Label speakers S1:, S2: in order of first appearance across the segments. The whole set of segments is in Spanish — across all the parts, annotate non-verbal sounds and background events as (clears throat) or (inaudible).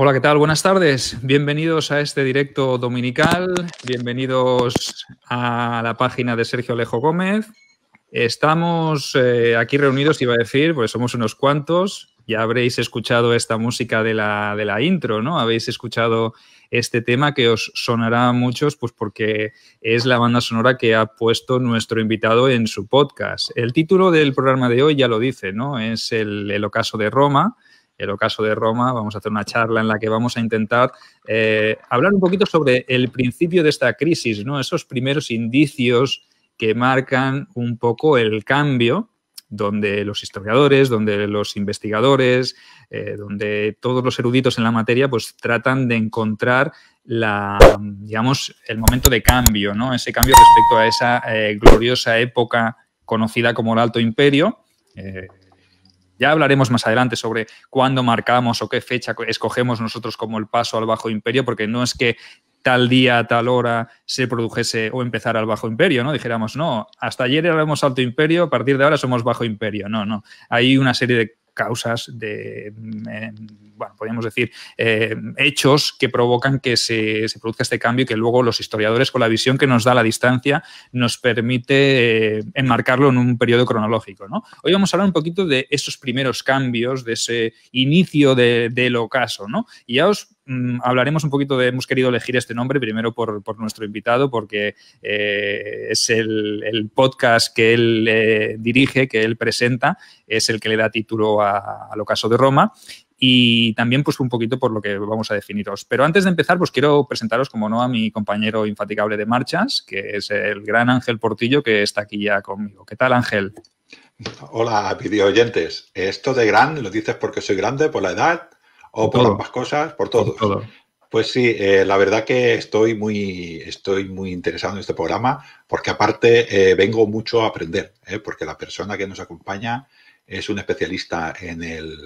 S1: Hola, ¿qué tal? Buenas tardes. Bienvenidos a este directo dominical. Bienvenidos a la página de Sergio Alejo Gómez. Estamos eh, aquí reunidos, iba a decir, pues somos unos cuantos. Ya habréis escuchado esta música de la, intro, ¿no? Habéis escuchado este tema que os sonará a muchos, pues porque es la banda sonora que ha puesto nuestro invitado en su podcast. El título del programa de hoy ya lo dice, ¿no? Es el, el ocaso de Roma el ocaso de Roma, vamos a hacer una charla en la que vamos a intentar eh, hablar un poquito sobre el principio de esta crisis, esos primeros indicios que marcan un poco el cambio donde los historiadores, donde los investigadores, eh, donde todos los eruditos en la materia, pues tratan de encontrar la, digamos, el momento de cambio, Ese cambio respecto a esa eh, gloriosa época conocida como el Alto Imperio, ya hablaremos más adelante sobre cuándo marcamos o qué fecha escogemos nosotros como el paso al bajo imperio, porque no es que tal día, tal hora se produjese o empezara el bajo imperio, ¿no? Dijéramos, no, hasta ayer éramos alto imperio, a partir de ahora somos bajo imperio. No, no. Hay una serie de causas, de mm, eh, bueno, podríamos decir, eh, hechos que provocan que se, produzca este cambio y que luego los historiadores, con la visión que nos da la distancia, nos permite eh, enmarcarlo en un periodo cronológico. Hoy vamos a hablar un poquito de esos primeros cambios, de ese inicio del ocaso, ¿no? Y ya os mm, hablaremos un poquito de, hemos querido elegir este nombre primero por, nuestro invitado, porque eh, es el, podcast que él dirige, que él presenta, es el que le da título a, al ocaso de Roma y también pues un poquito por lo que vamos a definiros. Pero antes de empezar, pues quiero presentaros como no a mi compañero infatigable de marchas, que es el gran Ángel
S2: Portillo, que está aquí
S1: ya conmigo. ¿Qué tal, Ángel?
S2: Hola, video oyentes. Esto de gran, ¿lo dices porque soy grande, por la edad o por, ambas cosas, por todos Pues sí, eh, la verdad que estoy muy, estoy muy interesado en este programa porque aparte eh, vengo mucho a aprender, eh, porque la persona que nos acompaña es un especialista en el,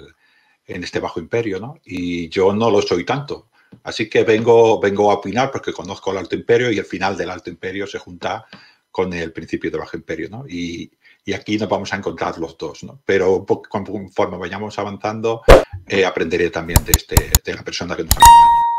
S2: en este bajo imperio, ¿no? Y yo no lo soy tanto. Así que vengo, vengo a opinar porque conozco el Alto Imperio y el final del Alto Imperio se junta con el principio del Bajo Imperio, ¿no? Y, aquí nos vamos a encontrar los dos, ¿no? Pero conforme vayamos avanzando, eh, aprenderé también de, este, de la persona que nos acompaña.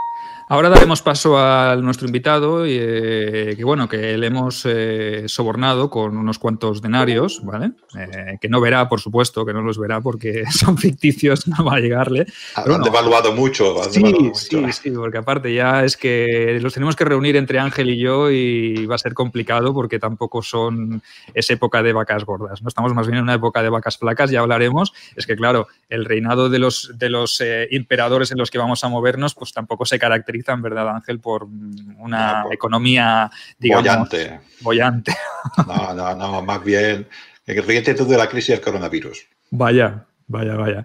S1: Ahora daremos paso a nuestro invitado, y eh, que bueno, que le hemos eh, sobornado con unos cuantos denarios, ¿vale? Eh, que no verá, por supuesto, que no los verá porque (laughs) son ficticios, no va a llegarle.
S2: Han devaluado mucho. sí, sí, sí,
S1: porque aparte ya es que los tenemos que reunir entre Ángel y yo y va a ser complicado porque tampoco son esa época de vacas gordas, ¿no? Estamos más bien en una época de vacas flacas, ya hablaremos. Es que claro, el reinado de los, de los emperadores en los que vamos a movernos, pues tampoco se caracteriza en ¿verdad, Ángel? Por mm, una economía, digamos, bollante. (laughs)
S2: No, no, no, más bien, ríete tú de la crisis del coronavirus. Vaya,
S1: Vaya, vaya.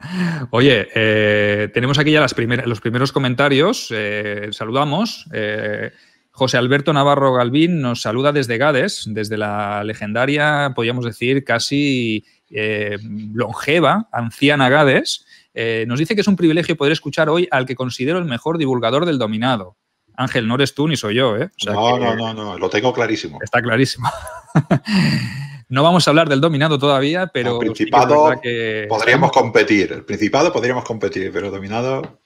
S1: Oye, eh, tenemos aquí ya las los primeros comentarios. Eh, saludamos. Eh, José Alberto Navarro Galvín nos saluda desde Gades, desde la legendaria, podríamos decir, casi longeva, anciana Gades. Eh, nos dice que es un privilegio poder escuchar hoy al que considero el mejor divulgador del dominado. Ángel, no eres tú ni soy yo, ¿eh? no, no, no,
S2: no, lo tengo clarísimo. Está clarísimo.
S1: (laughs) no vamos a hablar del dominado todavía, pero... El Principado podríamos
S2: competir, el Principado podríamos competir, pero dominado...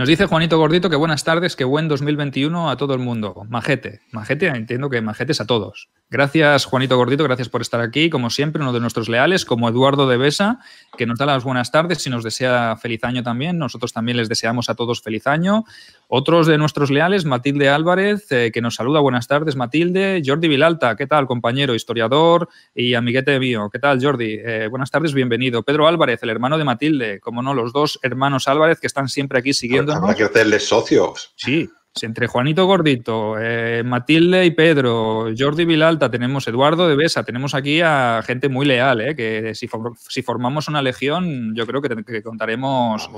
S1: Nos dice Juanito Gordito que buenas tardes, que buen 2021 a todo el mundo. Majete, majete, entiendo que majete a todos. Gracias, Juanito Gordito, gracias por estar aquí. Como siempre, uno de nuestros leales, como Eduardo de Besa, que nos da las buenas tardes y nos desea feliz año también. Nosotros también les deseamos a todos feliz año. Otros de nuestros leales, Matilde Álvarez, eh, que nos saluda. Buenas tardes, Matilde. Jordi Vilalta, ¿qué tal, compañero, historiador y amiguete mío? ¿Qué tal, Jordi? Eh, buenas tardes, bienvenido. Pedro Álvarez, el hermano de Matilde, como no, los dos hermanos Álvarez que están siempre aquí siguiendo. Habrá
S2: que hacerles socios.
S1: Sí, entre Juanito Gordito, eh, Matilde y Pedro, Jordi Vilalta, tenemos Eduardo de Besa, tenemos aquí a gente muy leal, eh, que si, formamos una legión, yo creo que, contaremos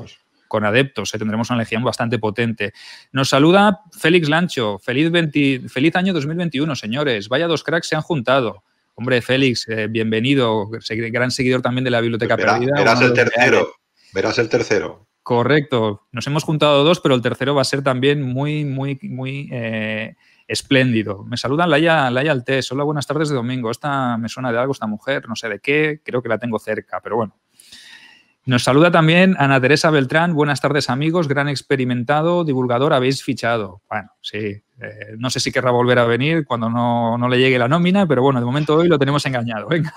S1: con adeptos, ¿eh? tendremos una legión bastante potente. Nos saluda Félix Lancho, feliz, feliz año 2021, señores, vaya dos cracks se han juntado. Hombre, Félix, eh, bienvenido, gran seguidor también de la Biblioteca Verás el tercero,
S2: verás el tercero.
S1: Correcto, nos hemos juntado dos, pero el tercero va a ser también muy, muy, muy eh, espléndido. Me saludan Laia, Laia Altés, hola, buenas tardes de domingo. Esta me suena de algo, esta mujer, no sé de qué, creo que la tengo cerca, pero bueno, nos saluda también Ana Teresa Beltrán. Buenas tardes, amigos. Gran experimentado, divulgador, habéis fichado. Bueno, sí. Eh, no sé si querrá volver a venir cuando no, no, le llegue la nómina, pero bueno, de momento hoy lo tenemos engañado. Venga.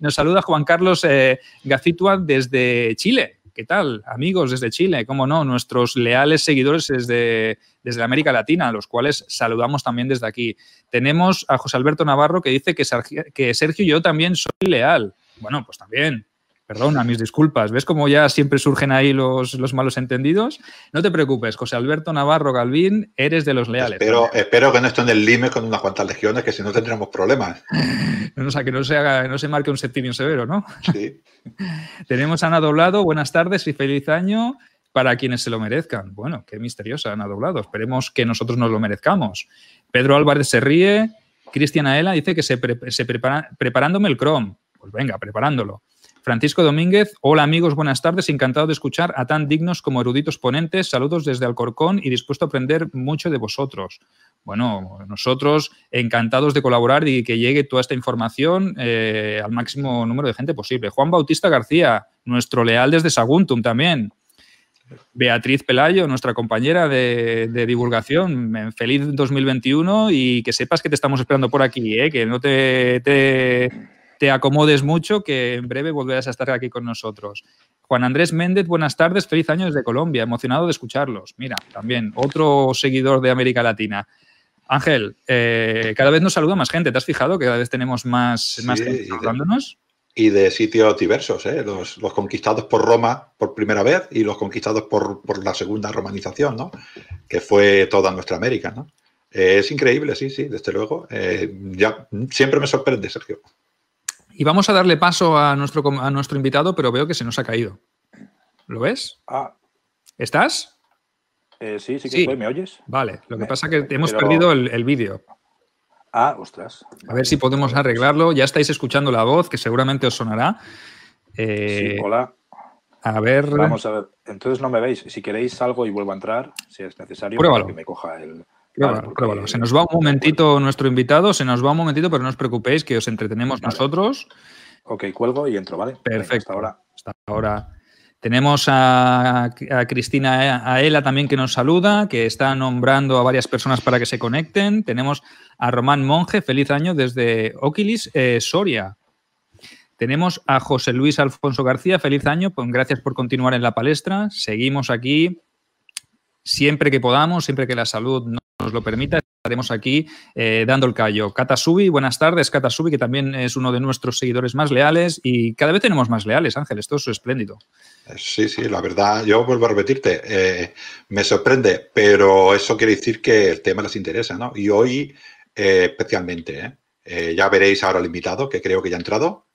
S1: Nos, saluda, Juan Carlos eh, Gacitua desde Chile. ¿Qué tal, amigos desde Chile? ¿Cómo no? Nuestros leales seguidores desde, desde América Latina, a los cuales saludamos también desde aquí. Tenemos a José Alberto Navarro que dice que, que Sergio y yo también soy leal. Bueno, pues también. Perdona, mis disculpas. ¿Ves cómo ya siempre surgen ahí los, malos entendidos? No te preocupes, José Alberto Navarro Galvín, eres de los
S2: leales. Pero espero que no estén en el Lime con unas cuantas legiones, que si no tendremos problemas.
S1: no, (laughs) o sea, que no se, haga, no se marque un septimio severo, ¿no? Sí. (laughs) Tenemos a Ana Doblado, buenas tardes y feliz año para quienes se lo merezcan. Bueno, qué misteriosa Ana Doblado. Esperemos que nosotros nos lo merezcamos. Pedro Álvarez se ríe. Cristian Aela dice que se, se prepara preparándome el Chrome. Pues venga, preparándolo. Francisco Domínguez, hola amigos, buenas tardes, encantado de escuchar a tan dignos como eruditos ponentes, saludos desde Alcorcón y dispuesto a aprender mucho de vosotros. Bueno, nosotros encantados de colaborar y que llegue toda esta información eh, al máximo número de gente posible. Juan Bautista García, nuestro leal desde Saguntum también. Beatriz Pelayo, nuestra compañera de, divulgación. Feliz 2021 y que sepas que te estamos esperando por aquí, eh, que no te te acomodes mucho, que en breve volverás a estar aquí con nosotros. Juan Andrés Méndez, buenas tardes, feliz año desde Colombia, emocionado de escucharlos. Mira, también otro seguidor de América Latina. Ángel, eh, cada vez nos saluda más gente, ¿te has fijado que cada vez tenemos más, gente
S2: Y de, sitios diversos, ¿eh? los, conquistados por Roma por primera vez y los conquistados por, la segunda romanización, ¿no? que fue toda nuestra América. ¿no? Eh, es increíble, sí, sí, desde luego. ya, siempre me sorprende, Sergio.
S1: Y vamos a darle paso a nuestro, a nuestro invitado, pero veo que se nos ha caído. ¿Lo ves? Ah. ¿Estás?
S3: Eh, sí, sí que ¿Me oyes?
S1: Vale, lo que pasa es que hemos perdido el, vídeo.
S3: Ah, ostras.
S1: A ver si podemos arreglarlo. Ya estáis escuchando la voz, que seguramente os sonará. Eh, sí, hola. A ver. Vamos
S3: a ver. Entonces no me veis. Si queréis salgo y vuelvo a entrar, si es necesario, Pruébalo. que me coja el.
S1: Se nos va un momentito nuestro invitado, se nos va un momentito, pero no os preocupéis que os entretenemos nosotros. Ok, cuelgo y entro, ¿vale? Perfecto. hasta ahora. Hasta ahora. Tenemos a, a, Cristina eh, Aela también que nos saluda, que está nombrando a varias personas para que se conecten. Tenemos a Román Monge, feliz año desde Oquilis, eh, Soria. Tenemos a José Luis Alfonso García, feliz año, pues gracias por continuar en la palestra. Seguimos aquí siempre que podamos, siempre que la salud lo permita, estaremos aquí eh, dando el callo. Katasubi, buenas tardes. Katasubi, que también es uno de nuestros seguidores más leales y cada vez tenemos más leales, Ángel. Esto es espléndido.
S2: Eh, sí, sí, la verdad, yo vuelvo a repetirte, eh, me sorprende, pero eso quiere decir que el tema les interesa, ¿no? Y hoy especialmente, ya veréis ahora el invitado, que creo que ya ha entrado.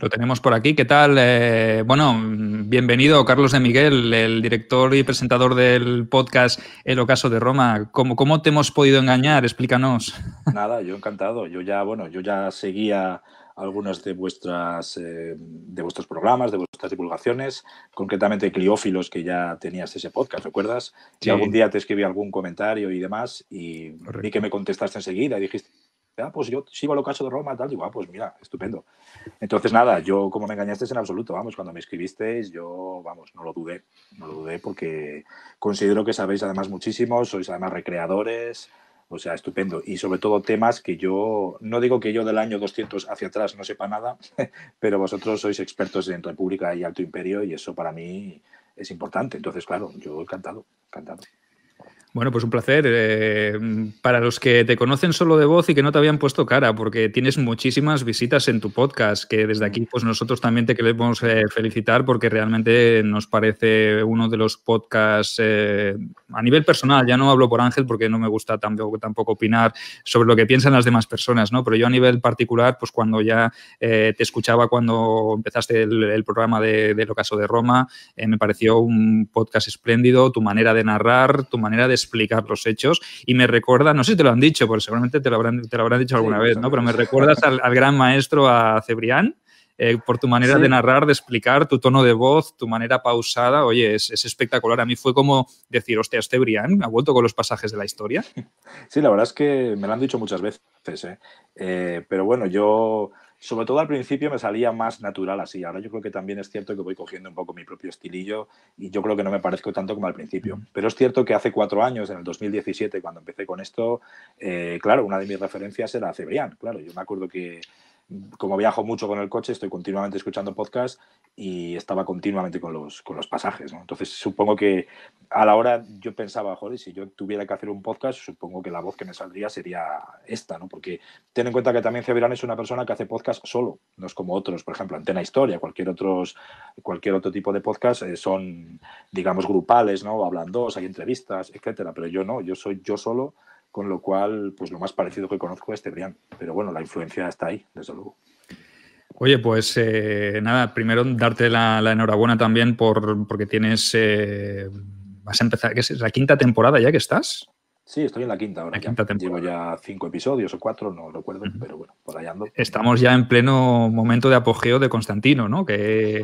S1: Lo tenemos por aquí. ¿Qué tal? Eh, bueno, bienvenido Carlos de Miguel, el director y presentador del podcast El Ocaso de Roma. ¿Cómo, cómo te hemos podido engañar? Explícanos.
S3: Nada, yo encantado. Yo ya, bueno, yo ya seguía algunos de vuestras eh, de vuestros programas, de vuestras divulgaciones, concretamente Cliófilos, que ya tenías ese podcast, ¿recuerdas? Sí. Y algún día te escribí algún comentario y demás, y que me contestaste enseguida y dijiste Ah, pues yo sigo lo caso de Roma, tal, digo, ah, pues mira, estupendo. Entonces, nada, yo como me engañasteis en absoluto, vamos, cuando me escribisteis, yo, vamos, no lo dudé, no lo dudé porque considero que sabéis además muchísimo, sois además recreadores, o sea, estupendo. Y sobre todo temas que yo, no digo que yo del año 200 hacia atrás no sepa nada, (laughs) pero vosotros sois expertos en República y Alto Imperio y eso para mí es importante. Entonces, claro, yo encantado,
S1: encantado. Bueno, pues un placer. Eh, para los que te conocen solo de voz y que no te habían puesto cara, porque tienes muchísimas visitas en tu podcast, que desde aquí pues nosotros también te queremos eh, felicitar porque realmente nos parece uno de los podcasts eh, a nivel personal. Ya no hablo por Ángel porque no me gusta tampoco, opinar sobre lo que piensan las demás personas, ¿no? Pero yo a nivel particular, pues cuando ya te escuchaba cuando empezaste el, programa de, del ocaso de Roma, me pareció un podcast espléndido, tu manera de narrar, tu manera de explicar los hechos y me recuerda, no sé si te lo han dicho, porque seguramente te lo habrán, te lo habrán dicho alguna vez, ¿no? Pero me recuerdas al, gran maestro, a Cebrián. Eh, por tu manera de narrar, de explicar, tu tono de voz, tu manera pausada, oye, es, espectacular. A mí fue como decir, hostia, este Cebrián, me ha vuelto con los pasajes de la historia. (laughs)
S3: Sí, la verdad es que me lo han dicho muchas veces, ¿eh? Eh, pero bueno, yo sobre todo al principio me salía más natural así. Ahora yo creo que también es cierto que voy cogiendo un poco mi propio estilillo y yo creo que no me parezco tanto como al principio. Pero es cierto que hace cuatro años, en el 2017, cuando empecé con esto, eh, claro, una de mis referencias era Cebrián. Claro, yo me acuerdo que como viajo mucho con el coche, estoy continuamente escuchando podcasts y estaba continuamente con los, con los pasajes. Entonces, supongo que a la hora yo pensaba, joder, si yo tuviera que hacer un podcast, supongo que la voz que me saldría sería esta, ¿no? Porque ten en cuenta que también Cebirán es una persona que hace podcast solo, no es como otros, por ejemplo, Antena Historia, cualquier, otros, cualquier otro tipo de podcast eh, son, digamos, grupales, ¿no? Hablan dos, hay entrevistas, etcétera, pero yo no, yo soy yo solo con lo cual, pues lo más parecido que conozco es Tebrián. Pero bueno, la influencia está ahí, desde luego.
S1: Oye, pues eh, nada, primero darte la, enhorabuena también porque tienes. Eh, vas a empezar, que es la quinta temporada ya que estás.
S3: Sí, estoy en la quinta ahora. Llevo ya cinco episodios o cuatro, no recuerdo, pero bueno, por allá ando.
S1: Estamos ya en pleno momento de apogeo de Constantino, ¿no? Que.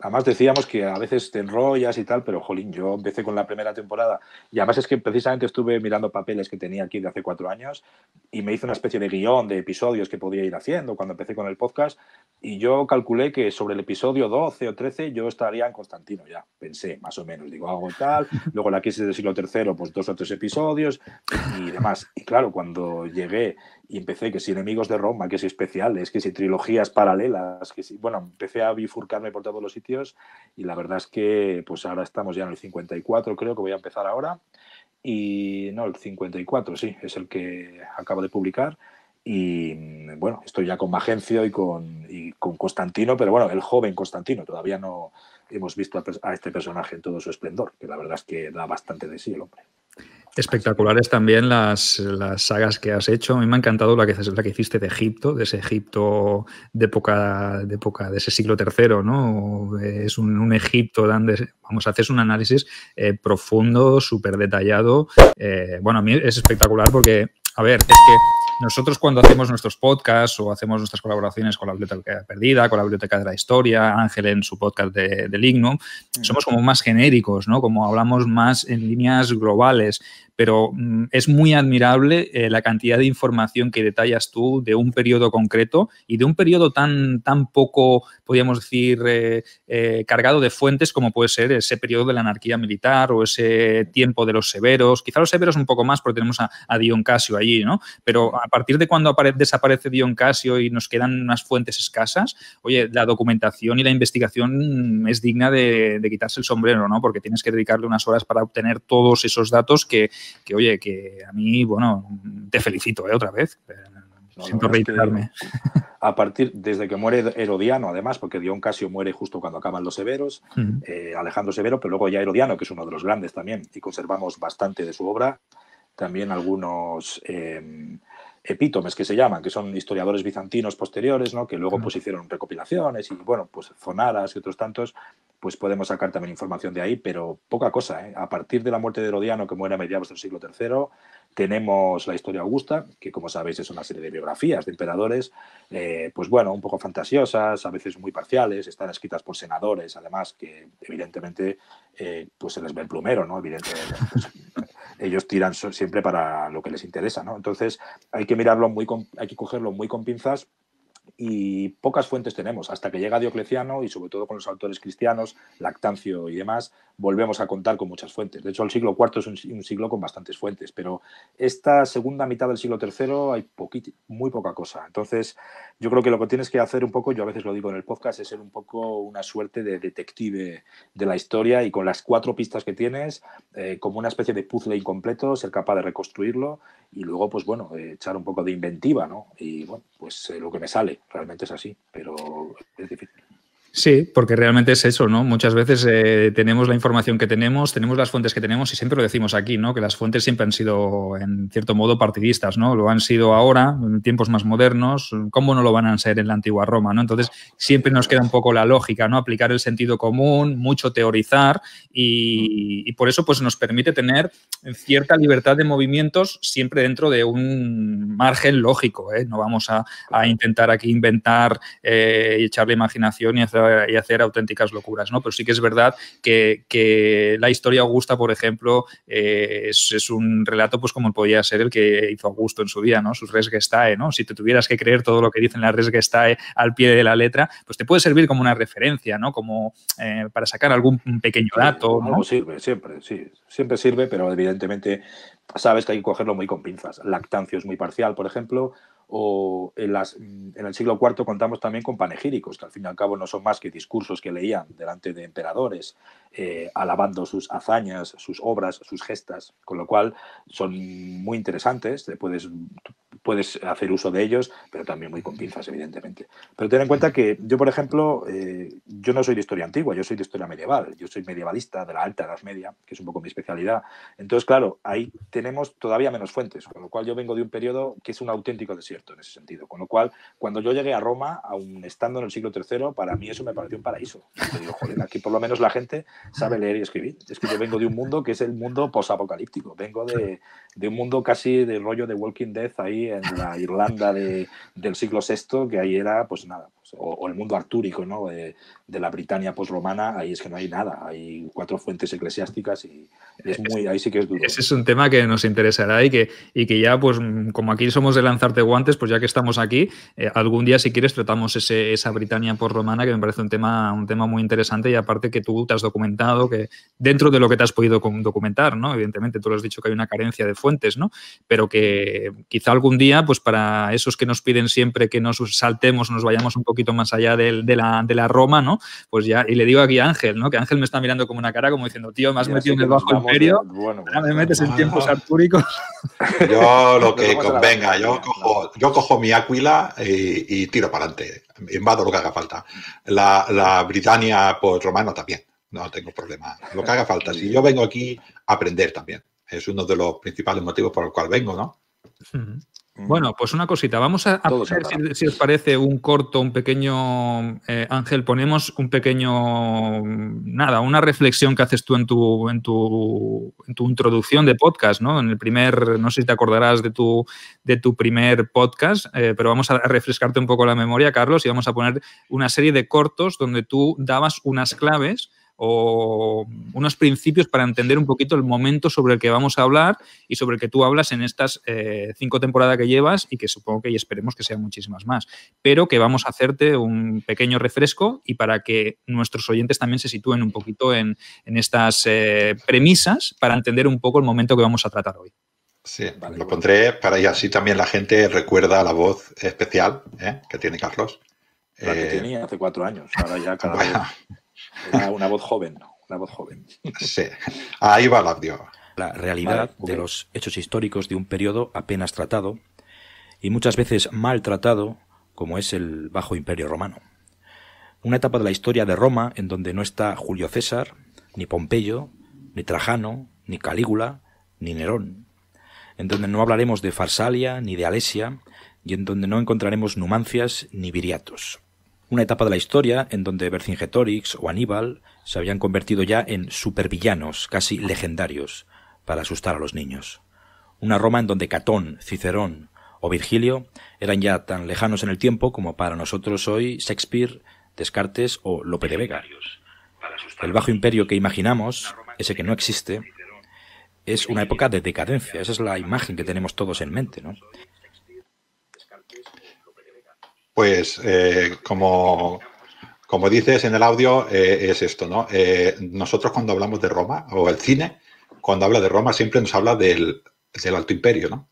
S3: Además decíamos que a veces te enrollas y tal, pero jolín, yo empecé con la primera temporada y además es que precisamente estuve mirando papeles que tenía aquí de hace cuatro años y me hice una especie de guión de episodios que podía ir haciendo cuando empecé con el podcast y yo calculé que sobre el episodio 12 o 13 yo estaría en Constantino ya, pensé más o menos, digo hago tal, luego la crisis del siglo tercero pues dos o tres episodios y demás. Y claro, cuando llegué y empecé que si enemigos de Roma, que si especiales, que si trilogías paralelas, que si, bueno, empecé a bifurcarme por todos los sitios y la verdad es que pues ahora estamos ya en el 54, creo que voy a empezar ahora y no, el 54, sí, es el que acabo de publicar y mm, bueno, estoy ya con Magencio y con, con Constantino, pero bueno, el joven Constantino, todavía no hemos visto a este personaje en todo su esplendor, que la verdad es
S1: que da bastante de sí el hombre. Espectaculares también las, sagas que has hecho. A mí me ha encantado la que, la que hiciste de Egipto, de ese Egipto de época, de época, de ese siglo III, ¿no? Es un, Egipto, donde, vamos, haces un análisis eh, profundo, súper detallado. Eh, bueno, a mí es espectacular porque a ver, es que nosotros cuando hacemos nuestros podcasts o hacemos nuestras colaboraciones con la Biblioteca Perdida, con la Biblioteca de la Historia, Ángel en su podcast de, de somos como más genéricos, ¿no? Como hablamos más en líneas globales, pero mm, es muy admirable eh, la cantidad de información que detallas tú de un periodo concreto y de un periodo tan, tan poco, podríamos decir, eh, eh, cargado de fuentes como puede ser ese periodo de la anarquía militar o ese tiempo de los severos. Quizá los severos un poco más porque tenemos a, a Dion Casio allí, ¿no? Pero a partir de cuando desaparece Dion Casio y nos quedan unas fuentes escasas, oye, la documentación y la investigación mm, es digna de, de quitarse el sombrero, ¿no? Porque tienes que dedicarle unas horas para obtener todos esos datos que, que oye, que a mí, bueno, te felicito ¿eh? otra vez. Eh, no, Siento reiterarme. a partir, desde que muere Herodiano, además, porque
S3: Dion Casio muere justo cuando acaban los Severos, eh, Alejandro Severo, pero luego ya Herodiano, que es uno de los grandes también, y conservamos bastante de su obra, también algunos em, epítomes que se llaman, que son historiadores bizantinos posteriores, ¿no? que luego pues, hicieron recopilaciones y bueno, pues Zonaras y otros tantos, pues podemos sacar también información de ahí, pero poca cosa. ¿eh? A partir de la muerte de Herodiano, que muere a mediados del siglo III, tenemos la historia augusta, que como sabéis es una serie de biografías de emperadores, eh, pues bueno, un poco fantasiosas, a veces muy parciales, están escritas por senadores, además, que evidentemente eh, pues se les ve el plumero, ¿no? Evidentemente. Pues, (laughs) ellos tiran siempre para lo que les interesa, ¿no? Entonces hay que mirarlo muy, hay que cogerlo muy con pinzas y pocas fuentes tenemos. Hasta que llega Diocleciano y sobre todo con los autores cristianos, Lactancio y demás, volvemos a contar con muchas fuentes. De hecho, el siglo IV es un, siglo con bastantes fuentes, pero esta segunda mitad del siglo III hay muy poca cosa. Entonces, yo creo que lo que tienes que hacer un poco, yo a veces lo digo en el podcast, es ser un poco una suerte de detective de la historia y con las cuatro pistas que tienes, eh, como una especie de puzzle incompleto, ser capaz de reconstruirlo y luego, pues bueno, eh, echar un poco de inventiva, ¿no? Y bueno, pues eh, lo que me sale realmente es así, pero es difícil.
S1: Sí, porque realmente es eso, ¿no? Muchas veces eh, tenemos la información que tenemos, tenemos las fuentes que tenemos y siempre lo decimos aquí, ¿no? Que las fuentes siempre han sido, en cierto modo, partidistas, ¿no? Lo han sido ahora, en tiempos más modernos, ¿cómo no lo van a ser en la antigua Roma, ¿no? Entonces, siempre nos queda un poco la lógica, ¿no? Aplicar el sentido común, mucho teorizar y, por eso, pues, nos permite tener cierta libertad de movimientos siempre dentro de un margen lógico, ¿eh? No vamos a, intentar aquí inventar eh, y echarle imaginación y hacer y hacer auténticas locuras, ¿no? Pero sí que es verdad que, la historia Augusta, por ejemplo, eh, es, un relato, pues como podía ser el que hizo Augusto en su día, ¿no? Sus res gestae, ¿no? Si te tuvieras que creer todo lo que dicen las res gestae al pie de la letra, pues te puede servir como una referencia, ¿no? Como eh, para sacar algún pequeño dato. ¿no? sirve, siempre, sí,
S3: siempre sirve, pero evidentemente sabes que hay que cogerlo muy con pinzas. Lactancio es muy parcial, por ejemplo o en, las, mm, en, el siglo IV contamos también con panegíricos, que al fin y al cabo no son más que discursos que leían delante de emperadores, eh, alabando sus hazañas, sus obras, sus gestas, con lo cual son muy interesantes, te puedes, puedes hacer uso de ellos, pero también muy con pinzas, evidentemente. Pero ten en cuenta que yo, por ejemplo, eh, yo no soy de historia antigua, yo soy de historia medieval, yo soy medievalista de la alta edad media, que es un poco mi especialidad. Entonces, claro, ahí tenemos todavía menos fuentes, con lo cual yo vengo de un periodo que es un auténtico desierto en ese sentido. Con lo cual, cuando yo llegué a Roma, aún estando en el siglo III, para mí eso me pareció un paraíso. aquí por lo menos la gente sabe leer y escribir. Es que yo vengo de un mundo que es el mundo posapocalíptico. Vengo de, un mundo casi del rollo de Walking Dead ahí en la Irlanda del siglo VI, que ahí era, pues nada, pues, o, el mundo artúrico ¿no?
S1: Eh, de, la Britania postromana, ahí es que no hay nada, hay cuatro fuentes eclesiásticas y es muy, ahí sí que es duro. Ese es un tema que nos interesará y que, y que ya, pues como aquí somos de lanzarte guantes, pues ya que estamos aquí, eh, algún día si quieres tratamos ese, esa Britania postromana que me parece un tema, un tema muy interesante y aparte que tú te has documentado, que dentro de lo que te has podido documentar, ¿no? evidentemente tú lo has dicho que hay una carencia de fuentes, ¿no? pero que quizá algún día, pues para esos que nos piden siempre que nos saltemos, nos vayamos un poco poquito más allá de, la, Roma, ¿no? Pues ya, y le digo aquí a Ángel, ¿no? Que Ángel me está mirando como una cara, como diciendo, tío, me has metido en el bajo imperio, me metes en tiempos artúricos.
S2: (laughs) Yo lo que convenga, yo cojo, yo cojo mi áquila y, tiro para adelante, invado lo que haga falta. La, Britania por romano también, no tengo problema, lo que haga falta. Si yo vengo aquí, aprender también. Es uno de los principales motivos por el cual vengo, ¿no?
S1: Bueno, pues una cosita. Vamos a, hacer, si, os parece, un corto, un pequeño. Eh, Ángel, ponemos un pequeño. Nada, una reflexión que haces tú en tu, en tu, introducción de podcast, ¿no? En el primer. No sé si te acordarás de tu, de tu primer podcast, eh, pero vamos a refrescarte un poco la memoria, Carlos, y vamos a poner una serie de cortos donde tú dabas unas claves o unos principios para entender un poquito el momento sobre el que vamos a hablar y sobre el que tú hablas en estas eh, cinco temporadas que llevas y que supongo que y esperemos que sean muchísimas más, pero que vamos a hacerte un pequeño refresco y para que nuestros oyentes también se sitúen un poquito en, estas eh, premisas para entender un poco el momento que vamos a tratar hoy.
S2: Sí, lo pondré para y así también la gente recuerda la voz especial ¿eh? que tiene Carlos. La que tenía hace cuatro años, ahora ya cada (laughs) una voz joven, una voz joven. Sí, ahí va
S3: La realidad de los hechos históricos de un periodo apenas tratado y muchas veces maltratado, como es el Bajo Imperio Romano. Una etapa de la historia de Roma en donde no está Julio César, ni Pompeyo, ni Trajano, ni Calígula, ni Nerón. En donde no hablaremos de Farsalia, ni de Alesia, y en donde no encontraremos Numancias ni Viriatos una etapa de la historia en donde Vercingetorix o Aníbal se habían convertido ya en supervillanos, casi legendarios, para asustar a los niños. Una Roma en donde Catón, Cicerón o Virgilio eran ya tan lejanos en el tiempo como para nosotros hoy Shakespeare, Descartes o Lope de Vega. El bajo imperio que imaginamos, ese que no existe, es una época de decadencia, esa es la imagen que tenemos todos en mente, ¿no?
S2: Pues eh, como, como dices en el audio, eh, es esto, ¿no? Eh, nosotros cuando hablamos de Roma o el cine, cuando habla de Roma siempre nos habla del, del Alto Imperio, ¿no?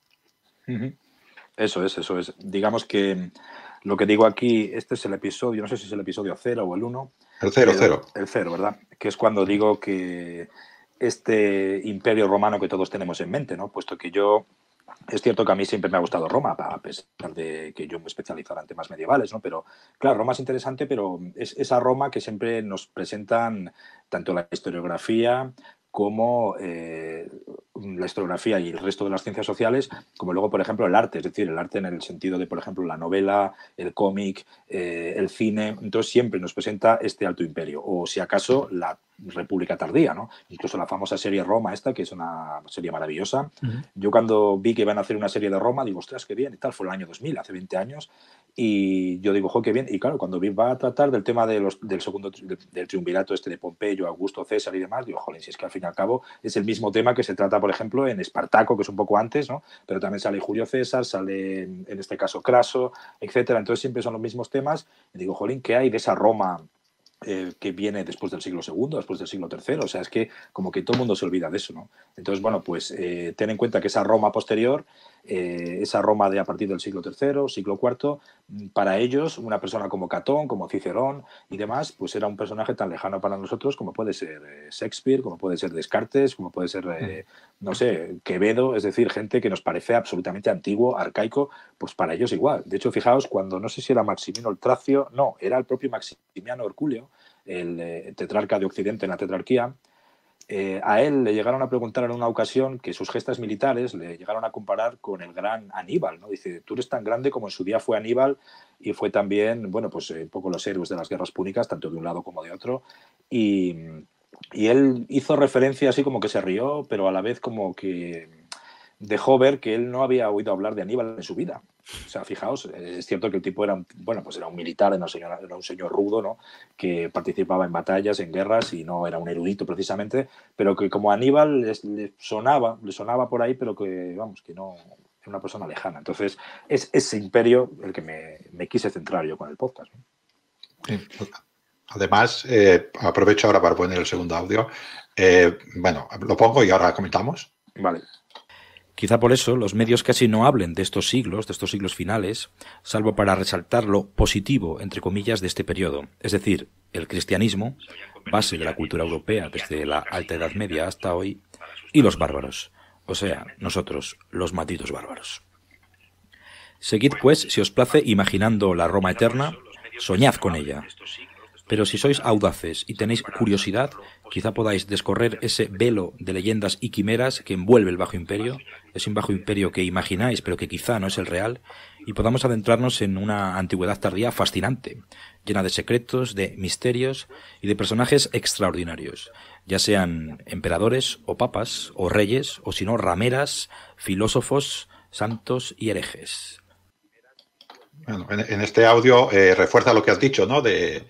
S3: Eso es, eso es. Digamos que lo que digo aquí, este es el episodio, no sé si es el episodio 0 o el 1. El 0, 0. El 0, ¿verdad? Que es cuando digo que este imperio romano que todos tenemos en mente, ¿no? Puesto que yo es cierto que a mí siempre me ha gustado Roma, a pesar de que yo me especializara en temas medievales, ¿no? Pero, claro, Roma es interesante, pero es esa Roma que siempre nos presentan tanto la historiografía como eh, mm, la historiografía y el resto de las ciencias sociales, como luego, por ejemplo, el arte, es decir, el arte en el sentido de, por ejemplo, la novela, el cómic, eh, el cine, entonces siempre nos presenta este alto imperio, o si acaso la República Tardía, ¿no? Incluso la famosa serie Roma, esta, que es una serie maravillosa. Yo cuando vi que iban a hacer una serie de Roma, digo, ostras, qué bien, y tal, fue el año 2000, hace 20 años, y yo digo, jo, qué bien. Y claro, cuando va a tratar del tema de los, del segundo del triunvirato este de Pompeyo, Augusto, César y demás, digo, jolín, si es que al fin y al cabo es el mismo tema que se trata, por ejemplo, en Espartaco, que es un poco antes, ¿no? Pero también sale Julio César, sale en este caso Craso, etcétera. Entonces siempre son los mismos temas. Y digo, jolín, ¿qué hay de esa Roma? Eh, que viene después del siglo II, después del siglo III. O sea, es que como que todo el mundo se olvida de eso, ¿no? Entonces, bueno, pues eh, ten en cuenta que esa Roma posterior eh, esa Roma de a partir del siglo III, siglo IV, para ellos una persona como Catón, como Cicerón y demás, pues era un personaje tan lejano para nosotros como puede ser eh, Shakespeare, como puede ser Descartes, como puede ser, eh, no sé, Quevedo, es decir, gente que nos parece absolutamente antiguo, arcaico, pues para ellos igual. De hecho, fijaos, cuando no sé si era Maximino el Tracio, no, era el propio Maximiano Herculeo, el tetrarca de Occidente en la tetrarquía, eh, a él le llegaron a preguntar en una ocasión que sus gestas militares le llegaron a comparar con el gran Aníbal, ¿no? Dice, tú eres tan grande como en su día fue Aníbal y fue también, bueno, pues eh, un poco los héroes de las guerras púnicas, tanto de un lado como de otro. y él hizo referencia así como que se rió, pero a la vez como que dejó ver que él no había oído hablar de Aníbal en su vida. O sea, fijaos, eh, es cierto que el tipo era, un, bueno, pues era un militar, era un, señor, era un señor rudo, ¿no? Que participaba en batallas, en guerras y no era un erudito precisamente, pero que como Aníbal le sonaba, le sonaba por ahí, pero que, vamos, que no era una persona lejana. Entonces, es
S2: ese imperio el que me, quise centrar yo con el podcast. Además, eh, aprovecho ahora para poner el segundo audio. Eh, bueno, lo pongo y ahora comentamos. Vale. Quizá por
S3: eso los medios casi no
S2: hablen de estos siglos, de estos
S3: siglos finales, salvo para resaltar lo positivo, entre comillas, de este periodo, es decir, el cristianismo, base de la cultura europea desde la Alta Edad Media hasta hoy, y los bárbaros, o sea, nosotros, los malditos bárbaros. Seguid, pues, si os place, imaginando la Roma eterna, soñad con ella. Pero si sois audaces y tenéis curiosidad, quizá podáis descorrer ese velo de leyendas y quimeras que envuelve el Bajo Imperio es un bajo imperio que imagináis, pero que quizá no es el real, y podamos adentrarnos en una antigüedad tardía fascinante, llena de secretos, de misterios y de personajes extraordinarios, ya sean emperadores o papas o reyes, o si no, rameras, filósofos, santos y herejes.
S2: Bueno, en, este audio eh, refuerza lo que has dicho, ¿no? De,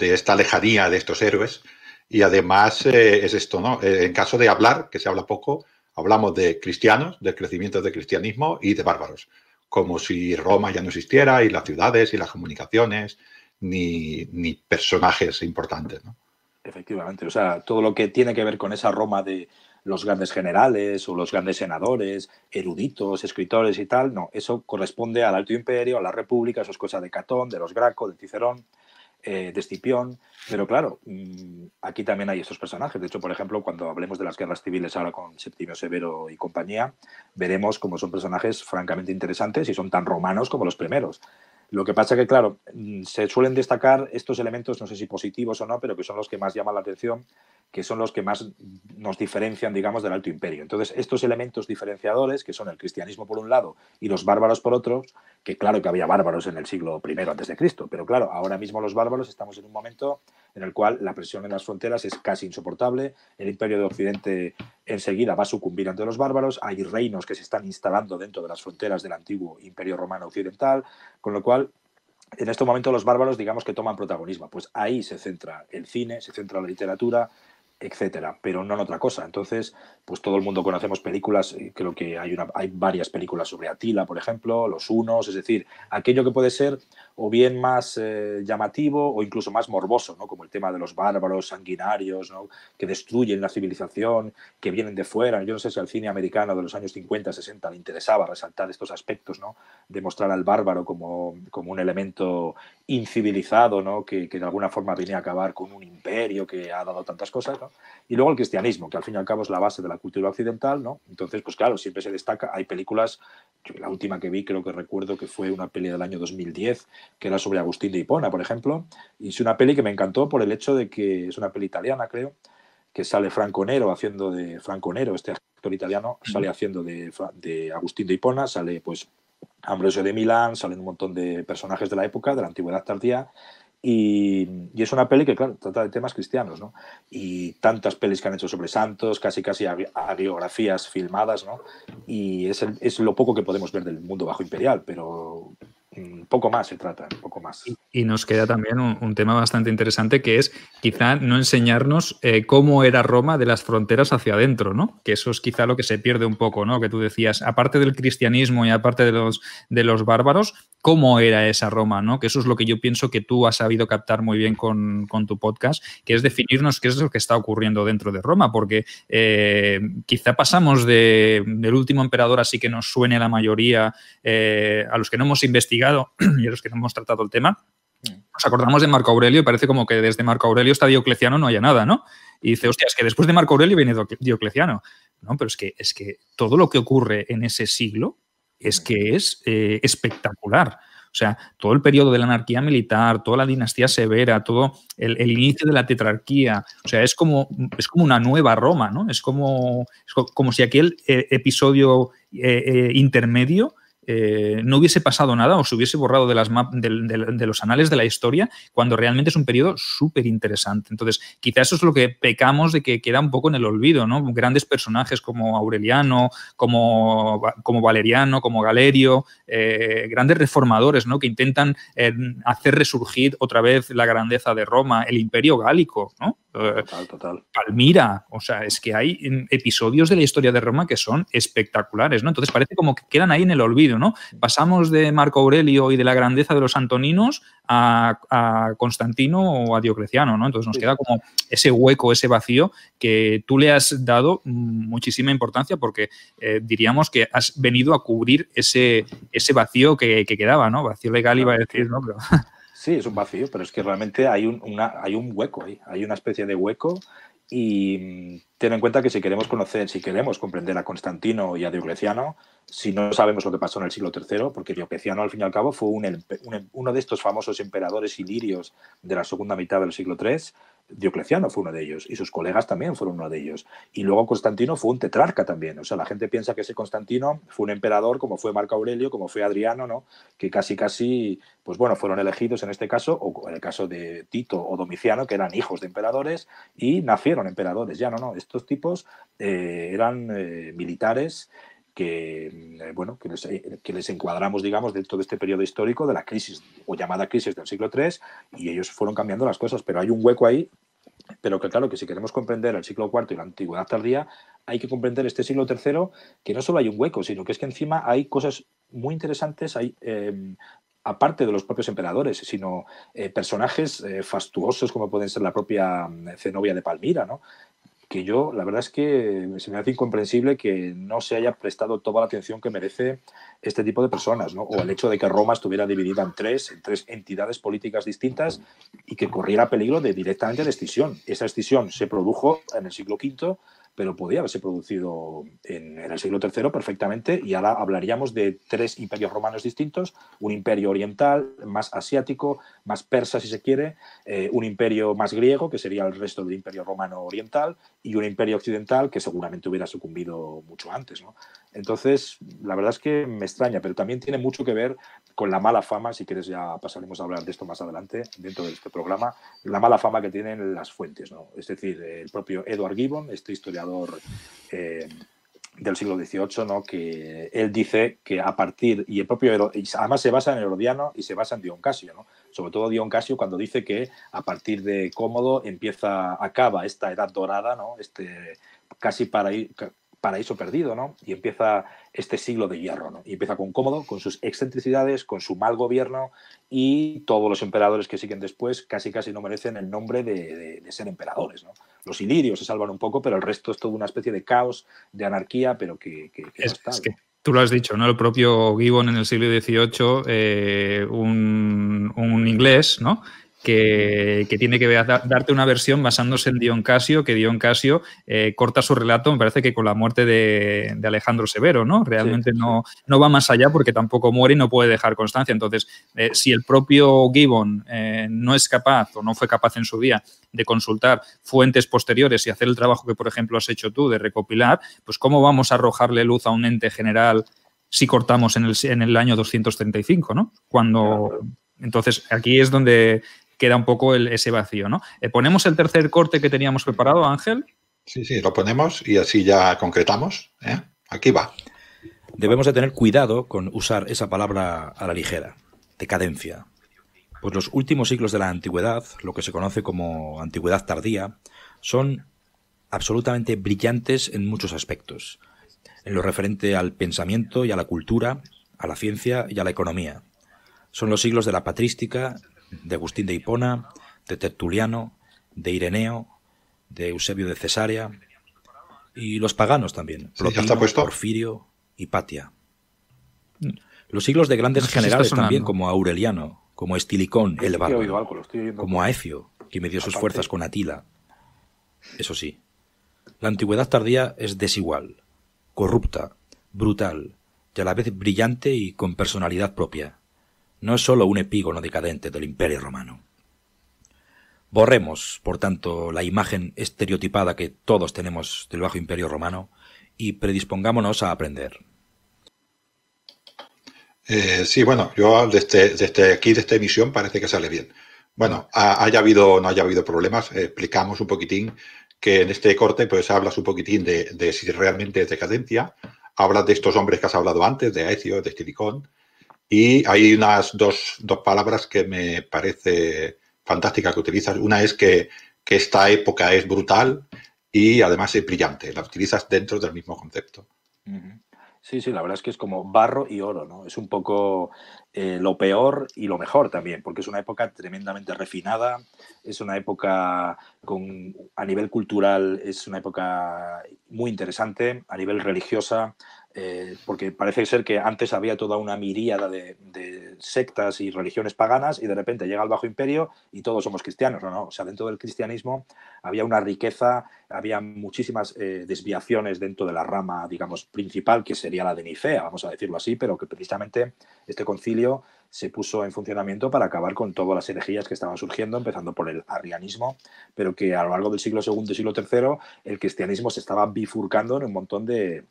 S2: esta lejanía de estos héroes. Y además eh, es esto, ¿no? Eh, en caso de hablar, que se habla poco, Hablamos de cristianos, del crecimiento del cristianismo y de bárbaros, como si Roma ya no existiera y las ciudades y las comunicaciones, ni, ni personajes importantes.
S3: Efectivamente, o sea, todo lo que tiene que ver con esa Roma de los grandes generales o los grandes senadores, eruditos, escritores y tal, no, eso corresponde al Alto Imperio, a la República, eso es cosa de Catón, de los Gracos, de Cicerón, eh, de Escipión, pero claro, mm, aquí también hay estos personajes. De hecho, por ejemplo, cuando hablemos de las guerras civiles ahora con Septimio Severo y compañía, veremos cómo son personajes francamente interesantes y son tan romanos como los primeros. Lo que pasa es que, claro, mm, se suelen destacar estos elementos, no sé si positivos o no, pero que son los que más llaman la atención, que son los que más nos diferencian, digamos, del Alto Imperio. Entonces, estos elementos diferenciadores, que son el cristianismo por un lado y los bárbaros por otro, que claro que había bárbaros en el siglo I antes de Cristo, pero claro, ahora mismo los bárbaros estamos en un momento en el cual la presión en las fronteras es casi insoportable, el imperio de Occidente enseguida va a sucumbir ante los bárbaros, hay reinos que se están instalando dentro de las fronteras del antiguo imperio romano occidental, con lo cual en este momento los bárbaros digamos que toman protagonismo, pues ahí se centra el cine, se centra la literatura, etcétera, pero no en otra cosa. Entonces, pues todo el mundo conocemos películas, eh, creo que hay, una, hay varias películas sobre Atila, por ejemplo, Los Unos, es decir, aquello que puede ser o bien más eh, llamativo o incluso más morboso, ¿no? como el tema de los bárbaros sanguinarios que destruyen la civilización, que vienen de fuera. Yo no sé si al cine americano de los años 50, 60 le interesaba resaltar estos aspectos, ¿no? al bárbaro como, un elemento incivilizado, ¿no? que, de alguna forma viene a acabar con un imperio que ha dado tantas cosas. Y luego el cristianismo, que al fin y al cabo es la base de la cultura occidental. ¿no? Entonces, pues claro, siempre se destaca. Hay películas, la última que vi creo que recuerdo que fue una peli del año 2010 que era sobre Agustín de Hipona, por ejemplo. Y es una peli que me encantó por el hecho de que es una peli italiana, creo, que sale Franco Nero haciendo de Franco Nero, este actor italiano, sale haciendo de, Agustín de Hipona, sale pues Ambrosio de Milán, salen un montón de personajes de la época, de la antigüedad tardía. Y, es una peli que, claro, trata de temas cristianos, ¿no? Y tantas pelis que han hecho sobre santos, casi casi biografías filmadas, ¿no? Y es, es, lo poco que podemos ver del mundo bajo imperial, pero
S1: Mm, poco más se trata, poco más. Y, nos queda también un, tema bastante interesante que es quizá no enseñarnos eh, cómo era Roma de las fronteras hacia adentro, ¿no? Que eso es quizá lo que se pierde un poco, ¿no? Que tú decías, aparte del cristianismo y aparte de los, de los bárbaros, cómo era esa Roma, ¿no? Que eso es lo que yo pienso que tú has sabido captar muy bien con, tu podcast, que es definirnos qué es lo que está ocurriendo dentro de Roma, porque eh, quizá pasamos del último emperador, así que nos suene la mayoría, eh, a los que no hemos investigado (clears throat) y a los que no hemos tratado el tema, nos acordamos de Marco Aurelio y parece como que desde Marco Aurelio hasta Diocleciano no haya nada, ¿no? Y dice, hostia, es que después de Marco Aurelio viene Diocleciano. No, pero es que, es que todo lo que ocurre en ese siglo es que es eh, espectacular. O sea, todo el periodo de la anarquía militar, toda la dinastía severa, todo el, inicio de la tetrarquía, o sea, es como, es como una nueva Roma, ¿no? Es como, como si aquel eh, episodio eh, intermedio eh, no hubiese pasado nada o se hubiese borrado de, las los anales de la historia cuando realmente es un periodo súper interesante. Entonces, quizás eso es lo que pecamos de que queda un poco en el olvido, ¿no? Grandes personajes como Aureliano, como, como Valeriano, como Galerio, eh, grandes reformadores, ¿no? Que intentan eh, hacer resurgir otra vez la grandeza de Roma, el imperio gálico, ¿no? Palmira, o sea, es que hay mm, episodios de la historia de Roma que son espectaculares, ¿no? Entonces parece como que quedan ahí en el olvido. Pasamos de Marco Aurelio y de la grandeza de los antoninos a, Constantino o a Diocleciano, Entonces nos queda como ese hueco, ese vacío que tú le has dado muchísima importancia porque eh, diríamos que has venido a cubrir ese, ese vacío que, quedaba, ¿no? Vacío legal iba a decir,
S3: Sí, es un vacío, pero es que realmente hay un, hay un hueco ahí, hay una especie de hueco y mm, ten en cuenta que si queremos conocer, si queremos comprender a Constantino y a Diocleciano, si no sabemos lo que pasó en el siglo III, porque Diocleciano al fin y al cabo fue uno de estos famosos emperadores ilirios de la segunda mitad del siglo III, Diocleciano fue uno de ellos y sus colegas también fueron uno de ellos. Y luego Constantino fue un tetrarca también. O sea, la gente piensa que ese Constantino fue un emperador como fue Marco Aurelio, como fue Adriano, ¿no? Que casi, casi, pues bueno, fueron elegidos en este caso, o en el caso de Tito o Domiciano, que eran hijos de emperadores y nacieron emperadores. Ya no, no, estos tipos eh, eran eh, militares que, eh, bueno, eh, que, les, encuadramos, digamos, dentro de este periodo histórico de la crisis o llamada crisis del siglo III y ellos fueron cambiando las cosas, pero hay un hueco ahí pero que claro, que si queremos comprender el siglo IV y la antigüedad tardía, hay que comprender este siglo III, que no solo hay un hueco, sino que es que encima hay cosas muy interesantes, hay, em, aparte de los propios emperadores, sino eh, personajes fastuosos como pueden ser la propia mm, Zenobia de Palmira, ¿no? que yo, la verdad es que se me hace incomprensible que no se haya prestado toda la atención que merece este tipo de personas, O el hecho de que Roma estuviera dividida en tres, en tres entidades políticas distintas y que corriera peligro de directamente de escisión. Esa escisión se produjo en el siglo V pero podía haberse producido en, el siglo III perfectamente y ahora hablaríamos de tres imperios romanos distintos, un imperio oriental, más asiático, más persa si se quiere, eh, un imperio más griego, que sería el resto del imperio romano oriental, y un imperio occidental que seguramente hubiera sucumbido mucho antes. ¿no? Entonces, la verdad es que me extraña, pero también tiene mucho que ver con la mala fama, si quieres ya pasaremos a hablar de esto más adelante dentro de este programa, la mala fama que tienen las fuentes, ¿no? Es decir, el propio Edward Gibbon, este historiador eh, del siglo XVIII, ¿no? que él dice que a partir, y el propio, además se basa en Herodiano y se basa en Dion Casio, ¿no? sobre todo Dion Casio cuando dice que a partir de Cómodo empieza, acaba esta edad dorada, ¿no? este, casi para ir, paraíso perdido, ¿no? Y empieza este siglo de hierro, ¿no? Y empieza con Cómodo, con sus excentricidades, con su mal gobierno y todos los emperadores que siguen después casi casi no merecen el nombre de, ser emperadores, ¿no? Los ilirios se salvan un poco, pero el resto es toda una especie de caos, de anarquía, pero que, es, que
S1: tú lo has dicho, ¿no? El propio Gibbon en el siglo XVIII, eh, un, inglés, ¿no? que, tiene que darte una versión basándose en Dion Casio, que Dion Casio eh, corta su relato, me parece que con la muerte de, Alejandro Severo, ¿no? Realmente No, no va más allá porque tampoco muere y no puede dejar constancia. Entonces, eh, si el propio Gibbon eh, no es capaz o no fue capaz en su día de consultar fuentes posteriores y hacer el trabajo que, por ejemplo, has hecho tú de recopilar, pues cómo vamos a arrojarle luz a un ente general si cortamos en el, en el año 235, ¿no? Cuando... Entonces, aquí es donde queda un poco ese vacío, ¿no? Eh, ¿Ponemos el tercer corte que teníamos preparado, Ángel? Sí,
S2: sí, lo ponemos y así ya concretamos. ¿eh?
S1: Aquí va. Debemos de tener cuidado con usar esa palabra a la
S3: ligera, decadencia. Pues los últimos siglos de la antigüedad, lo que se conoce como antigüedad tardía, son absolutamente brillantes en muchos aspectos, en lo referente al pensamiento y a la cultura, a la ciencia y a la economía. Son los siglos de la patrística de Agustín de Hipona, de Tertuliano, de Ireneo, de Eusebio de Cesarea y los paganos también, Porfirio y Patia. Los siglos de grandes generales también, como Aureliano, como Estilicón, el Bárbaro, como Aecio, que midió sus fuerzas con Atila. Eso sí, la antigüedad tardía es desigual, corrupta, brutal, y a la vez brillante y con personalidad propia no es sólo un epígono decadente del Imperio Romano. Borremos, por tanto, la imagen estereotipada que todos tenemos del bajo Imperio Romano
S2: y predispongámonos a aprender. Eh, sí, bueno, yo desde, este, desde, este, aquí, desde emisión, parece que sale bien. Bueno, haya habido no haya habido problemas, eh, explicamos un poquitín que en este corte pues hablas un poquitín de, de si realmente es decadencia, hablas de estos hombres que has hablado antes, de Aecio, de Estilicón, y hay unas dos, palabras que me parece fantástica que utilizas. Una es que, esta época es brutal y además es brillante. La utilizas dentro del mismo concepto.
S3: Sí, sí, la verdad es que es como barro y oro, ¿no? Es un poco eh, lo peor y lo mejor también, porque es una época tremendamente refinada, es una época con, a nivel cultural, es una época muy interesante, a nivel religiosa, eh, porque parece ser que antes había toda una miríada de, sectas y religiones paganas y de repente llega el Bajo Imperio y todos somos cristianos, ¿no? O sea, dentro del cristianismo había una riqueza, había muchísimas eh, desviaciones dentro de la rama, digamos, principal, que sería la de Nicea, vamos a decirlo así, pero que precisamente este concilio se puso en funcionamiento para acabar con todas las herejías que estaban surgiendo, empezando por el arrianismo, pero que a lo largo del siglo II y siglo III el cristianismo se estaba bifurcando en un montón de,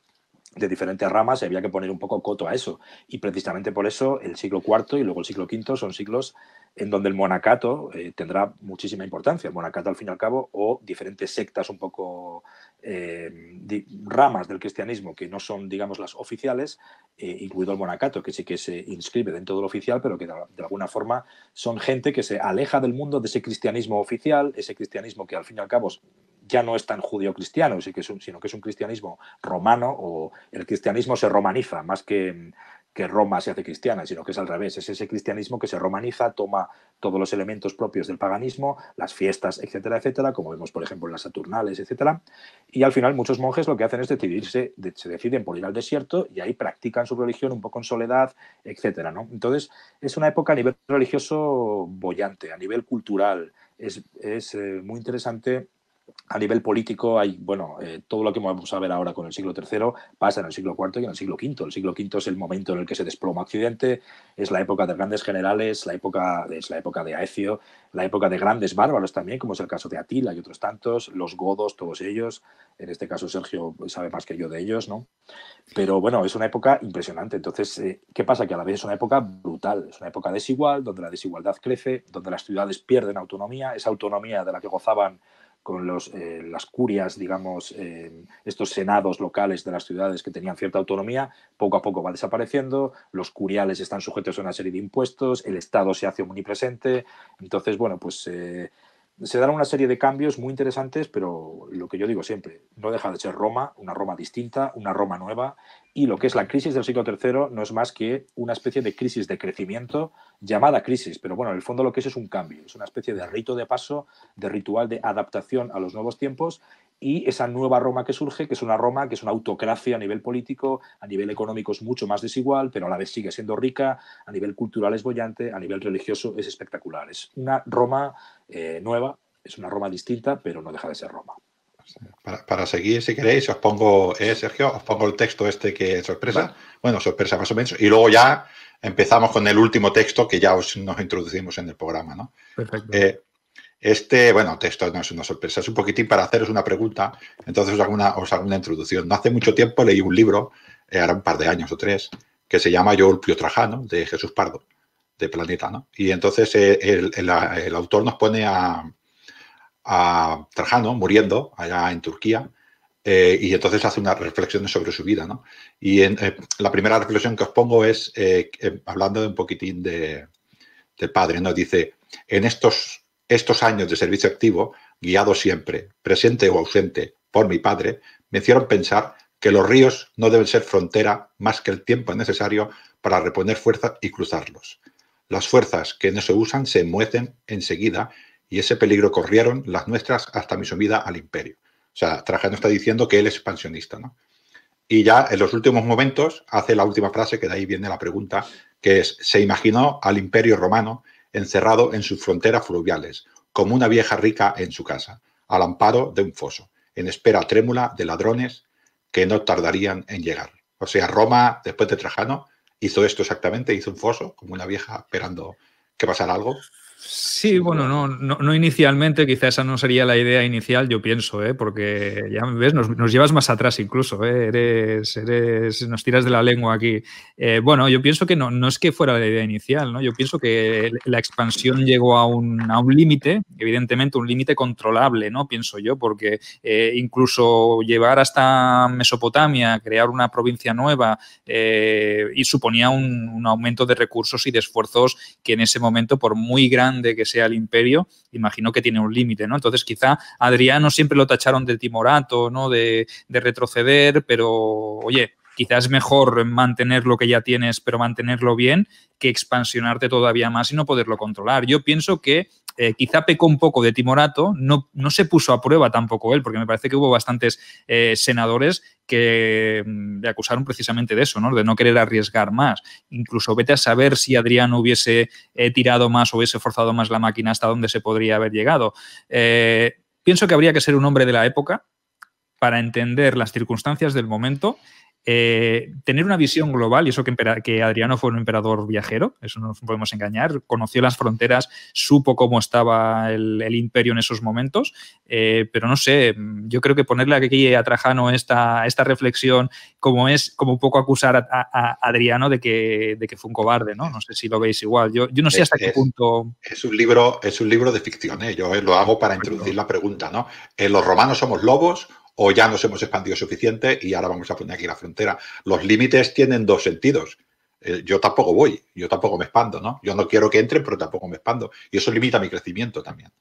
S3: de diferentes ramas y había que poner un poco coto a eso. Y precisamente por eso el siglo IV y luego el siglo V son siglos en donde el monacato eh, tendrá muchísima importancia. El monacato, al fin y al cabo, o diferentes sectas un poco eh, ramas del cristianismo que no son, digamos, las oficiales, eh, incluido el monacato, que sí que se inscribe dentro del oficial, pero que de, de, alguna forma son gente que se aleja del mundo de ese cristianismo oficial, ese cristianismo que al fin y al cabo ya no es tan judío-cristiano, sino que es un cristianismo romano o el cristianismo se romaniza más que, que Roma se hace cristiana, sino que es al revés, es ese cristianismo que se romaniza, toma todos los elementos propios del paganismo, las fiestas, etcétera, etcétera, como vemos por ejemplo en las Saturnales, etcétera, y al final muchos monjes lo que hacen es decidirse, se deciden por ir al desierto y ahí practican su religión un poco en soledad, etcétera, Entonces es una época a nivel religioso bollante, a nivel cultural, es, eh, muy interesante a nivel político hay, bueno, eh, todo lo que vamos a ver ahora con el siglo III pasa en el siglo IV y en el siglo V. El siglo V es el momento en el que se desploma Occidente, es la época de grandes generales, la época, es la época de Aecio, la época de grandes bárbaros también, como es el caso de Atila y otros tantos, los godos, todos ellos. En este caso Sergio sabe más que yo de ellos, ¿no? Pero bueno, es una época impresionante. Entonces, eh, ¿qué pasa? Que a la vez es una época brutal, es una época desigual, donde la desigualdad crece, donde las ciudades pierden autonomía, esa autonomía de la que gozaban con los, eh, las curias, digamos, estos senados locales de las ciudades que tenían cierta autonomía, poco a poco va desapareciendo, los curiales están sujetos a una serie de impuestos, el Estado se hace omnipresente, entonces, bueno, pues... Eh, se dan una serie de cambios muy interesantes, pero lo que yo digo siempre, no deja de ser Roma, una Roma distinta, una Roma nueva, y lo que es la crisis del siglo III no es más que una especie de crisis de crecimiento llamada crisis, pero bueno, en el fondo lo que es es un cambio, es una especie de rito de paso, de ritual de adaptación a los nuevos tiempos y esa nueva Roma que surge, que es una Roma que es una autocracia a nivel político, a nivel económico es mucho más desigual, pero a la vez sigue siendo rica, a nivel cultural es bollante, a nivel religioso es espectacular. Es una Roma eh, nueva, es una
S2: Roma distinta, pero no deja de ser Roma. Para, seguir, si queréis, os pongo, eh, Sergio, os pongo el texto este que sorpresa. Bueno, sorpresa más o menos. Y luego ya empezamos con el último texto que ya os, nos introducimos en el programa, ¿no? Perfecto. Eh, este, bueno, texto no es una sorpresa, es un poquitín para haceros una pregunta, entonces os hago una, introducción. No hace mucho tiempo leí un libro, eh, ahora un par de años o tres, que se llama Yo Trajano, de Jesús Pardo, de Planeta, Y entonces eh, el, autor nos pone a, a, Trajano muriendo allá en Turquía, eh, y entonces hace unas reflexiones sobre su vida, Y la primera reflexión que os pongo es, hablando un poquitín de, del padre, ¿no? Dice, en estos estos años de servicio activo, guiado siempre, presente o ausente, por mi padre, me hicieron pensar que los ríos no deben ser frontera más que el tiempo necesario para reponer fuerzas y cruzarlos. Las fuerzas que no se usan se muecen enseguida y ese peligro corrieron las nuestras hasta mi sumida al imperio. O sea, Trajano está diciendo que él es expansionista, ¿no? Y ya en los últimos momentos hace la última frase, que de ahí viene la pregunta, que es, se imaginó al imperio romano encerrado en sus fronteras fluviales, como una vieja rica en su casa, al amparo de un foso, en espera trémula de ladrones que no tardarían en llegar. O sea, Roma, después de Trajano, hizo esto exactamente, hizo un foso, como una vieja esperando que pasara algo,
S1: Sí, bueno, no, no, inicialmente, quizá esa no sería la idea inicial, yo pienso, ¿eh? porque ya ves, nos, llevas más atrás incluso, ¿eh? eres, eres, nos tiras de la lengua aquí. Eh, bueno, yo pienso que no, no es que fuera la idea inicial, ¿no? yo pienso que la expansión llegó a un, a un límite, evidentemente un límite controlable, ¿no? pienso yo, porque eh, incluso llevar hasta Mesopotamia, crear una provincia nueva, eh, y suponía un, un aumento de recursos y de esfuerzos que en ese momento, por muy grande de que sea el imperio, imagino que tiene un límite, ¿no? Entonces, quizá Adriano siempre lo tacharon de timorato, ¿no? De, de retroceder, pero oye, quizás es mejor mantener lo que ya tienes, pero mantenerlo bien, que expansionarte todavía más y no poderlo controlar. Yo pienso que eh, quizá pecó un poco de timorato, no, no se puso a prueba tampoco él, porque me parece que hubo bastantes eh, senadores que mm, le acusaron precisamente de eso, de no querer arriesgar más. Incluso vete a saber si Adriano hubiese eh, tirado más, o hubiese forzado más la máquina hasta dónde se podría haber llegado. pienso que habría que ser un hombre de la época para entender las circunstancias del momento eh, tener una visión global, y eso que, Adriano fue un emperador viajero, eso no nos podemos engañar, conoció las fronteras, supo cómo estaba el, imperio en esos momentos, eh, pero no sé, yo creo que ponerle aquí a Trajano esta, esta reflexión, como es como un poco acusar a, Adriano de que, fue un cobarde, ¿no? No sé si lo veis
S2: igual, yo, no sé hasta qué punto... Es un libro, es un libro de ficción, ¿eh? yo lo hago para introducir la pregunta, ¿no? ¿Los romanos somos lobos o ya nos hemos expandido suficiente y ahora vamos a poner aquí la frontera. Los límites tienen dos sentidos. Eh, yo tampoco voy, yo tampoco me expando, ¿no? Yo no quiero que entren, pero tampoco me expando. Y eso limita mi crecimiento también.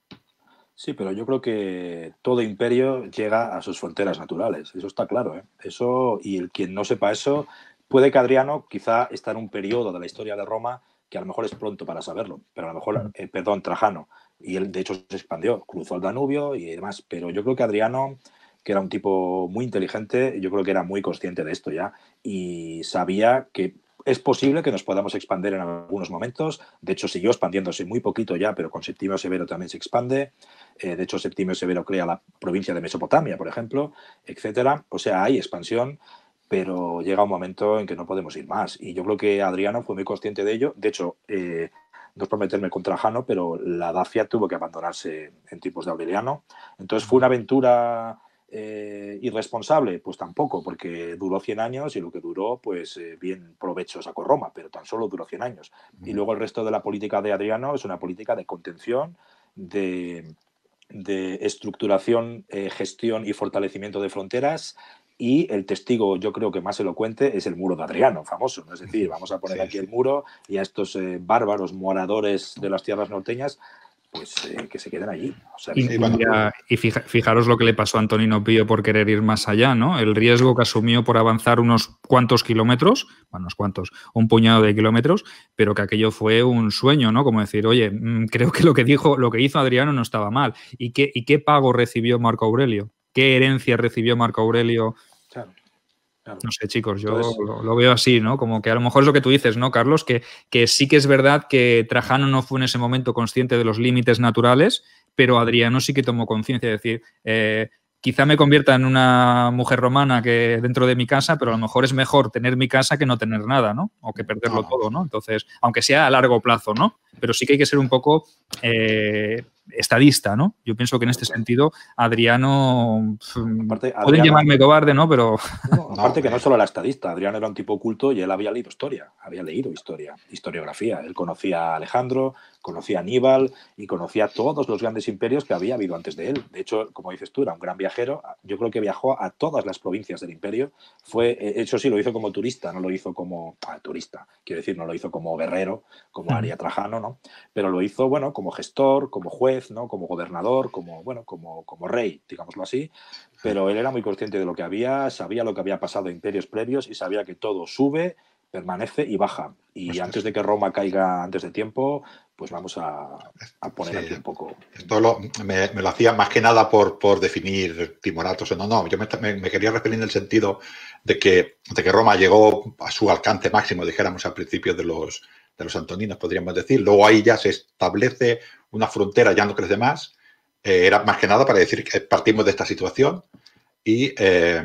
S2: Sí, pero yo
S3: creo que todo imperio llega a sus fronteras naturales, eso está claro. ¿eh? Eso, y el quien no sepa eso, puede que Adriano quizá está en un periodo de la historia de Roma que a lo mejor es pronto para saberlo, pero a lo mejor, eh, perdón, Trajano, y él de hecho se expandió, cruzó el Danubio y demás, pero yo creo que Adriano que era un tipo muy inteligente, yo creo que era muy consciente de esto ya y sabía que es posible que nos podamos expandir en algunos momentos. De hecho, siguió expandiéndose muy poquito ya, pero con Septimio Severo también se expande. Eh, de hecho, Septimio Severo crea la provincia de Mesopotamia, por ejemplo, etcétera. O sea, hay expansión, pero llega un momento en que no podemos ir más. Y yo creo que Adriano fue muy consciente de ello. De hecho, eh, no es por meterme contra Jano, pero la Dacia tuvo que abandonarse en tiempos de Aureliano. Entonces fue una aventura eh, ¿Irresponsable? Pues tampoco, porque duró 100 años y lo que duró, pues eh, bien provecho sacó Roma, pero tan solo duró 100 años. Y luego el resto de la política de Adriano es una política de contención, de, estructuración, eh, gestión y fortalecimiento de fronteras. Y el testigo, yo creo que más elocuente, es el muro de Adriano, famoso. ¿no? Es decir, vamos a poner aquí el muro y a estos bárbaros moradores de las tierras norteñas pues eh, que se quedan allí.
S1: y, fijaros lo que le pasó a Antonino Pío por querer ir más allá, ¿no? El riesgo que asumió por avanzar unos cuantos kilómetros, bueno, unos cuantos, un puñado de kilómetros, pero que aquello fue un sueño, ¿no? Como decir, oye, mm, (laughs) creo que lo que dijo, lo que hizo Adriano no estaba mal. ¿Y qué, y qué pago recibió Marco Aurelio? ¿Qué herencia recibió Marco Aurelio? Claro. No sé, chicos, yo lo, veo así, ¿no? Como que a lo mejor es lo que tú dices, ¿no, Carlos? Que, que sí que es verdad que Trajano no fue en ese momento consciente de los límites naturales, pero Adriano sí que tomó conciencia de decir, eh, quizá me convierta en una mujer romana que dentro de mi casa, pero a lo mejor es mejor tener mi casa que no tener nada, ¿no? O que perderlo todo, ¿no? Entonces, aunque sea a largo plazo, ¿no? Pero sí que hay que ser un poco eh, estadista, ¿no? Yo pienso que en este sentido, Adriano, pueden llamarme cobarde, ¿no? Pero... (laughs) aparte que
S3: no solo era estadista, Adriano era un tipo oculto y él había leído historia, había leído historia, historiografía, él conocía a Alejandro, Conocía a Aníbal y conocía todos los grandes imperios que había habido antes de él. De hecho, como dices tú, era un gran viajero. Yo creo que viajó a todas las provincias del imperio. Fue, hecho eh, sí, lo hizo como turista, no lo hizo como ah, turista. Quiero decir, no lo hizo como guerrero, como Aria Trajano, ¿no? Pero lo hizo, bueno, como gestor, como juez, ¿no? Como gobernador, como, bueno, como, como rey, digámoslo así. Pero él era muy consciente de lo que había, sabía lo que había pasado en imperios previos y sabía que todo sube permanece y baja. Y antes de que Roma caiga antes de tiempo, pues vamos a, poner aquí un poco.
S2: Esto me, lo hacía más que nada por, por definir timoratos. No, no, yo me, quería referir en el sentido de que, de que Roma llegó a su alcance máximo, dijéramos, al principio de los, de los antoninos, podríamos decir. Luego ahí ya se establece una frontera, ya no crece más. Eh, era más que nada para decir que partimos de esta situación y. Eh,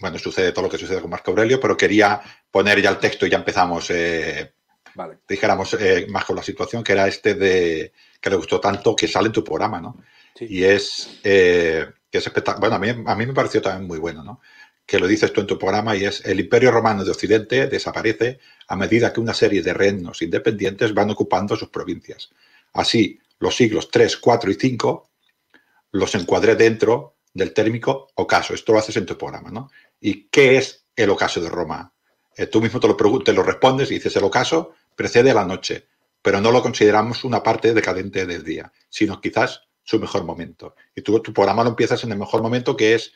S2: bueno, sucede todo lo que sucede con Marco Aurelio, pero quería poner ya el texto y ya empezamos eh, Vale. Dijéramos eh, más con la situación que era este de que le gustó tanto que sale en tu programa, ¿no? Y es, eh, que es espectacular. Bueno, a mí, a mí me pareció también muy bueno, ¿no? Que lo dices tú en tu programa y es el imperio romano de Occidente desaparece a medida que una serie de reinos independientes van ocupando sus provincias. Así, los siglos 3, 4 y 5 los encuadré dentro del térmico ocaso. Esto lo haces en tu programa, ¿no? ¿Y qué es el ocaso de Roma? Eh, tú mismo te lo, te lo respondes y dices el ocaso precede a la noche, pero no lo consideramos una parte decadente del día, sino quizás su mejor momento. Y tú, tu programa lo empiezas en el mejor momento que es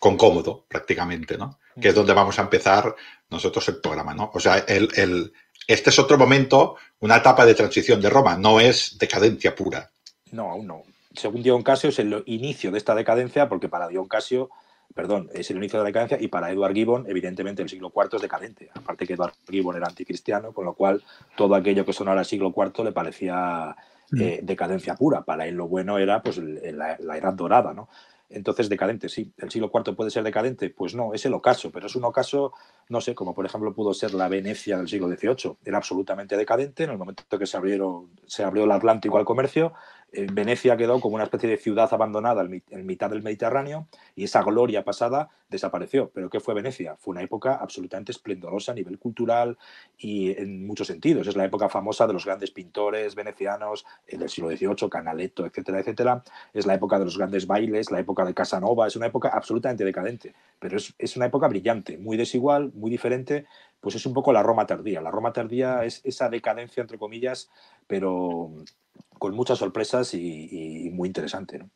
S2: con cómodo, prácticamente, ¿no? Que es donde vamos a empezar nosotros el programa, ¿no? O sea, el, este es otro momento, una etapa de transición de Roma, no es decadencia pura.
S3: No, aún no. Según Dion Casio, es el inicio de esta decadencia, porque para Dion Casio perdón, es el inicio de la decadencia y para Edward Gibbon, evidentemente, el siglo IV es decadente. Aparte que Edward Gibbon era anticristiano, con lo cual todo aquello que sonara el siglo IV le parecía mm. eh, decadencia pura. Para él lo bueno era pues, la, edad dorada, ¿no? Entonces, decadente, sí. ¿El siglo IV puede ser decadente? Pues no, es el ocaso, pero es un ocaso, no sé, como por ejemplo pudo ser la Venecia del siglo XVIII. Era absolutamente decadente en el momento que se, abrieron, se abrió el Atlántico al comercio, eh, Venecia quedó como una especie de ciudad abandonada en mitad del Mediterráneo y esa gloria pasada desapareció. ¿Pero qué fue Venecia? Fue una época absolutamente esplendorosa a nivel cultural y en muchos sentidos. Es la época famosa de los grandes pintores venecianos eh, del siglo XVIII, Canaletto, etcétera, etcétera. Es la época de los grandes bailes, la época de Casanova. Es una época absolutamente decadente, pero es, es una época brillante, muy desigual, muy diferente, pues es un poco la Roma tardía. La Roma tardía es esa decadencia, entre comillas, pero con muchas sorpresas y, muy interesante. ¿no?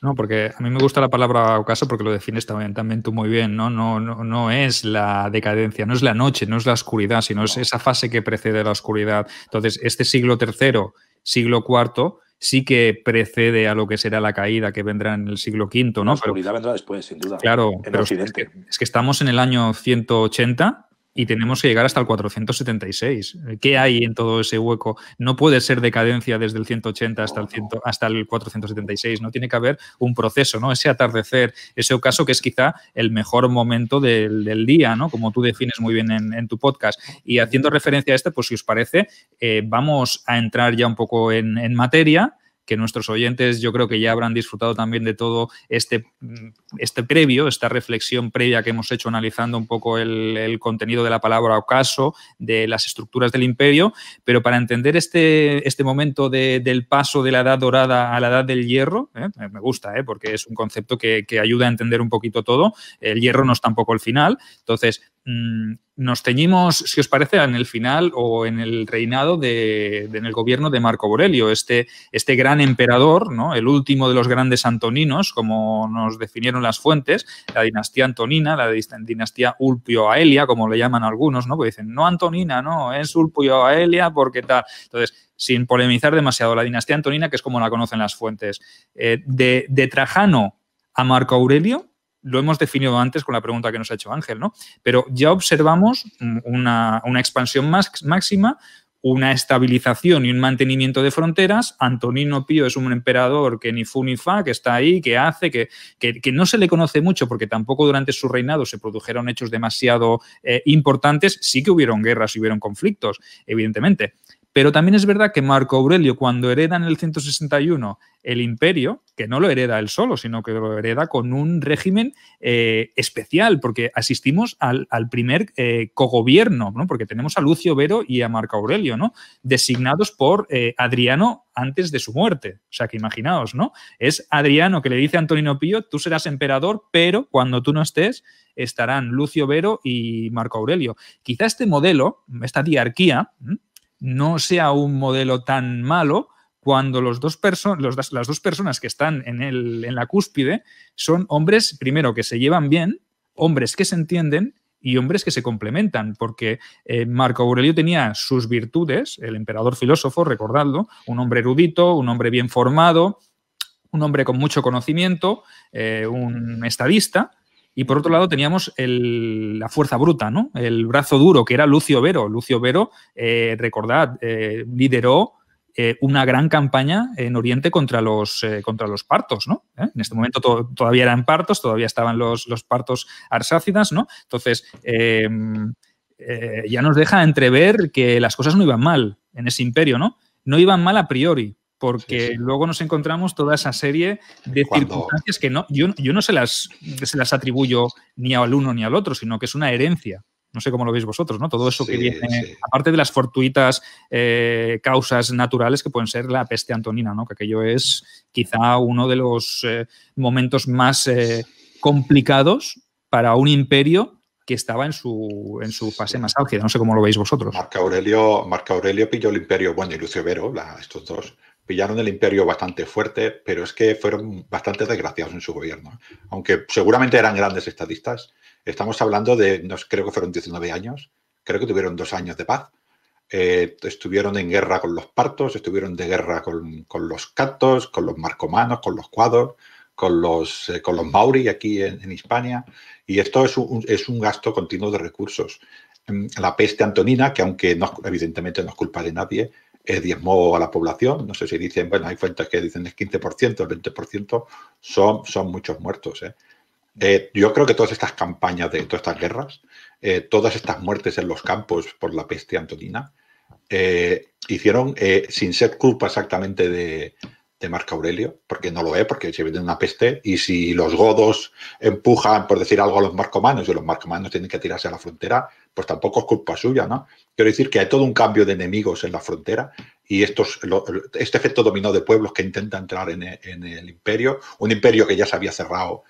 S1: No, porque a mí me gusta la palabra ocaso porque lo defines también, también tú muy bien, ¿no? No, ¿no? no es la decadencia, no es la noche, no es la oscuridad, sino es esa fase que precede a la oscuridad. Entonces, este siglo tercero siglo cuarto sí que precede a lo que será la caída que vendrá en el siglo V, ¿no? La oscuridad
S3: vendrá después, sin duda. Claro, pero es, es
S1: que estamos en el año 180 y tenemos que llegar hasta el 476. ¿Qué hay en todo ese hueco? No puede ser decadencia desde el 180 hasta el, hasta el 476, no tiene que haber un proceso, ¿no? Ese atardecer, ese ocaso que es quizá el mejor momento del, día, ¿no? Como tú defines muy bien en, tu podcast. Y haciendo referencia a este, pues si os parece, eh, vamos a entrar ya un poco en, en materia que nuestros oyentes yo creo que ya habrán disfrutado también de todo este, este previo, esta reflexión previa que hemos hecho analizando un poco el, contenido de la palabra ocaso, de las estructuras del imperio, pero para entender este, este momento del paso de la edad dorada a la edad del hierro, ¿eh? Eh, me gusta, ¿eh? porque es un concepto que, que ayuda a entender un poquito todo, el hierro no es tampoco el final, entonces Mm, nos teñimos, si os parece, en el final o en el reinado de, en el gobierno de Marco Aurelio, este, este gran emperador, ¿no? el último de los grandes antoninos, como nos definieron las fuentes, la dinastía antonina, la dinastía Ulpio-Aelia, como le llaman algunos, ¿no? Porque dicen, no Antonina, no, es Ulpio-Aelia porque tal. Entonces, sin polemizar demasiado, la dinastía antonina, que es como la conocen las fuentes, eh, de Trajano a Marco Aurelio, lo hemos definido antes con la pregunta que nos ha hecho Ángel, ¿no? Pero ya observamos una, expansión máxima, una estabilización y un mantenimiento de fronteras. Antonino Pío es un emperador que ni fu ni fa, que está ahí, que hace, que, no se le conoce mucho porque tampoco durante su reinado se produjeron hechos demasiado eh, importantes. Sí que hubieron guerras y hubieron conflictos, evidentemente. Pero también es verdad que Marco Aurelio, cuando hereda en el 161 el imperio, que no lo hereda él solo, sino que lo hereda con un régimen eh, especial, porque asistimos al, primer eh, cogobierno, ¿no? porque tenemos a Lucio Vero y a Marco Aurelio, ¿no? designados por eh, Adriano antes de su muerte. O sea, que imaginaos, ¿no? Es Adriano que le dice a Antonino Pío, tú serás emperador, pero cuando tú no estés, estarán Lucio Vero y Marco Aurelio. Quizá este modelo, esta diarquía, no sea un modelo tan malo cuando los dos los, las dos personas que están en, el, en la cúspide son hombres, primero, que se llevan bien, hombres que se entienden y hombres que se complementan, porque eh, Marco Aurelio tenía sus virtudes, el emperador filósofo, recordadlo, un hombre erudito, un hombre bien formado, un hombre con mucho conocimiento, eh, un estadista, y por otro lado teníamos la fuerza bruta, ¿no? El brazo duro, que era Lucio Vero. Lucio Vero, eh, recordad, eh, lideró eh, una gran campaña en Oriente contra los, contra los partos, En este momento todavía eran partos, todavía estaban los, partos arsácidas, Entonces, em, ya nos deja entrever que las cosas no iban mal en ese imperio, ¿no? No iban mal a priori, porque luego nos encontramos toda esa serie de circunstancias que yo, no se las, se las atribuyo ni al uno ni al otro, sino que es una herencia. No sé cómo lo veis vosotros, ¿no? Todo eso que viene, aparte de las fortuitas eh, causas naturales que pueden ser la peste antonina, ¿no? Que aquello es quizá uno de los eh, momentos más eh, complicados para un imperio que estaba en su, fase más álgida. No sé cómo lo veis vosotros.
S2: Marco Aurelio, Marco Aurelio pilló el imperio, bueno, y Lucio Vero, estos dos, pillaron el imperio bastante fuerte, pero es que fueron bastante desgraciados en su gobierno. Aunque seguramente eran grandes estadistas, estamos hablando de, creo que fueron 19 años, creo que tuvieron dos años de paz. Eh, estuvieron en guerra con los partos, estuvieron de guerra con, los catos, con los marcomanos, con los cuadros, con los, eh, con los mauri aquí en, en, Hispania. Y esto es un, gasto continuo de recursos. Mm, la peste antonina, que aunque evidentemente no es culpa de nadie, diezmó a la población. No sé si dicen, bueno, hay fuentes que dicen el 15%, el 20%, son, son muchos muertos. ¿eh? Eh, yo creo que todas estas campañas de todas estas guerras, eh, todas estas muertes en los campos por la peste antonina, hicieron, sin ser culpa exactamente de, de Marco Aurelio, porque no lo es, porque se viene una peste, y si los godos empujan, por decir algo, a los marcomanos, y los marcomanos tienen que tirarse a la frontera, pues tampoco es culpa suya, ¿no? Quiero decir que hay todo un cambio de enemigos en la frontera, y estos, este efecto dominó de pueblos que intenta entrar en el imperio, un imperio que ya se había cerrado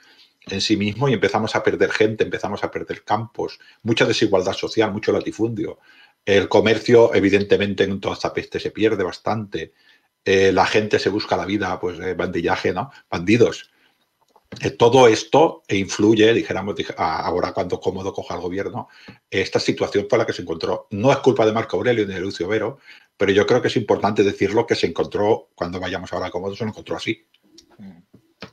S2: en sí mismo y empezamos a perder gente, empezamos a perder campos, mucha desigualdad social, mucho latifundio. El comercio, evidentemente, en toda esta peste se pierde bastante. Eh, la gente se busca la vida, pues bandillaje, ¿no? Bandidos. Eh, todo esto influye, dijéramos, ahora cuando cómodo coja el gobierno, esta situación por la que se encontró. No es culpa de Marco Aurelio ni de Lucio Vero, pero yo creo que es importante decirlo que se encontró, cuando vayamos ahora a cómodo, se lo encontró así.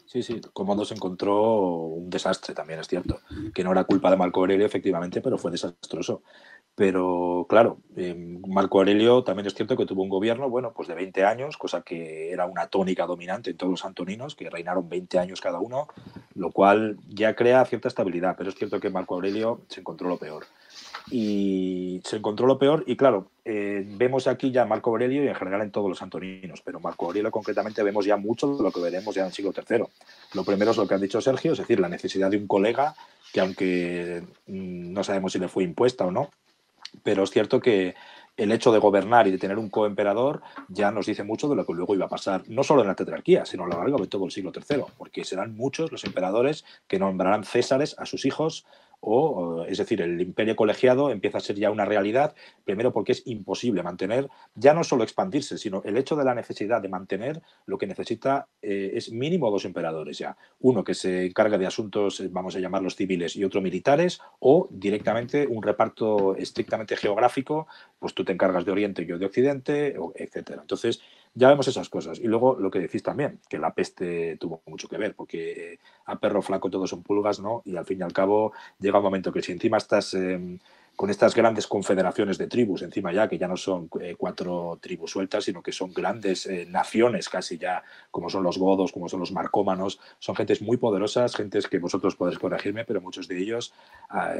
S3: Sí, sí, Cómodo se encontró un desastre también, es cierto, que no era culpa de Marco Aurelio, efectivamente, pero fue desastroso. Pero claro, em, Marco Aurelio también es cierto que tuvo un gobierno, bueno, pues de 20 años, cosa que era una tónica dominante en todos los antoninos, que reinaron 20 años cada uno, lo cual ya crea cierta estabilidad, pero es cierto que Marco Aurelio se encontró lo peor. Y se encontró lo peor, y claro, eh, vemos aquí ya Marco Aurelio y en general en todos los antoninos, pero Marco Aurelio concretamente vemos ya mucho de lo que veremos ya en el siglo III. Lo primero es lo que ha dicho Sergio, es decir, la necesidad de un colega que aunque mm, no sabemos si le fue impuesta o no, pero es cierto que el hecho de gobernar y de tener un coemperador ya nos dice mucho de lo que luego iba a pasar, no solo en la tetrarquía, sino a lo largo de todo el siglo III, porque serán muchos los emperadores que nombrarán césares a sus hijos o, eh, es decir, el imperio colegiado empieza a ser ya una realidad, primero porque es imposible mantener, ya no solo expandirse, sino el hecho de la necesidad de mantener lo que necesita eh, es mínimo dos emperadores ya, uno que se encarga de asuntos, eh, vamos a llamarlos civiles, y otro militares, o directamente un reparto estrictamente geográfico, pues tú te encargas de Oriente, y yo de Occidente, etcétera. Entonces, ya vemos esas cosas. Y luego lo que decís también, que la peste tuvo mucho que ver, porque eh, a perro flaco todos son pulgas, ¿no? Y al fin y al cabo llega un momento que si encima estás... Em, con estas grandes confederaciones de tribus, encima ya que ya no son eh, cuatro tribus sueltas, sino que son grandes eh, naciones casi ya, como son los godos, como son los marcómanos, son gentes muy poderosas, gentes que vosotros podéis corregirme, pero muchos de ellos ah,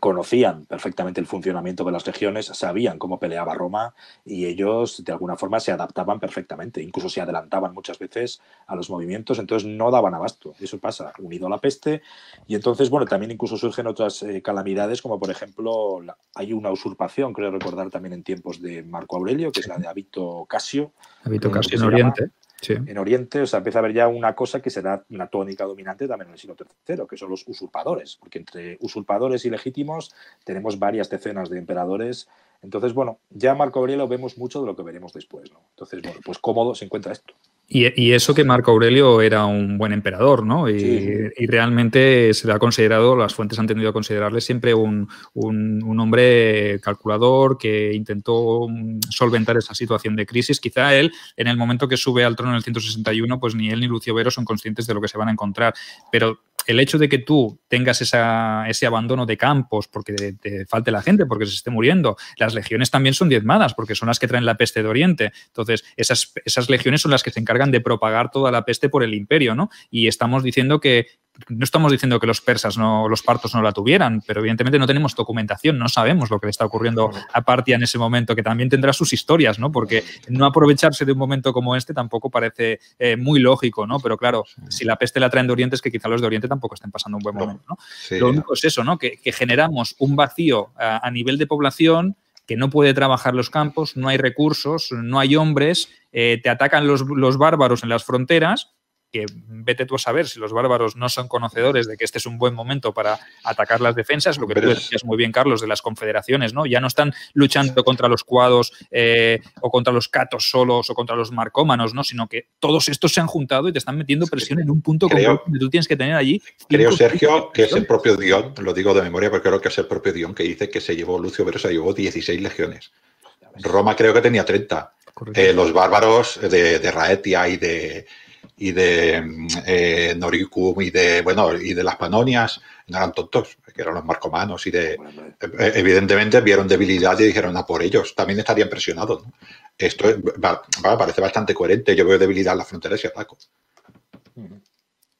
S3: conocían perfectamente el funcionamiento de las regiones, sabían cómo peleaba Roma y ellos de alguna forma se adaptaban perfectamente, incluso se adelantaban muchas veces a los movimientos, entonces no daban abasto, eso pasa, unido a la peste y entonces, bueno, también incluso surgen otras eh, calamidades como por ejemplo hay una usurpación, creo recordar también en tiempos de Marco Aurelio, que es la de Habito Casio. Eh, Casio en Oriente. En Oriente, o sea, empieza a haber ya una cosa que será una tónica dominante también en el siglo III, que son los usurpadores, porque entre usurpadores y legítimos tenemos varias decenas de emperadores. Entonces, bueno, ya Marco Aurelio vemos mucho de lo que veremos después, Entonces, bueno, pues cómodo se encuentra esto.
S1: Y, eso que Marco Aurelio era un buen emperador, ¿no? Y, realmente se le ha considerado, las fuentes han tendido a considerarle siempre un, un, hombre calculador que intentó mm, solventar esa situación de crisis. Quizá él, en el momento que sube al trono en el 161, pues ni él ni Lucio Vero son conscientes de lo que se van a encontrar. Pero el hecho de que tú tengas ese abandono de campos porque te, falte la gente, porque se esté muriendo, las legiones también son diezmadas porque son las que traen la peste de Oriente. Entonces, esas, esas legiones son las que se encargan de propagar toda la peste por el imperio, ¿no? Y estamos diciendo que, no estamos diciendo que los persas no, los partos no la tuvieran, pero evidentemente no tenemos documentación, no sabemos lo que le está ocurriendo a Partia en ese momento, que también tendrá sus historias, ¿no? Porque no aprovecharse de un momento como este tampoco parece eh, muy lógico, ¿no? Pero claro, si la peste la traen de Oriente es que quizá los de Oriente tampoco estén pasando un buen momento, ¿no? Lo único es eso, ¿no? Que, generamos un vacío a nivel de población que no puede trabajar los campos, no hay recursos, no hay hombres, eh, te atacan los, los bárbaros en las fronteras que vete tú a saber si los bárbaros no son conocedores de que este es un buen momento para atacar las defensas, lo que tú decías muy bien, Carlos, de las confederaciones, ¿no? Ya no están luchando contra los cuados eh, o contra los catos solos o contra los marcómanos, ¿no? Sino que todos estos se han juntado y te están metiendo presión en un punto creo, que tú tienes que tener allí. Creo, Sergio,
S2: que es el propio Dion, lo digo de memoria porque creo que es el propio Dion que dice que se llevó Lucio se llevó 16 legiones. Roma creo que tenía 30. Eh, los bárbaros de, de Raetia y de y de eh, Noricum y de, bueno, y de las Panonias, no eran tontos, que eran los marcomanos y de, eh, evidentemente vieron debilidad y dijeron, a ah, por ellos, también estarían presionados. Esto parece bastante coherente, yo veo debilidad en las fronteras y ataco.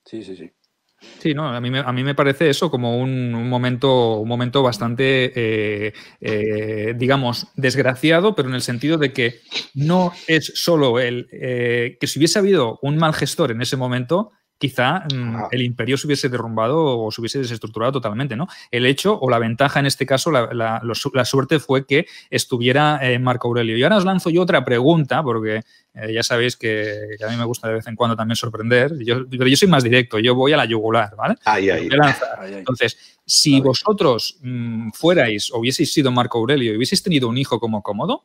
S2: Sí, sí, sí.
S1: Sí, no, a mí me, a me parece eso como un, un momento, un momento bastante, eh, eh, digamos, desgraciado, pero en el sentido de que no es solo el eh, que si hubiese habido un mal gestor en ese momento, quizá mm, el imperio se hubiese derrumbado o se hubiese desestructurado totalmente, ¿no? El hecho o la ventaja en este caso, la, suerte fue que estuviera eh, Marco Aurelio. Y ahora os lanzo yo otra pregunta, porque eh, ya sabéis que, a mí me gusta de vez en cuando también sorprender, yo, yo soy más directo, yo voy a la yugular, ¿vale? Ahí, Entonces, si vosotros mm, fuerais fuerais, hubieseis sido Marco Aurelio y hubieseis tenido un hijo como cómodo,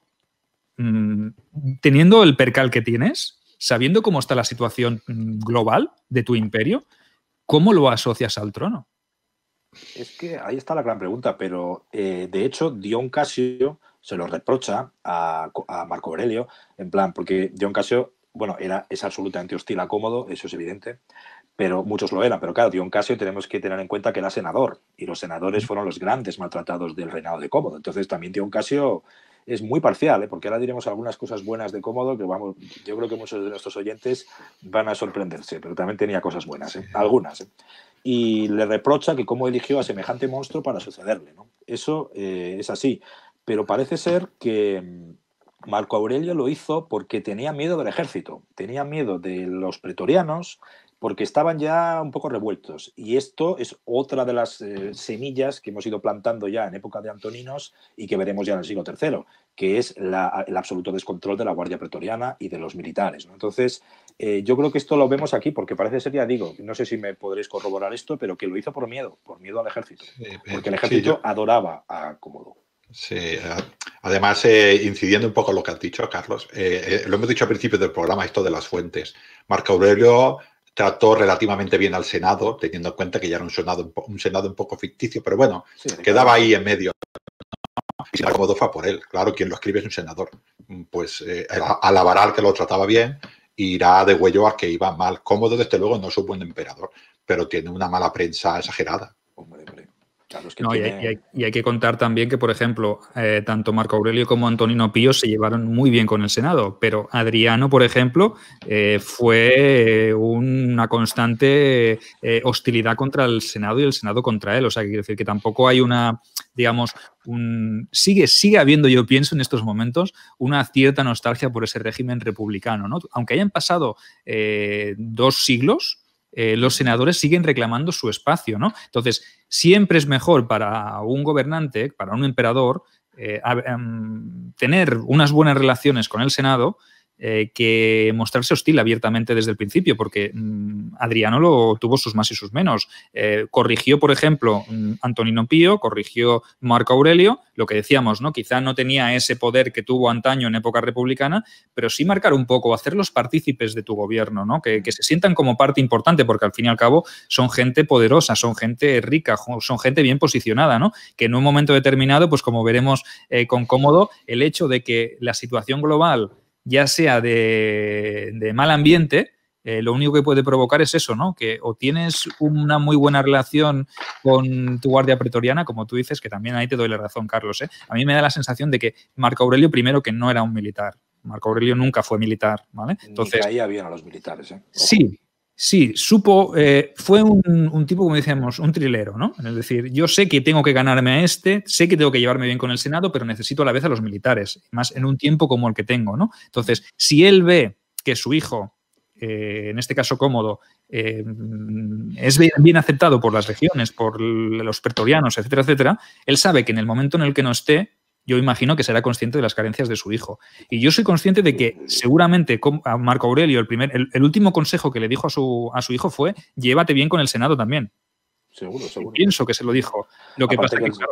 S1: mm, teniendo el percal que tienes, sabiendo cómo está la situación mm, global de tu imperio, ¿cómo lo asocias al trono?
S3: Es que ahí está la gran pregunta, pero eh, de hecho Dion Casio se lo reprocha a, Marco Aurelio, en plan, porque Dion Casio, bueno, era, es absolutamente hostil a Cómodo, eso es evidente, pero muchos lo eran, pero claro, Dion Casio tenemos que tener en cuenta que era senador, y los senadores fueron los grandes maltratados del reinado de Cómodo, entonces también Dion Casio es muy parcial, ¿eh? porque ahora diremos algunas cosas buenas de cómodo que vamos, yo creo que muchos de nuestros oyentes van a sorprenderse, pero también tenía cosas buenas, ¿eh? algunas. ¿eh? Y le reprocha que cómo eligió a semejante monstruo para sucederle. Eso es así, pero parece ser que mm, Marco Aurelio lo hizo porque tenía miedo del ejército, tenía miedo de los pretorianos, porque estaban ya un poco revueltos. Y esto es otra de las eh, semillas que hemos ido plantando ya en época de Antoninos y que veremos ya en el siglo III, que es el absoluto descontrol de la Guardia Pretoriana y de los militares. Entonces, eh, yo creo que esto lo vemos aquí, porque parece ser, ya digo, no sé si me podréis corroborar esto, pero que lo hizo por miedo, por miedo al ejército, eh, porque el ejército
S2: adoraba a Cómodo. Sí, además, incidiendo un poco en lo que has dicho, Carlos, lo hemos dicho al principio del programa, esto de las fuentes. Marco Aurelio trató relativamente bien al Senado, teniendo en cuenta que ya era un Senado un, Senado un poco ficticio, pero bueno, quedaba ahí en medio. Y se cómodo fue por él. Claro, quien lo escribe es un senador. Mm, pues eh, alabará al que lo trataba bien irá de huello al que iba mal. Cómodo, desde luego, no es un buen emperador, pero tiene una mala prensa exagerada. Hombre,
S1: hombre no, y, hay, que contar también que, por ejemplo, eh, tanto Marco Aurelio como Antonino Pío se llevaron muy bien con el Senado, pero Adriano, por ejemplo, eh, fue eh, una constante hostilidad contra el Senado y el Senado contra él. O sea, que decir que tampoco hay una, digamos, un, sigue, sigue habiendo, yo pienso en estos momentos, una cierta nostalgia por ese régimen republicano, Aunque hayan pasado dos siglos, eh, los senadores siguen reclamando su espacio, ¿no? Entonces, siempre es mejor para un gobernante, para un emperador, eh, em, tener unas buenas relaciones con el Senado eh, que mostrarse hostil abiertamente desde el principio, porque mm, Adriano lo tuvo sus más y sus menos. Eh, corrigió, por ejemplo, mm, Antonino Pío, corrigió Marco Aurelio, lo que decíamos, ¿no? Quizá no tenía ese poder que tuvo antaño en época republicana, pero sí marcar un poco, hacerlos partícipes de tu gobierno, ¿no? Que, se sientan como parte importante, porque al fin y al cabo son gente poderosa, son gente rica, son gente bien posicionada, ¿no? Que en un momento determinado, pues como veremos eh, con cómodo, el hecho de que la situación global ya sea de, mal ambiente, eh, lo único que puede provocar es eso, ¿no? Que o tienes una muy buena relación con tu guardia pretoriana, como tú dices, que también ahí te doy la razón, Carlos. ¿eh? A mí me da la sensación de que Marco Aurelio, primero, que no era un militar. Marco Aurelio nunca fue militar, ¿vale? Entonces, ahí caía bien a los militares, ¿eh? Sí, Sí, supo, eh, fue un, tipo, como decíamos, un trilero, ¿no? Es decir, yo sé que tengo que ganarme a este, sé que tengo que llevarme bien con el Senado, pero necesito a la vez a los militares, más en un tiempo como el que tengo, ¿no? Entonces, si él ve que su hijo, eh, en este caso cómodo, eh, es bien, aceptado por las regiones, por los pretorianos, etcétera, etcétera, él sabe que en el momento en el que no esté, yo imagino que será consciente de las carencias de su hijo. Y yo soy consciente de que seguramente Marco Aurelio, el, primer, el, último consejo que le dijo a su, a su hijo fue, llévate bien con el Senado también. Seguro, seguro. Pienso que se lo dijo. Lo que pasa es que,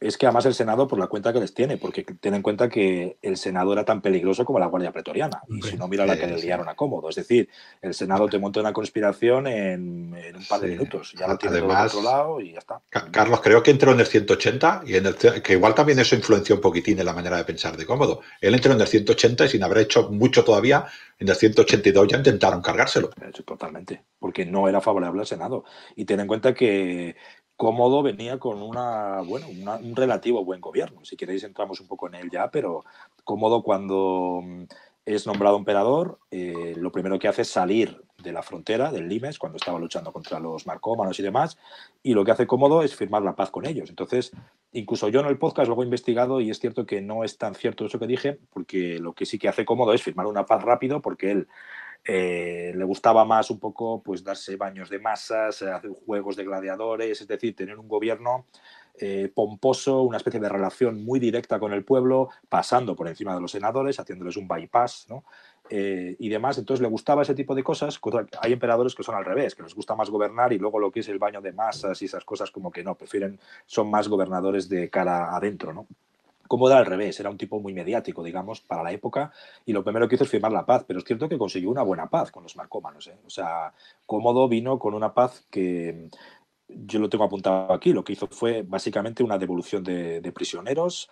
S3: es que además el Senado por la cuenta que les tiene, porque ten en cuenta que el Senado era tan peligroso como la Guardia Pretoriana, y si no, mira la que le liaron a cómodo. Es decir, el Senado te montó una conspiración
S2: en, un par de minutos, ya lo tiene Además, y ya está. Carlos, creo que entró en el 180, y en que igual también eso influenció un poquitín en la manera de pensar de cómodo. Él entró en el 180 y sin haber hecho mucho todavía, en el 182 ya intentaron cargárselo. Totalmente, porque
S3: no era favorable al Senado. Y ten en cuenta que, Cómodo venía con una, bueno, un relativo buen gobierno. Si queréis entramos un poco en él ya, pero Cómodo cuando mm, es nombrado emperador, eh, lo primero que hace es salir de la frontera, del Limes, cuando estaba luchando contra los marcómanos y demás, y lo que hace cómodo es firmar la paz con ellos. Entonces, incluso yo en el podcast lo he investigado y es cierto que no es tan cierto eso que dije, porque lo que sí que hace cómodo es firmar una paz rápido, porque él eh, le gustaba más un poco pues darse baños de masas, eh, hacer juegos de gladiadores, es decir, tener un gobierno eh, pomposo, una especie de relación muy directa con el pueblo, pasando por encima de los senadores, haciéndoles un bypass ¿no? y demás. Entonces le gustaba ese tipo de cosas. Hay emperadores que son al revés, que les gusta más gobernar y luego lo que es el baño de masas y esas cosas como que no, prefieren, son más gobernadores de cara adentro. ¿no? Cómodo al revés, era un tipo muy mediático, digamos, para la época, y lo primero que hizo es firmar la paz, pero es cierto que consiguió una buena paz con los marcómanos. ¿eh? O sea, Cómodo vino con una paz que mm, yo lo tengo apuntado aquí, lo que hizo fue básicamente una devolución de, prisioneros,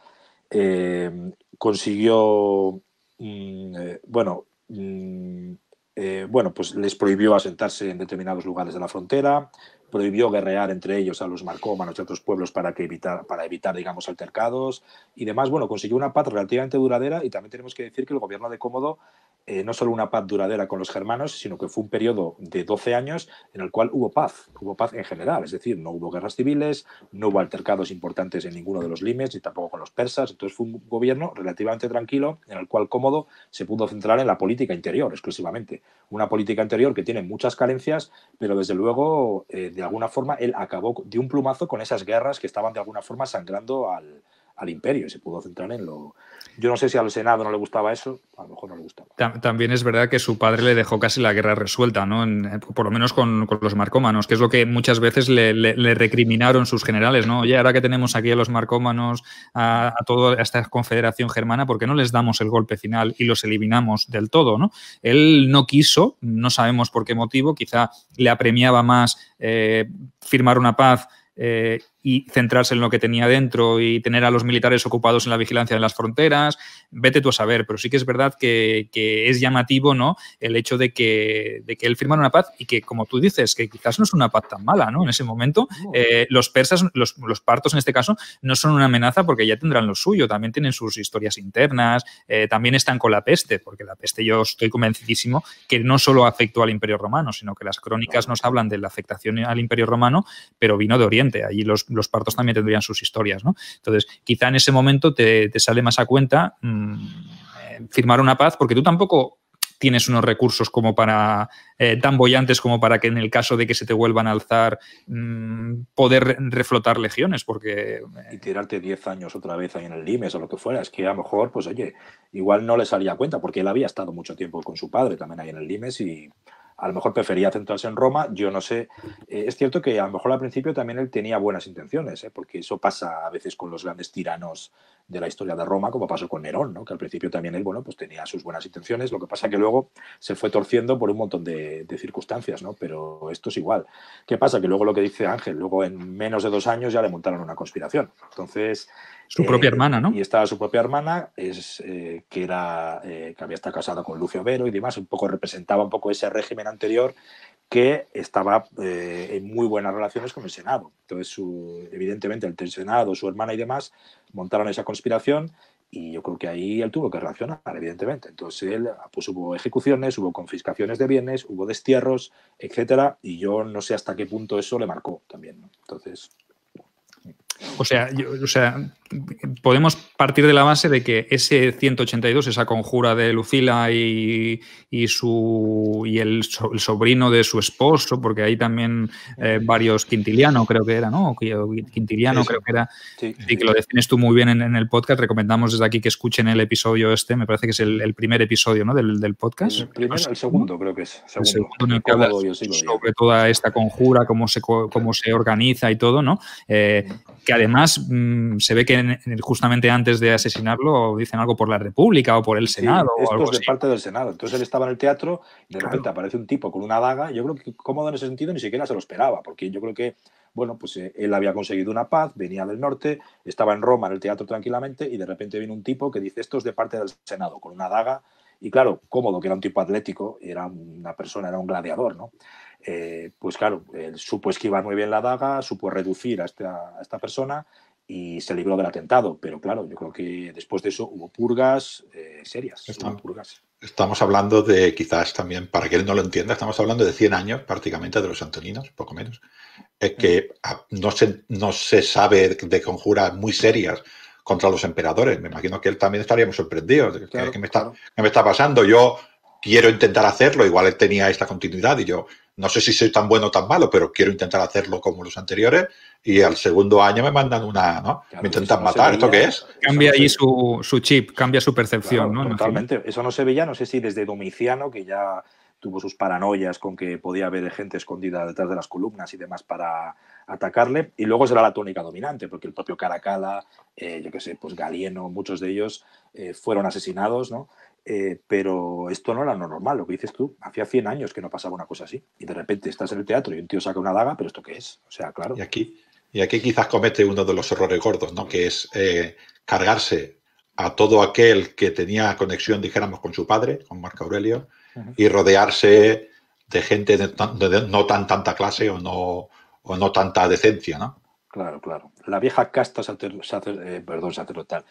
S3: eh, consiguió, mm, eh, bueno, mm, bueno, pues les prohibió asentarse en determinados lugares de la frontera, prohibió guerrear entre ellos a los marcómanos y a otros pueblos para, que evitar, para evitar, digamos, altercados y demás. Bueno, consiguió una paz relativamente duradera y también tenemos que decir que el gobierno de Cómodo eh, no solo una paz duradera con los germanos, sino que fue un periodo de 12 años en el cual hubo paz, hubo paz en general, es decir, no hubo guerras civiles, no hubo altercados importantes en ninguno de los límites ni tampoco con los persas, entonces fue un gobierno relativamente tranquilo en el cual Cómodo se pudo centrar en la política interior exclusivamente, una política interior que tiene muchas carencias, pero desde luego, eh, de alguna forma, él acabó de un plumazo con esas guerras que estaban de alguna forma sangrando al, al imperio y se pudo centrar en lo, yo no sé si al Senado no le gustaba eso, a lo mejor no le
S1: gustaba. También es verdad que su padre le dejó casi la guerra resuelta, ¿no? Eh, por lo menos con, los marcómanos, que es lo que muchas veces le, recriminaron sus generales, ¿no? Oye, ahora que tenemos aquí a los marcómanos, a, toda esta confederación germana, ¿por qué no les damos el golpe final y los eliminamos del todo, ¿no? Él no quiso, no sabemos por qué motivo, quizá le apremiaba más eh, firmar una paz eh, y centrarse en lo que tenía dentro y tener a los militares ocupados en la vigilancia de las fronteras, vete tú a saber, pero sí que es verdad que, es llamativo ¿no? el hecho de que, él firmara una paz y que, como tú dices, que quizás no es una paz tan mala, ¿no? En ese momento, eh, los persas, los, partos en este caso, no son una amenaza porque ya tendrán lo suyo, también tienen sus historias internas, eh, también están con la peste, porque la peste yo estoy convencidísimo que no solo afectó al Imperio Romano, sino que las crónicas nos hablan de la afectación al Imperio Romano, pero vino de Oriente, allí los los partos también tendrían sus historias, ¿no? Entonces, quizá en ese momento te, sale más a cuenta mm, eh, firmar una paz porque tú tampoco tienes unos recursos como para eh, tan bollantes como para que en el caso de que se te vuelvan a alzar mm, poder reflotar legiones porque eh, y
S3: tirarte 10 años otra vez ahí en el Limes o lo que fuera es que a lo mejor pues oye igual no le salía cuenta porque él había estado mucho tiempo con su padre también ahí en el Limes y a lo mejor prefería centrarse en Roma, yo no sé. Eh, es cierto que a lo mejor al principio también él tenía buenas intenciones, ¿eh? porque eso pasa a veces con los grandes tiranos de la historia de Roma, como pasó con Nerón, ¿no? que al principio también él bueno, pues tenía sus buenas intenciones, lo que pasa que luego se fue torciendo por un montón de, circunstancias, ¿no? pero esto es igual. ¿Qué pasa? Que luego lo que dice Ángel, luego en menos de dos años ya le montaron una conspiración. Entonces, su propia eh, hermana, ¿no? Y estaba su propia hermana, es, eh, que, era, eh, que había estado casada con Lucio Vero y demás, un poco representaba un poco ese régimen anterior que estaba en muy buenas relaciones con el Senado. Entonces, evidentemente, el Senado, su hermana y demás montaron esa conspiración y yo creo que ahí él tuvo que reaccionar, evidentemente. Entonces, él, ah, pues hubo ejecuciones, hubo confiscaciones de bienes, hubo destierros, etcétera, y yo no sé hasta qué punto eso le marcó también. ¿no? Entonces.
S1: O sea, sea, podemos partir de la base de que ese 182, esa conjura de Lucila y, su, y el, sobrino de su esposo, porque hay también eh, varios Quintiliano, creo que era, ¿no? Quintiliano, creo que era. Y que lo defines tú muy bien en, el podcast. Recomendamos desde aquí que escuchen el episodio este, me parece que es el, primer episodio ¿no? del, podcast. El, segundo, creo que es. El segundo en que hablas sobre toda esta conjura, cómo se, cómo se organiza y todo, ¿no? Eh, que además mm, se ve que justamente antes de asesinarlo dicen algo por la República o por el Senado. Sí, esto es de
S3: parte del Senado. Entonces él estaba en el teatro y de repente aparece un tipo con una daga. Yo creo que cómodo en ese sentido ni siquiera se lo esperaba, porque yo creo que, bueno, pues eh, él había conseguido una paz, venía del norte, estaba en Roma en el teatro tranquilamente y de repente viene un tipo que dice esto es de parte del Senado, con una daga. Y claro, cómodo, que era un tipo atlético, era una persona, era un gladiador, ¿no? Eh, pues claro, él supo esquivar muy bien la daga, supo reducir a esta, persona y se libró del atentado. Pero claro, yo creo que después de eso hubo purgas eh, serias. Estamos, purgas.
S2: estamos hablando de, quizás también, para que él no lo entienda, estamos hablando de 100 años prácticamente de los antoninos, poco menos, Es eh, mm. que ah, no se, no se sabe de conjuras muy serias contra los emperadores. Me imagino que él también estaría muy sorprendido. me está, ¿Qué me está pasando? Yo quiero intentar hacerlo, igual él tenía esta continuidad y yo no sé si soy tan bueno o tan malo, pero quiero intentar hacerlo como los anteriores. Y al segundo año me mandan una, ¿no? me intentan matar. ¿Esto qué es? Cambia ahí
S1: su, chip, cambia su percepción, ¿no? Totalmente.
S2: Eso no se
S3: veía, no sé si desde Domiciano, que ya tuvo sus paranoias con que podía haber gente escondida detrás de las columnas y demás para atacarle. Y luego será la tónica dominante, porque el propio Caracala, eh, yo qué sé, pues Galieno, muchos de ellos eh, fueron asesinados, ¿no? Eh, pero esto no era normal, lo que dices tú. Hacía 100 años que no pasaba una cosa así. Y de repente estás en el teatro
S2: y un tío saca una daga, pero ¿esto qué es? O sea, claro. Y aquí, y aquí quizás comete uno de los errores gordos, ¿no? Que es eh, cargarse a todo aquel que tenía conexión, dijéramos, con su padre, con Marco Aurelio, y rodearse de gente de, no tan tanta clase o no, no tanta decencia, ¿no? Claro, claro. La vieja casta
S3: eh, perdón, sacerdotal,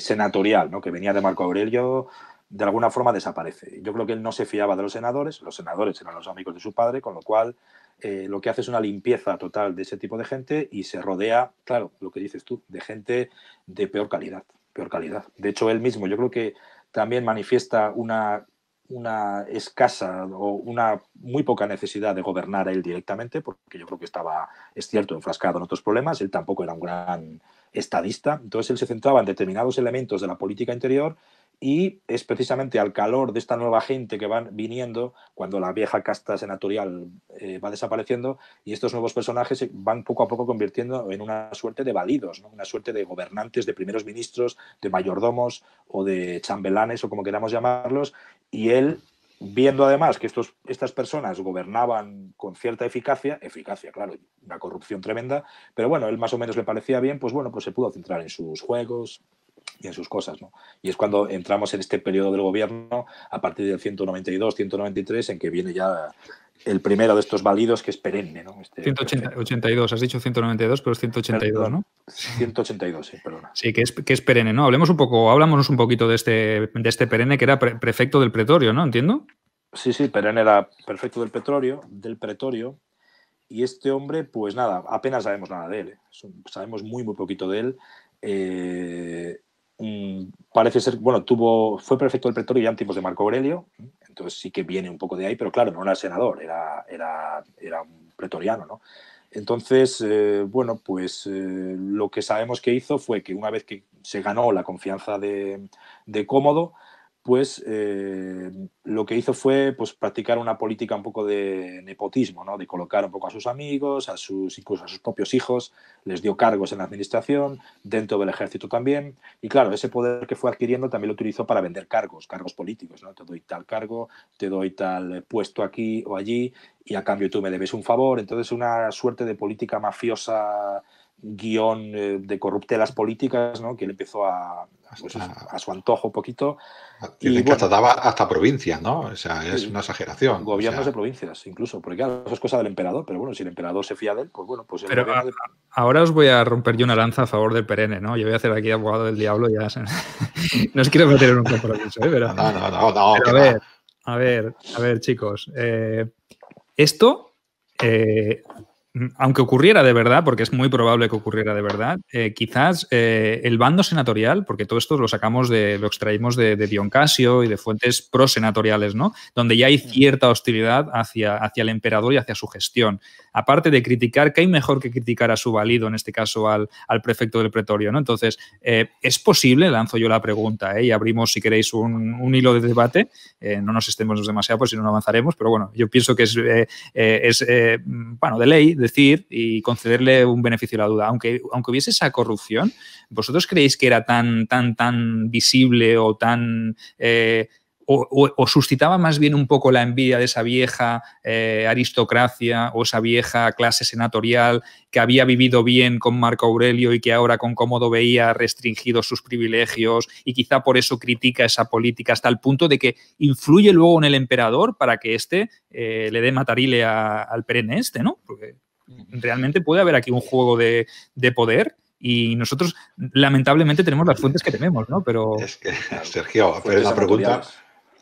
S3: senatorial, ¿no? Que venía de Marco Aurelio, de alguna forma desaparece. Yo creo que él no se fiaba de los senadores, los senadores eran los amigos de su padre, con lo cual eh, lo que hace es una limpieza total de ese tipo de gente y se rodea, claro, lo que dices tú, de gente de peor calidad, peor calidad. De hecho, él mismo, yo creo que también manifiesta una, una escasa o una muy poca necesidad de gobernar a él directamente, porque yo creo que estaba, es cierto, enfrascado en otros problemas, él tampoco era un gran estadista, entonces él se centraba en determinados elementos de la política interior y es precisamente al calor de esta nueva gente que van viniendo, cuando la vieja casta senatorial eh, va desapareciendo, y estos nuevos personajes van poco a poco convirtiendo en una suerte de validos, una suerte de gobernantes, de primeros ministros, de mayordomos o de chambelanes o como queramos llamarlos, y él viendo además que estas personas gobernaban con cierta eficacia, eficacia, claro, una corrupción tremenda, pero bueno, él más o menos le parecía bien, pues bueno, pues se pudo centrar en sus juegos, y en sus cosas. ¿no? Y es cuando entramos en este periodo del gobierno, a partir del 192, 193, en que viene ya el primero de estos válidos que es
S1: perenne. ¿no? 182, este has dicho 192, pero es 182, ¿no? 182, sí, perdona. Sí, que es, que es perenne, ¿no? Hablemos un poco, hablámonos un poquito de este, de este perenne que era prefecto del pretorio, ¿no? ¿Entiendo? Sí, sí, Perenne era
S3: prefecto del pretorio, del pretorio, y este hombre, pues nada, apenas sabemos nada de él. ¿eh? Sabemos muy, muy poquito de él. Eh, Mm, parece ser, bueno, tuvo, fue prefecto del pretorio en tiempos de Marco Aurelio, entonces sí que viene un poco de ahí, pero claro, no era senador, era, un pretoriano, Entonces, eh, bueno, pues eh, lo que sabemos que hizo fue que una vez que se ganó la confianza de, de Cómodo, pues eh, lo que hizo fue pues, practicar una política un poco de nepotismo, ¿no? de colocar un poco a sus amigos, a sus, incluso a sus propios hijos, les dio cargos en la administración, dentro del ejército también, y claro, ese poder que fue adquiriendo también lo utilizó para vender cargos, cargos políticos, ¿no? te doy tal cargo, te doy tal puesto aquí o allí, y a cambio tú me debes un favor, entonces una suerte de política mafiosa guión eh, de de corruptelas políticas, ¿no? que él empezó a, ah. su antojo un poquito. Ah, y, le hasta provincias, ¿no? O sea, es una
S1: exageración.
S3: Gobiernos de provincias, incluso, porque claro, eso es cosa del emperador, pero bueno, si el emperador se fía de él, pues bueno, pues... El pero
S1: ahora os voy a romper yo una lanza a favor del perene, ¿no? Yo voy a hacer aquí abogado del diablo, ya... (laughs) no os quiero meter en un compromiso, ¿eh? Pero, no, no, no, no a ver, a ver, a ver, chicos. Eh, esto... Eh, Mm, aunque ocurriera de verdad, porque es muy probable que ocurriera de verdad, eh, quizás eh, el bando senatorial, porque todo esto lo sacamos de, lo extraímos de, de Dion Casio y de fuentes prosenatoriales, ¿no? Donde ya hay cierta hostilidad hacia, hacia el emperador y hacia su gestión. Aparte de criticar, ¿qué hay mejor que criticar a su valido, en este caso al, prefecto del pretorio, ¿no? Entonces, eh, ¿es posible? Lanzo yo la pregunta, Y abrimos, si queréis, un, hilo de debate. no nos estemos demasiado, pues si no, no avanzaremos, pero bueno, yo pienso que es, es bueno, de ley, decir y concederle un beneficio a la duda. Aunque, aunque hubiese esa corrupción, ¿vosotros creéis que era tan, tan, tan visible o tan... Eh, o, suscitaba más bien un poco la envidia de esa vieja eh, aristocracia o esa vieja clase senatorial que había vivido bien con Marco Aurelio y que ahora con Cómodo veía restringidos sus privilegios y quizá por eso critica esa política hasta el punto de que influye luego en el emperador para que éste eh, le dé matarile al perenne este, ¿no? realmente puede haber aquí un juego de, poder y nosotros lamentablemente tenemos las fuentes que tenemos, ¿no? Pero... Es que,
S2: (laughs) Sergio, pero la pregunta...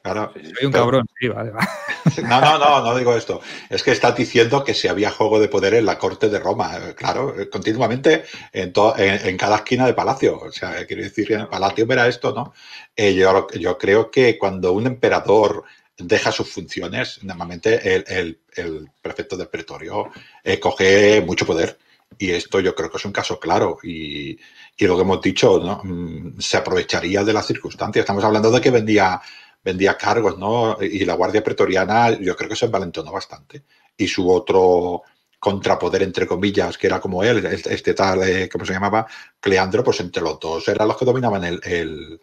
S2: Soy un cabrón, sí, vale, (laughs) No, no, no, no digo esto. Es que estás diciendo que si había juego de poder en la corte de Roma, eh, claro, eh, continuamente en, cada esquina de palacio. O sea, eh, quiero decir, Palacio era esto, ¿no? yo, yo creo que cuando un emperador deja sus funciones. Normalmente el, prefecto del pretorio eh, coge mucho poder. Y esto yo creo que es un caso claro. Y, lo que hemos dicho, ¿no? Mm, se aprovecharía de las circunstancias. Estamos hablando de que vendía, vendía cargos, ¿no? Y la Guardia Pretoriana, yo creo que se envalentonó bastante. Y su otro contrapoder, entre comillas, que era como él, este, este tal, eh, ¿cómo se llamaba? Cleandro, pues entre los dos eran los que dominaban el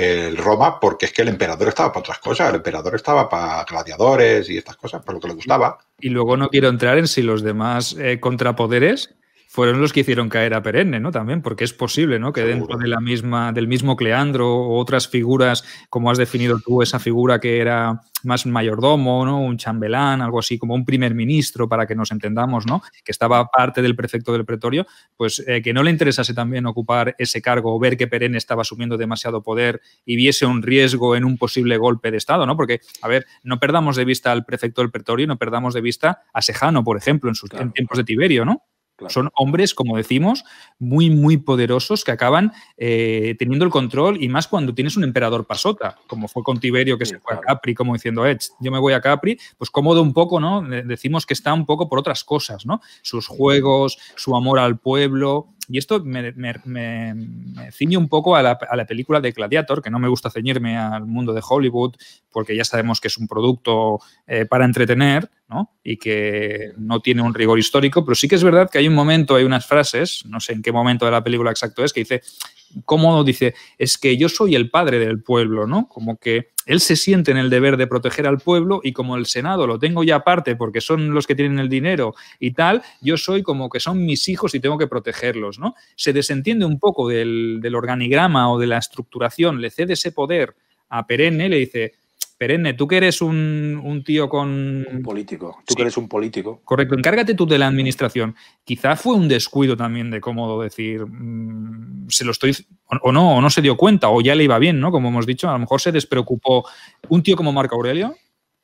S2: el Roma porque es que el emperador estaba para otras cosas, el emperador estaba para gladiadores y estas cosas, por lo que le gustaba.
S1: Y luego no quiero entrar en si los demás eh, contrapoderes fueron los que hicieron caer a Perenne, ¿no? También, porque es posible, ¿no? Que dentro de la misma, del mismo Cleandro o otras figuras, como has definido tú, esa figura que era más mayordomo, ¿no? Un chambelán, algo así, como un primer ministro, para que nos entendamos, ¿no? Que estaba parte del prefecto del pretorio, pues eh, que no le interesase también ocupar ese cargo o ver que Perenne estaba asumiendo demasiado poder y viese un riesgo en un posible golpe de Estado, ¿no? Porque, a ver, no perdamos de vista al prefecto del pretorio, y no perdamos de vista a Sejano, por ejemplo, en sus en tiempos de Tiberio, ¿no? Son hombres, como decimos, muy, muy poderosos que acaban eh, teniendo el control y más cuando tienes un emperador pasota, como fue con Tiberio que se fue a Capri, como diciendo, eh, yo me voy a Capri, pues cómodo un poco, ¿no? Decimos que está un poco por otras cosas, ¿no? Sus juegos, su amor al pueblo, y esto me, ciñe un poco a la, película de Gladiator, que no me gusta ceñirme al mundo de Hollywood, porque ya sabemos que es un producto eh, para entretener, y que no tiene un rigor histórico, pero sí que es verdad que hay un momento, hay unas frases, no sé en qué momento de la película exacto es, que dice, cómo dice, es que yo soy el padre del pueblo, ¿no? Como que él se siente en el deber de proteger al pueblo y como el Senado lo tengo ya aparte porque son los que tienen el dinero y tal, yo soy como que son mis hijos y tengo que protegerlos, ¿no? Se desentiende un poco del, del organigrama o de la estructuración, le cede ese poder a Perenne, le dice, perenne. Tú que eres un, tío con... Un político, tú que eres un político. Correcto, encárgate tú de la administración. Quizá fue un descuido también de cómo decir, mm, se lo estoy... O, no, o no se dio cuenta, o ya le iba bien, ¿no? Como hemos dicho, a lo mejor se despreocupó. Un tío como Marco Aurelio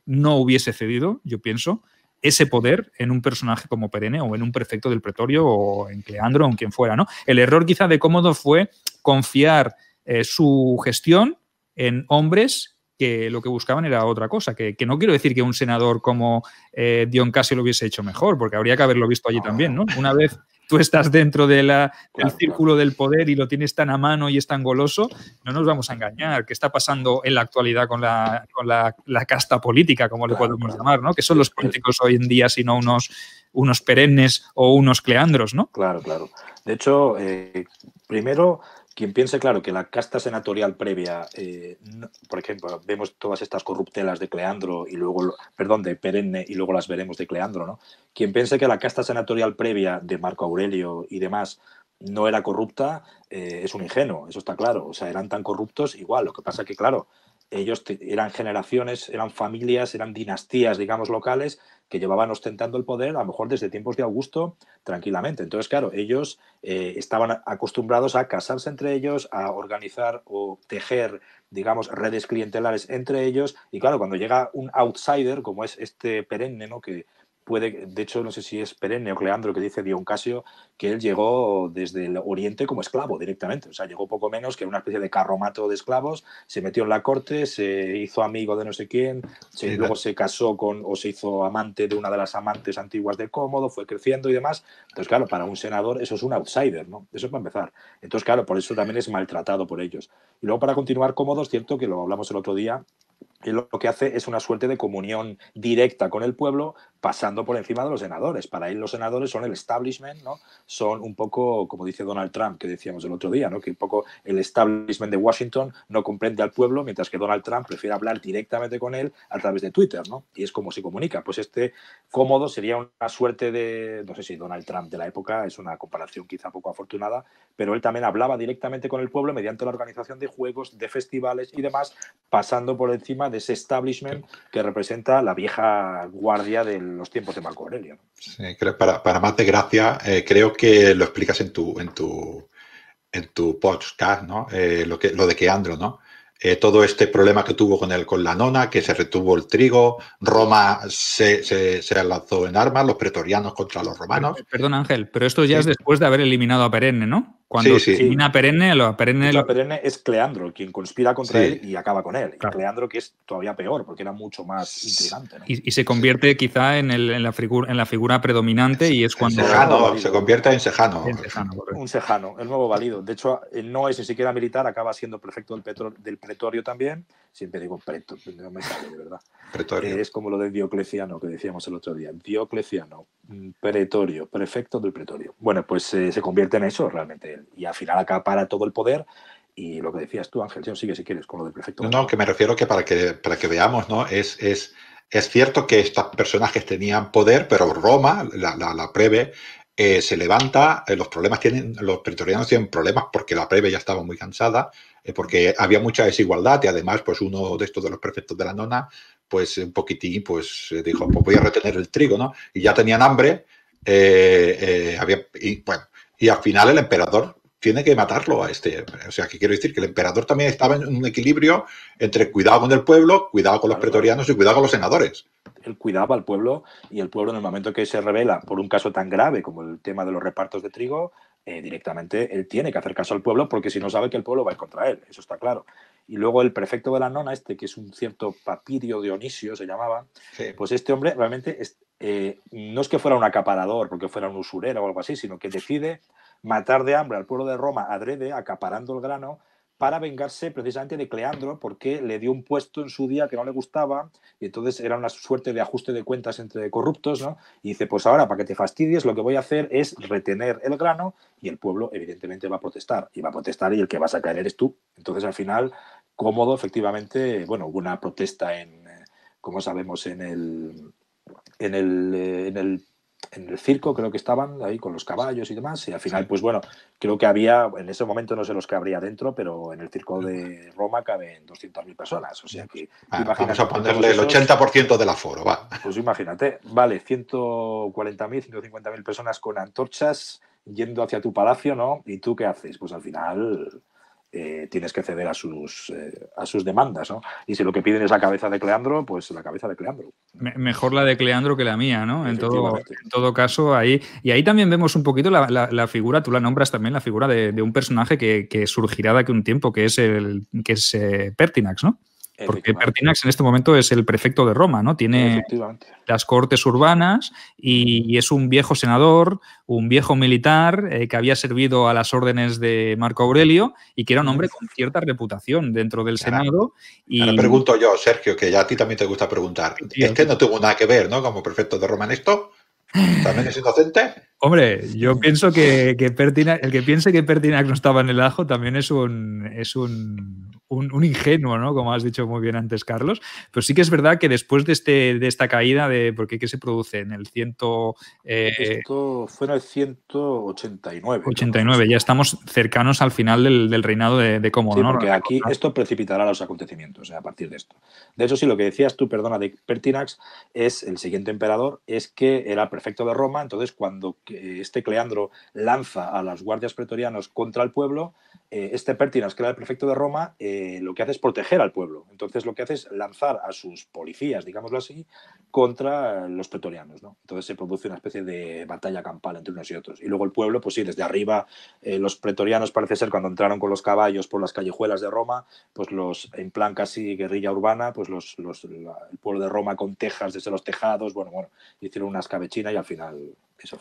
S1: no hubiese cedido, yo pienso, ese poder en un personaje como Perenne o en un prefecto del pretorio o en Cleandro o en quien fuera, ¿no? El error quizá de Cómodo fue confiar eh, su gestión en hombres que lo que buscaban era otra cosa, que, no quiero decir que un senador como eh, Dion Casio lo hubiese hecho mejor, porque habría que haberlo visto allí también, ¿no? Una vez tú estás dentro de la, del círculo del poder y lo tienes tan a mano y es tan goloso, no nos vamos a engañar. ¿Qué está pasando en la actualidad con la, casta política, como le podemos llamar, ¿no? Que son los políticos hoy en día, sino unos, unos perennes o unos cleandros, ¿no?
S3: Claro, claro. De hecho, eh, primero quien piense, claro, que la casta senatorial previa, eh, por ejemplo, vemos todas estas corruptelas de Cleandro y luego, perdón, de Perenne y luego las veremos de Cleandro, ¿no? Quien piense que la casta senatorial previa de Marco Aurelio y demás no era corrupta, eh, es un ingenuo, eso está claro. O sea, eran tan corruptos igual. Lo que pasa que, claro, ellos eran generaciones, eran familias, eran dinastías, digamos, locales que llevaban ostentando el poder a lo mejor desde tiempos de Augusto tranquilamente. Entonces, claro, ellos eh, estaban acostumbrados a casarse entre ellos, a organizar o tejer, digamos, redes clientelares entre ellos. Y claro, cuando llega un outsider, como es este perenne, ¿no? que puede, de hecho, no sé si es perenne o Cleandro que dice Dion Casio, que él llegó desde el Oriente como esclavo directamente. O sea, llegó poco menos que una especie de carromato de esclavos, se metió en la corte, se hizo amigo de no sé quién, luego se casó con o se hizo amante de una de las amantes antiguas de Cómodo, fue creciendo y demás. Entonces, claro, para un senador eso es un outsider, ¿no? Eso es para empezar. Entonces, claro, por eso también es maltratado por ellos. Y luego, para continuar Cómodo, es cierto que lo hablamos el otro día, lo que hace es una suerte de comunión directa con el pueblo, pasando por encima de los senadores. Para él los senadores son el establishment, ¿no? Son un poco, como dice Donald Trump, que decíamos el otro día, ¿no? Que un poco el establishment de Washington no comprende al pueblo, mientras que Donald Trump prefiere hablar directamente con él a través de Twitter, ¿no? Y es como se comunica. Pues este cómodo sería una suerte de, no sé si Donald Trump de la época, es una comparación quizá poco afortunada, pero él también hablaba directamente con el pueblo mediante la organización de juegos, de festivales y demás, pasando por encima de ese establishment que representa la vieja guardia de los tiempos de Marco Aurelio.
S2: para, más de gracia, eh, creo que lo explicas en tu, en tu, en tu podcast, ¿no? Eh, lo, que, lo de que Andro, ¿no? Eh, todo este problema que tuvo con, el, con la nona, que se retuvo el trigo, Roma se, se, lanzó en armas, los pretorianos contra los romanos.
S1: Perdón, Ángel, pero esto ya es después de haber eliminado a Perenne, ¿no? Cuando se una perenne, lo perenne. perenne
S3: es Cleandro, quien conspira contra él y acaba con él. Cleandro, que es todavía peor, porque era mucho más intrigante.
S1: Y, se convierte quizá en, la figura, en la figura
S2: predominante y es cuando. se convierte en Sejano.
S3: un Sejano, el nuevo valido. De hecho, eh, no es ni siquiera militar, acaba siendo prefecto del pretorio también siempre digo preto, (laughs) no me de verdad. Pretorio. Eh, es como lo de Diocleciano que decíamos el otro día. Diocleciano, mm, pretorio, prefecto del pretorio. Bueno, pues eh, se convierte en eso realmente. Y al final acapara
S2: todo el poder. Y lo que decías tú, Ángel, sigue si quieres con lo del prefecto. No, que me refiero que para que, para que veamos, ¿no? Es, es, es cierto que estos personajes tenían poder, pero Roma, la, la, preve, eh, se levanta, los problemas tienen, los pretorianos tienen problemas porque la preve ya estaba muy cansada, eh, porque había mucha desigualdad y además, pues uno de estos de los prefectos de la nona, pues un poquitín, pues eh, dijo, pues voy a retener el trigo, ¿no? Y ya tenían hambre, eh, y, y al final el emperador tiene que matarlo a este. O sea, que quiero decir que el emperador también estaba en un equilibrio entre cuidado con el pueblo, cuidado con los pretorianos y cuidado con los senadores. Él cuidaba al pueblo y el pueblo en el momento que se revela
S3: por un caso tan grave como el tema de los repartos de trigo, eh, directamente él tiene que hacer caso al pueblo porque si no sabe que el pueblo va a ir contra él, eso está claro. Y luego el prefecto de la nona, este que es un cierto papirio Dionisio, se llamaba, pues este hombre realmente eh, no es que fuera un acaparador, porque fuera un usurero o algo así, sino que decide matar de hambre al pueblo de Roma adrede, acaparando el grano para vengarse precisamente de Cleandro, porque le dio un puesto en su día que no le gustaba, y entonces era una suerte de ajuste de cuentas entre corruptos, ¿no? Y dice, pues ahora, para que te fastidies, lo que voy a hacer es retener el grano, y el pueblo, evidentemente, va a protestar, y va a protestar, y el que vas a caer eres tú. Entonces, al final, cómodo, efectivamente, bueno, hubo una protesta en, eh, como sabemos, en el, en el, eh, en el en el circo creo que estaban ahí con los caballos y demás y al final pues bueno creo que había en ese momento no sé los que habría dentro pero en el circo de Roma caben 200.000 personas o sea que pues, ah, vamos a ponerle el 80%
S2: del aforo va
S3: pues imagínate vale 140.000 150.000 personas con antorchas yendo hacia tu palacio no y tú qué haces pues al final eh, tienes que ceder a sus, eh, a sus demandas. ¿no? Y si lo que piden es la cabeza de Cleandro, pues la cabeza de Cleandro.
S1: mejor la de Cleandro que la mía, ¿no? En todo, todo caso, ahí. Y ahí también vemos un poquito la, figura, tú la nombras también, la figura de, un personaje que, surgirá de aquí un tiempo, que es el que es eh, Pertinax, ¿no? Porque Pertinax en este momento es el prefecto de Roma, ¿no? Tiene las cortes urbanas y, es un viejo senador, un viejo militar eh, que había servido a las órdenes de Marco Aurelio y que era un hombre mm. con cierta reputación dentro del Senado. Ahora, y... pregunto
S2: yo, Sergio, que ya a ti también te gusta preguntar. este no tuvo nada que ver, ¿no? Como prefecto de Roma en esto. ¿También es inocente?
S1: Hombre, yo pienso que, que Pertinax, el que piense que Pertinax no estaba en el ajo también es un, es un, un, ingenuo, ¿no? Como has dicho muy bien antes, Carlos. Pero sí que es verdad que después de, este, de esta caída, de por ¿qué se produce? En el ciento... Eh, esto fue en el 189. 89, ya estamos cercanos al final del, del reinado de, Comodoro. Porque aquí esto precipitará
S3: los acontecimientos eh, a partir de esto. De hecho, sí, lo que decías tú, perdona, de Pertinax es el siguiente emperador, es que era perfecto de Roma, entonces cuando eh, este Cleandro lanza a las guardias pretorianos contra el pueblo, eh, este Pertinas, que era el prefecto de Roma, eh, lo que hace es proteger al pueblo. Entonces lo que hace es lanzar a sus policías, digámoslo así, contra los pretorianos. Entonces se produce una especie de batalla campal entre unos y otros. Y luego el pueblo, pues sí, desde arriba, eh, los pretorianos parece ser cuando entraron con los caballos por las callejuelas de Roma, pues los, en plan casi guerrilla urbana, pues los, el pueblo de Roma con tejas desde los tejados, bueno, bueno, hicieron una escabechina y al final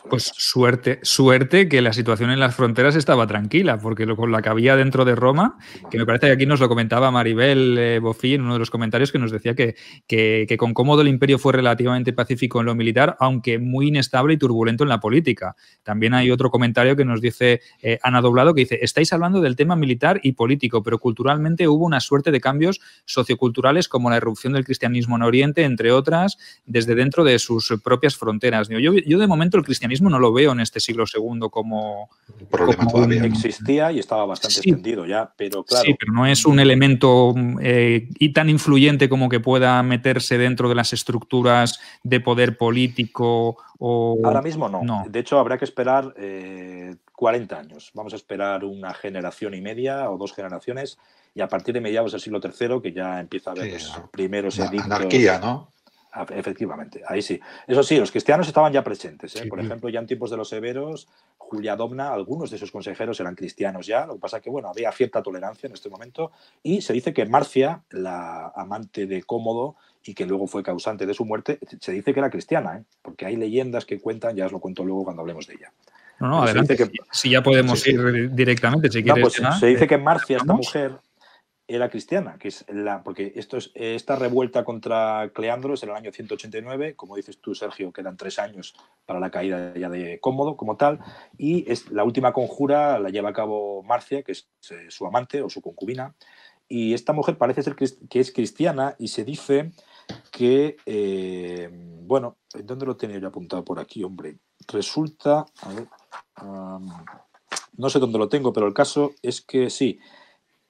S1: pues suerte, suerte que la situación en las fronteras estaba tranquila, porque lo, con la que había dentro de Roma, que me parece que aquí nos lo comentaba Maribel eh, en uno de los comentarios que nos decía que, que, con cómodo el imperio fue relativamente pacífico en lo militar, aunque muy inestable y turbulento en la política. También hay otro comentario que nos dice eh, Ana Doblado que dice, estáis hablando del tema militar y político, pero culturalmente hubo una suerte de cambios socioculturales como la erupción del cristianismo en Oriente, entre otras, desde dentro de sus propias fronteras. Yo, yo de momento cristianismo no lo veo en este siglo segundo como... como Existía y estaba bastante extendido ya, pero claro... Sí, pero no es un elemento eh, y tan influyente como que pueda meterse dentro de las estructuras de poder político o... Ahora mismo no. De
S3: hecho, habrá que esperar 40 eh, años. Vamos a esperar una generación y media o dos generaciones y a partir de mediados del siglo III, que ya empieza a haber los primeros edictos... Anarquía, ¿no? Efectivamente, ahí sí. Eso sí, los cristianos estaban ya presentes. ¿eh? Por ejemplo, ya en tiempos de los severos, Julia Domna, algunos de sus consejeros eran cristianos ya. Lo que pasa que, bueno, había cierta tolerancia en este momento. Y se dice que Marcia, la amante de Cómodo y que luego fue causante de su muerte, se dice que era cristiana, ¿eh? porque hay leyendas que cuentan, ya os lo cuento luego cuando
S1: hablemos de ella. No, no, adelante, si, ya podemos ir directamente, si pues, se dice eh, que
S3: Marcia, esta mujer, era cristiana, que es la, porque esto es, esta revuelta contra Cleandro es en el año 189, como dices tú, Sergio, quedan tres años para la caída ya de Cómodo como tal, y es, la última conjura la lleva a cabo Marcia, que es eh, su amante o su concubina, y esta mujer parece ser que es cristiana y se dice que, eh, bueno, ¿dónde lo tenía yo apuntado por aquí, hombre? Resulta, a ver, no sé dónde lo tengo, pero el caso es que sí,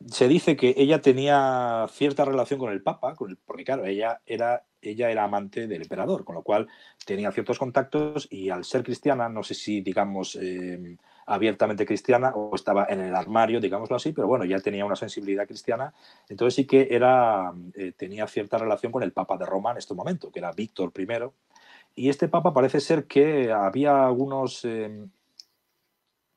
S3: se dice que ella tenía cierta relación con el Papa, con el, porque claro, ella era, ella era amante del emperador, con lo cual tenía ciertos contactos y al ser cristiana, no sé si digamos em, abiertamente cristiana o estaba en el armario, digámoslo así, pero bueno, ya tenía una sensibilidad cristiana, entonces sí que era, eh, tenía cierta relación con el Papa de Roma en este momento, que era Víctor I. Y este Papa parece ser que había algunos... Em,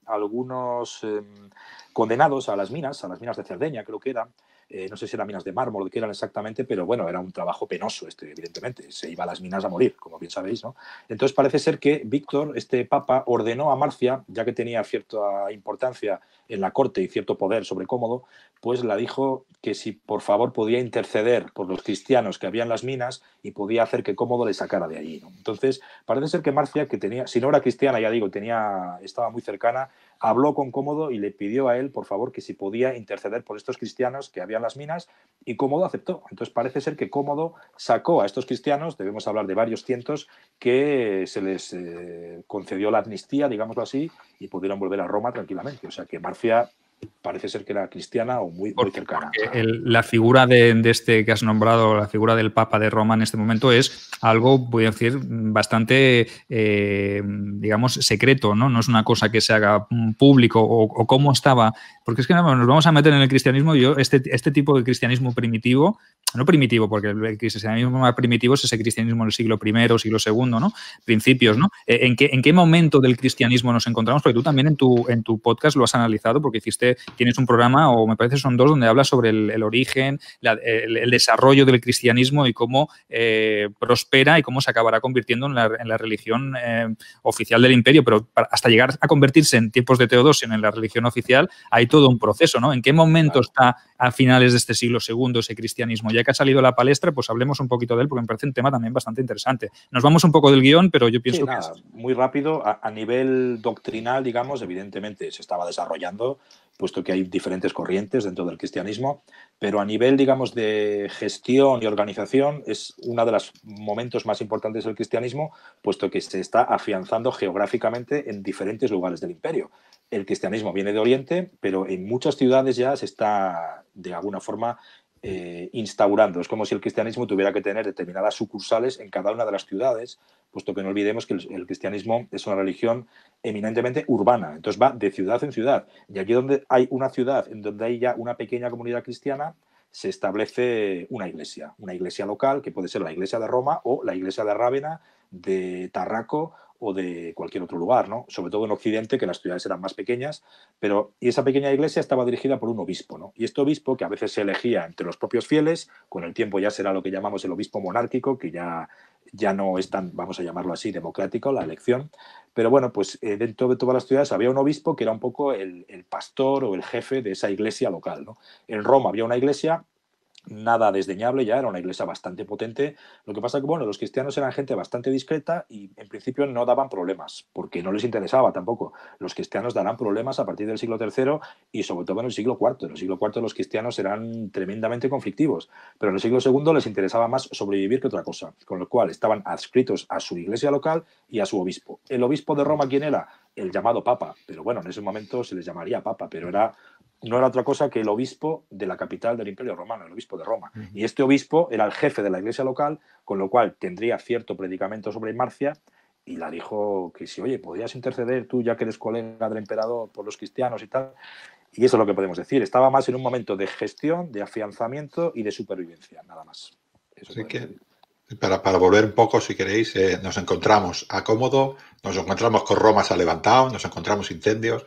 S3: algunos em, condenados a las minas, a las minas de Cerdeña creo que eran, eh, no sé si eran minas de mármol, que eran exactamente, pero bueno, era un trabajo penoso este, evidentemente, se iba a las minas a morir, como bien sabéis, ¿no? Entonces parece ser que Víctor, este papa, ordenó a Marcia, ya que tenía cierta importancia en la corte y cierto poder sobre Cómodo, pues la dijo que si por favor podía interceder por los cristianos que habían las minas y podía hacer que Cómodo le sacara de allí, Entonces parece ser que Marcia, que tenía, si no era cristiana, ya digo, tenía, estaba muy cercana, habló con Cómodo y le pidió a él, por favor, que si podía interceder por estos cristianos que habían las minas, y Cómodo aceptó. Entonces parece ser que Cómodo sacó a estos cristianos, debemos hablar de varios cientos, que se les eh, concedió la amnistía, digámoslo así, y pudieron volver a Roma tranquilamente. O sea que Marcia parece ser que era cristiana o muy, cercana.
S1: la figura de, este que has nombrado, la figura del Papa de Roma en este momento es algo, voy a decir, bastante, eh, digamos, secreto, ¿no? No es una cosa que se haga mm, público o, cómo estaba, porque es que nos vamos a meter en el cristianismo, yo, este, este, tipo de cristianismo primitivo, no primitivo, porque el cristianismo más primitivo es ese cristianismo del siglo I, siglo II, ¿no? Principios, ¿no? Eh, ¿En qué, en qué momento del cristianismo nos encontramos? Porque tú también en tu, en tu podcast lo has analizado porque hiciste tienes un programa, o me parece son dos, donde habla sobre el, origen, el, desarrollo del cristianismo y cómo eh, prospera y cómo se acabará convirtiendo en la, religión eh, oficial del imperio. Pero hasta llegar a convertirse en tiempos de Teodosio en la religión oficial, hay todo un proceso, ¿no? ¿En qué momento está a finales de este siglo II ese cristianismo? Ya que ha salido la palestra, pues hablemos un poquito de él, porque me parece un tema también bastante interesante. Nos vamos un poco del guión, pero yo pienso que.
S3: Muy rápido, a nivel doctrinal, digamos, evidentemente se estaba desarrollando puesto que hay diferentes corrientes dentro del cristianismo, pero a nivel, digamos, de gestión y organización es uno de los momentos más importantes del cristianismo, puesto que se está afianzando geográficamente en diferentes lugares del imperio. El cristianismo viene de Oriente, pero en muchas ciudades ya se está, de alguna forma, eh, instaurando. Es como si el cristianismo tuviera que tener determinadas sucursales en cada una de las ciudades, puesto que no olvidemos que el, cristianismo es una religión eminentemente urbana, entonces va de ciudad en ciudad. Y aquí donde hay una ciudad, en donde hay ya una pequeña comunidad cristiana, se establece una iglesia, una iglesia local que puede ser la iglesia de Roma o la iglesia de Rávena, de Tarraco o de cualquier otro lugar, ¿no? Sobre todo en Occidente, que las ciudades eran más pequeñas, pero y esa pequeña iglesia estaba dirigida por un obispo, ¿no? Y este obispo, que a veces se elegía entre los propios fieles, con el tiempo ya será lo que llamamos el obispo monárquico, que ya, ya no es tan, vamos a llamarlo así, democrático la elección, pero bueno, pues eh, dentro de todas las ciudades había un obispo que era un poco el, el pastor o el jefe de esa iglesia local, ¿no? En Roma había una iglesia nada desdeñable, ya era una iglesia bastante potente. Lo que pasa que, bueno, los cristianos eran gente bastante discreta y en principio no daban problemas, porque no les interesaba tampoco. Los cristianos darán problemas a partir del siglo III y sobre todo en el siglo IV. En el siglo IV los cristianos eran tremendamente conflictivos, pero en el siglo II les interesaba más sobrevivir que otra cosa, con lo cual estaban adscritos a su iglesia local y a su obispo. ¿El obispo de Roma quién era? El llamado Papa, pero bueno, en ese momento se les llamaría Papa, pero era no era otra cosa que el obispo de la capital del Imperio Romano, el obispo de Roma. Y este obispo era el jefe de la iglesia local, con lo cual tendría cierto predicamento sobre Marcia y la dijo que si, oye, podrías interceder tú, ya que eres colega del emperador, por los cristianos y tal. Y eso es lo que podemos decir. Estaba más en un momento de gestión, de afianzamiento y de supervivencia, nada más.
S2: que, para, volver un poco, si queréis, eh, nos encontramos a Cómodo, nos encontramos con Roma se ha levantado, nos encontramos incendios,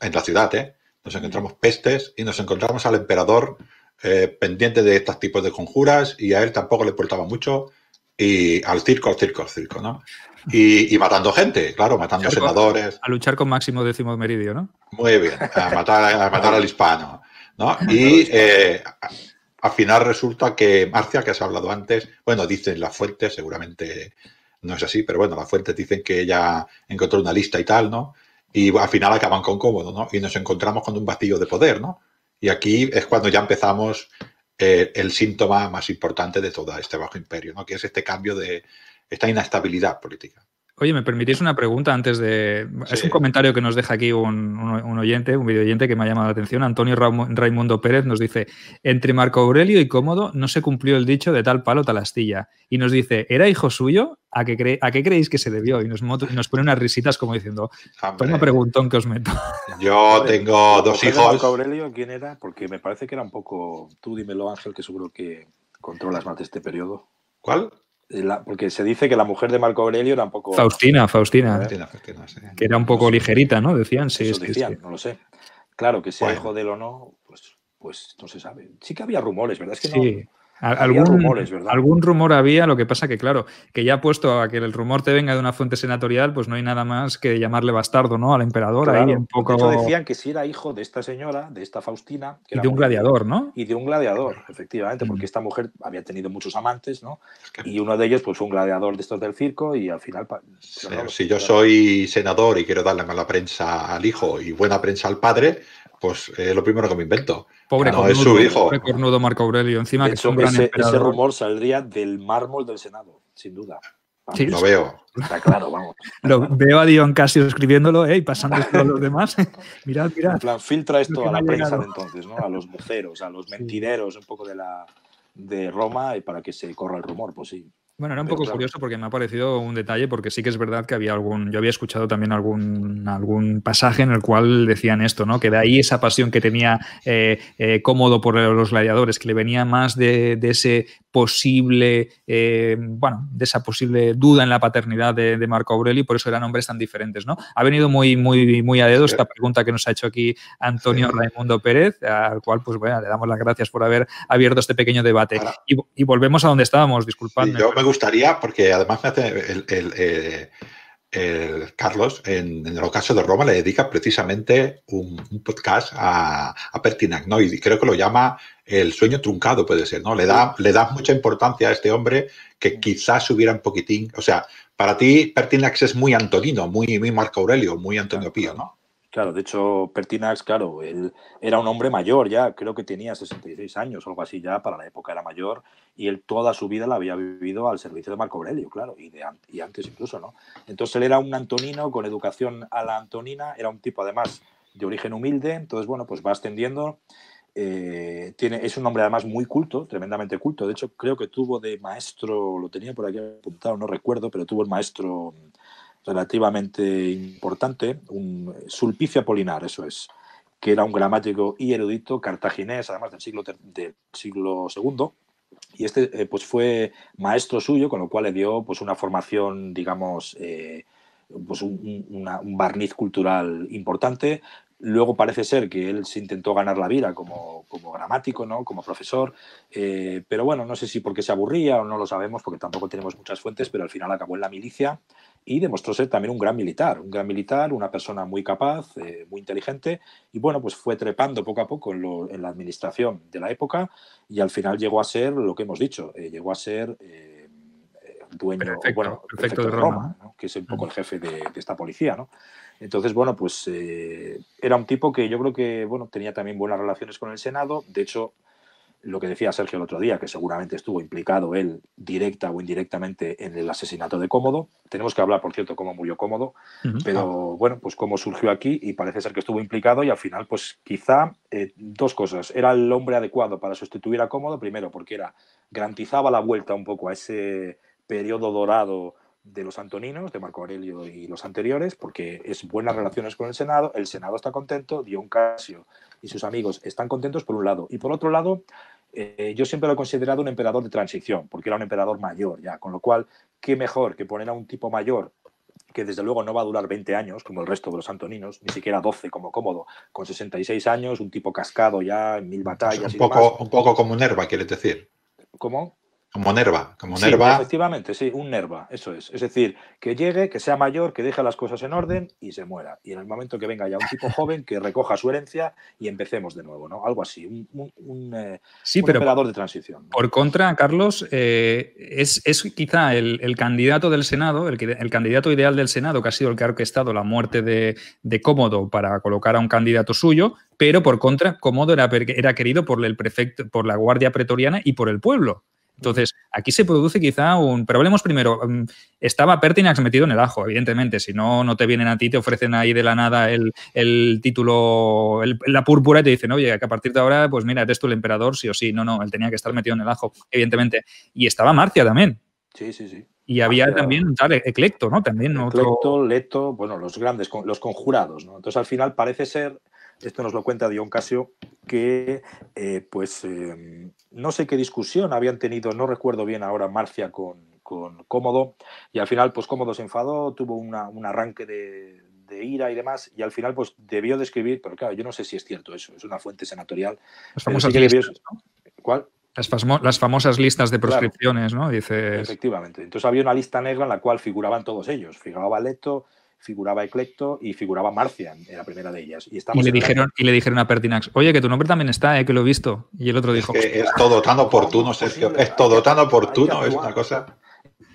S2: en la ciudad, ¿eh? nos encontramos pestes y nos encontramos al emperador eh, pendiente de estos tipos de conjuras y a él tampoco le importaba mucho y al circo, al circo, al circo, ¿no? Y, matando gente, claro, matando senadores.
S1: A luchar con Máximo décimo meridio, ¿no?
S2: Muy bien, a matar, al hispano, ¿no? (laughs) Y al eh, final resulta que Marcia, que has hablado antes, bueno, dicen las fuentes, seguramente no es así, pero bueno, las fuentes dicen que ella encontró una lista y tal, ¿no? y al final acaban con cómodo, ¿no? Y nos encontramos con un vacío de poder, ¿no? Y aquí es cuando ya empezamos eh, el, síntoma más importante de todo este bajo imperio, ¿no? Que es este cambio de esta inestabilidad política.
S1: Oye, ¿me permitís una pregunta antes de...? Es un comentario que nos deja aquí un, oyente, un video que me ha llamado la atención. Antonio Raimundo Pérez nos dice, entre Marco Aurelio y Cómodo no se cumplió el dicho de tal palo tal astilla. Y nos dice, ¿era hijo suyo? ¿A qué, creéis que se debió? Y nos, pone unas risitas como diciendo, pero toma preguntón que os meto.
S2: Yo tengo dos hijos. Marco Aurelio
S3: quién era? Porque me parece que era un poco... Tú dímelo, Ángel, que seguro que controlas más de este periodo. ¿Cuál? Eh, porque se dice que la mujer de Marco Aurelio era Faustina, Faustina. Faustina, eh. Faustina
S1: Que era un poco ligerita, ¿no? Decían, sí. decían,
S3: no lo sé. Claro, que sea hijo de él o no, pues, pues, no se sabe.
S1: Sí que había rumores, ¿verdad? Es que sí. no, Algún, rumor había, lo que pasa que, claro, que ya puesto a que el rumor te venga de una fuente senatorial, pues no hay nada más que llamarle bastardo, ¿no? Al emperador. ahí un poco... decían
S3: que si era hijo de esta señora, de esta Faustina. y de un gladiador, ¿no? Y de un gladiador, efectivamente, porque esta mujer había tenido muchos amantes, ¿no? Y uno de ellos, pues, fue un gladiador de estos del circo y al final.
S2: si yo soy senador y quiero darle mala prensa al hijo y buena prensa al padre, pues eh, lo primero que me invento. Pobre cornudo,
S1: Marco Aurelio. Encima que es un gran ese, rumor saldría
S3: del mármol del Senado, sin duda. lo veo. Está claro, vamos.
S1: Lo veo a Dion Casio escribiéndolo eh, y pasando a los demás. (laughs) mirad, mirad. En plan, filtra esto a la prensa de
S3: entonces, ¿no? A los voceros, a los mentideros, un poco de la de Roma y para que se corra
S1: el rumor, pues sí. Bueno, era un poco curioso porque me ha parecido un detalle, porque sí que es verdad que había algún, yo había escuchado también algún, algún pasaje en el cual decían esto, ¿no? Que de ahí esa pasión que tenía eh, eh, cómodo por los gladiadores, que le venía más de, de ese posible, eh, bueno, de esa posible duda en la paternidad de, Marco Aurelio por eso eran nombres tan diferentes, ¿no? Ha venido muy, muy, muy a dedo esta pregunta que nos ha hecho aquí Antonio Raimundo Pérez, al cual, pues bueno, le damos las gracias por haber abierto este pequeño debate. y, volvemos a donde estábamos, disculpadme. yo
S2: me gustaría, porque además me hace el eh, Carlos, en, el caso de Roma, le dedica precisamente un, podcast a, Pertinax, ¿no? y creo que lo llama el sueño truncado, puede ser, ¿no? Le da, le da mucha importancia a este hombre que quizás hubiera un poquitín, o sea, para ti Pertinax es muy Antonino, muy, muy Marco Aurelio, muy Antonio Pío, ¿no?
S3: Claro, de hecho, Pertinax, claro, él era un hombre mayor ya, creo que tenía 66 años o algo así ya, para la época era mayor, y él toda su vida la había vivido al servicio de Marco Aurelio, claro, y, de, y antes incluso, ¿no? Entonces él era un antonino con educación a la antonina, era un tipo además de origen humilde, entonces, bueno, pues va ascendiendo. Eh, tiene, es un hombre además muy culto, tremendamente culto. De hecho, creo que tuvo de maestro, lo tenía por aquí apuntado, no recuerdo, pero tuvo el maestro relativamente importante, un Sulpicio Apolinar, eso es, que era un gramático y erudito cartaginés, además del siglo, del siglo II, y este eh, pues fue maestro suyo, con lo cual le dio pues una formación, digamos, eh, pues un, barniz cultural importante. Luego parece ser que él se intentó ganar la vida como, gramático, ¿no? como profesor, eh, pero bueno, no sé si porque se aburría o no lo sabemos, porque tampoco tenemos muchas fuentes, pero al final acabó en la milicia y demostró ser también un gran militar, un gran militar, una persona muy capaz, eh, muy inteligente, y bueno, pues fue trepando poco a poco en, la administración de la época y al final llegó a ser lo que hemos dicho, eh, llegó a ser eh, dueño, bueno, perfecto de Roma, que es un poco el mm. jefe de, esta policía, ¿no? Entonces, bueno, pues era un tipo que yo creo que, bueno, tenía también buenas relaciones con el Senado, de hecho lo que decía Sergio el otro día, que seguramente estuvo implicado él directa o indirectamente en el asesinato de Cómodo. Tenemos que hablar, por cierto, cómo murió Cómodo, pero ah. bueno, pues cómo surgió aquí y parece ser que estuvo implicado y al final, pues quizá eh, dos cosas. Era el hombre adecuado para sustituir a Cómodo, primero porque era garantizaba la vuelta un poco a ese periodo dorado de los antoninos, de Marco Aurelio y los anteriores, porque es buenas relaciones con el Senado, el Senado está contento, dio un caso y sus amigos están contentos por un lado. Y por otro lado, eh, yo siempre lo he considerado un emperador de transición, porque era un emperador mayor ya, con lo cual, qué mejor que poner a un tipo mayor que desde luego no va a durar 20 años, como el resto de los antoninos, ni siquiera 12 como cómodo, con 66 años, un tipo cascado ya en mil pues batallas. Un, poco, un
S2: poco como Nerva, quieres decir. ¿Cómo? Como Nerva, como sí, Efectivamente,
S3: sí, un Nerva, eso es. Es decir, que llegue, que sea mayor, que deje las cosas en orden y se muera. Y en el momento que venga ya un tipo joven, que recoja su herencia y empecemos de nuevo, ¿no? Algo así, un, un, eh, operador de transición.
S1: Por contra, Carlos, eh, es, quizá el, candidato del Senado, el, el, candidato ideal del Senado, que ha sido el que ha orquestado la muerte de, de Cómodo para colocar a un candidato suyo, pero por contra, Cómodo era, era querido por el prefecto, por la Guardia Pretoriana y por el pueblo. Entonces, aquí se produce quizá un... Pero hablemos primero, mm, estaba Pertinax metido en el ajo, evidentemente, si no, no te vienen a ti, te ofrecen ahí de la nada el, título, la púrpura y te dicen, oye, que a partir de ahora, pues mira, eres tú el emperador, sí o sí, no, no, él tenía que estar metido en el ajo, evidentemente. Y estaba Marcia también. Sí, sí, sí. Y había también tal Eclecto, ¿no? También Eclecto,
S3: Leto, bueno, los grandes, los conjurados, ¿no? Entonces, al final parece ser esto nos lo cuenta Dion Casio, que eh, pues em, no sé qué discusión habían tenido, no recuerdo bien ahora Marcia con, Cómodo, y al final, pues Cómodo se enfadó, tuvo una, un arranque de, ira y demás, y al final, pues debió describir, pero claro, yo no sé si es cierto eso, es una fuente senatorial.
S1: Las famosas, listas, Las, famosas listas de proscripciones, ¿no? Dice.
S3: Efectivamente. Entonces había una lista negra en la cual figuraban todos ellos. Figuraba Leto, figuraba
S2: Eclecto y figuraba Marcia en la primera de ellas. Y, le, dijeron,
S1: y le dijeron a Pertinax, oye, que tu nombre también está, eh, que lo he visto.
S2: Y el otro dijo... Es, todo tan oportuno, Sergio. Es todo tan oportuno,
S3: es una cosa...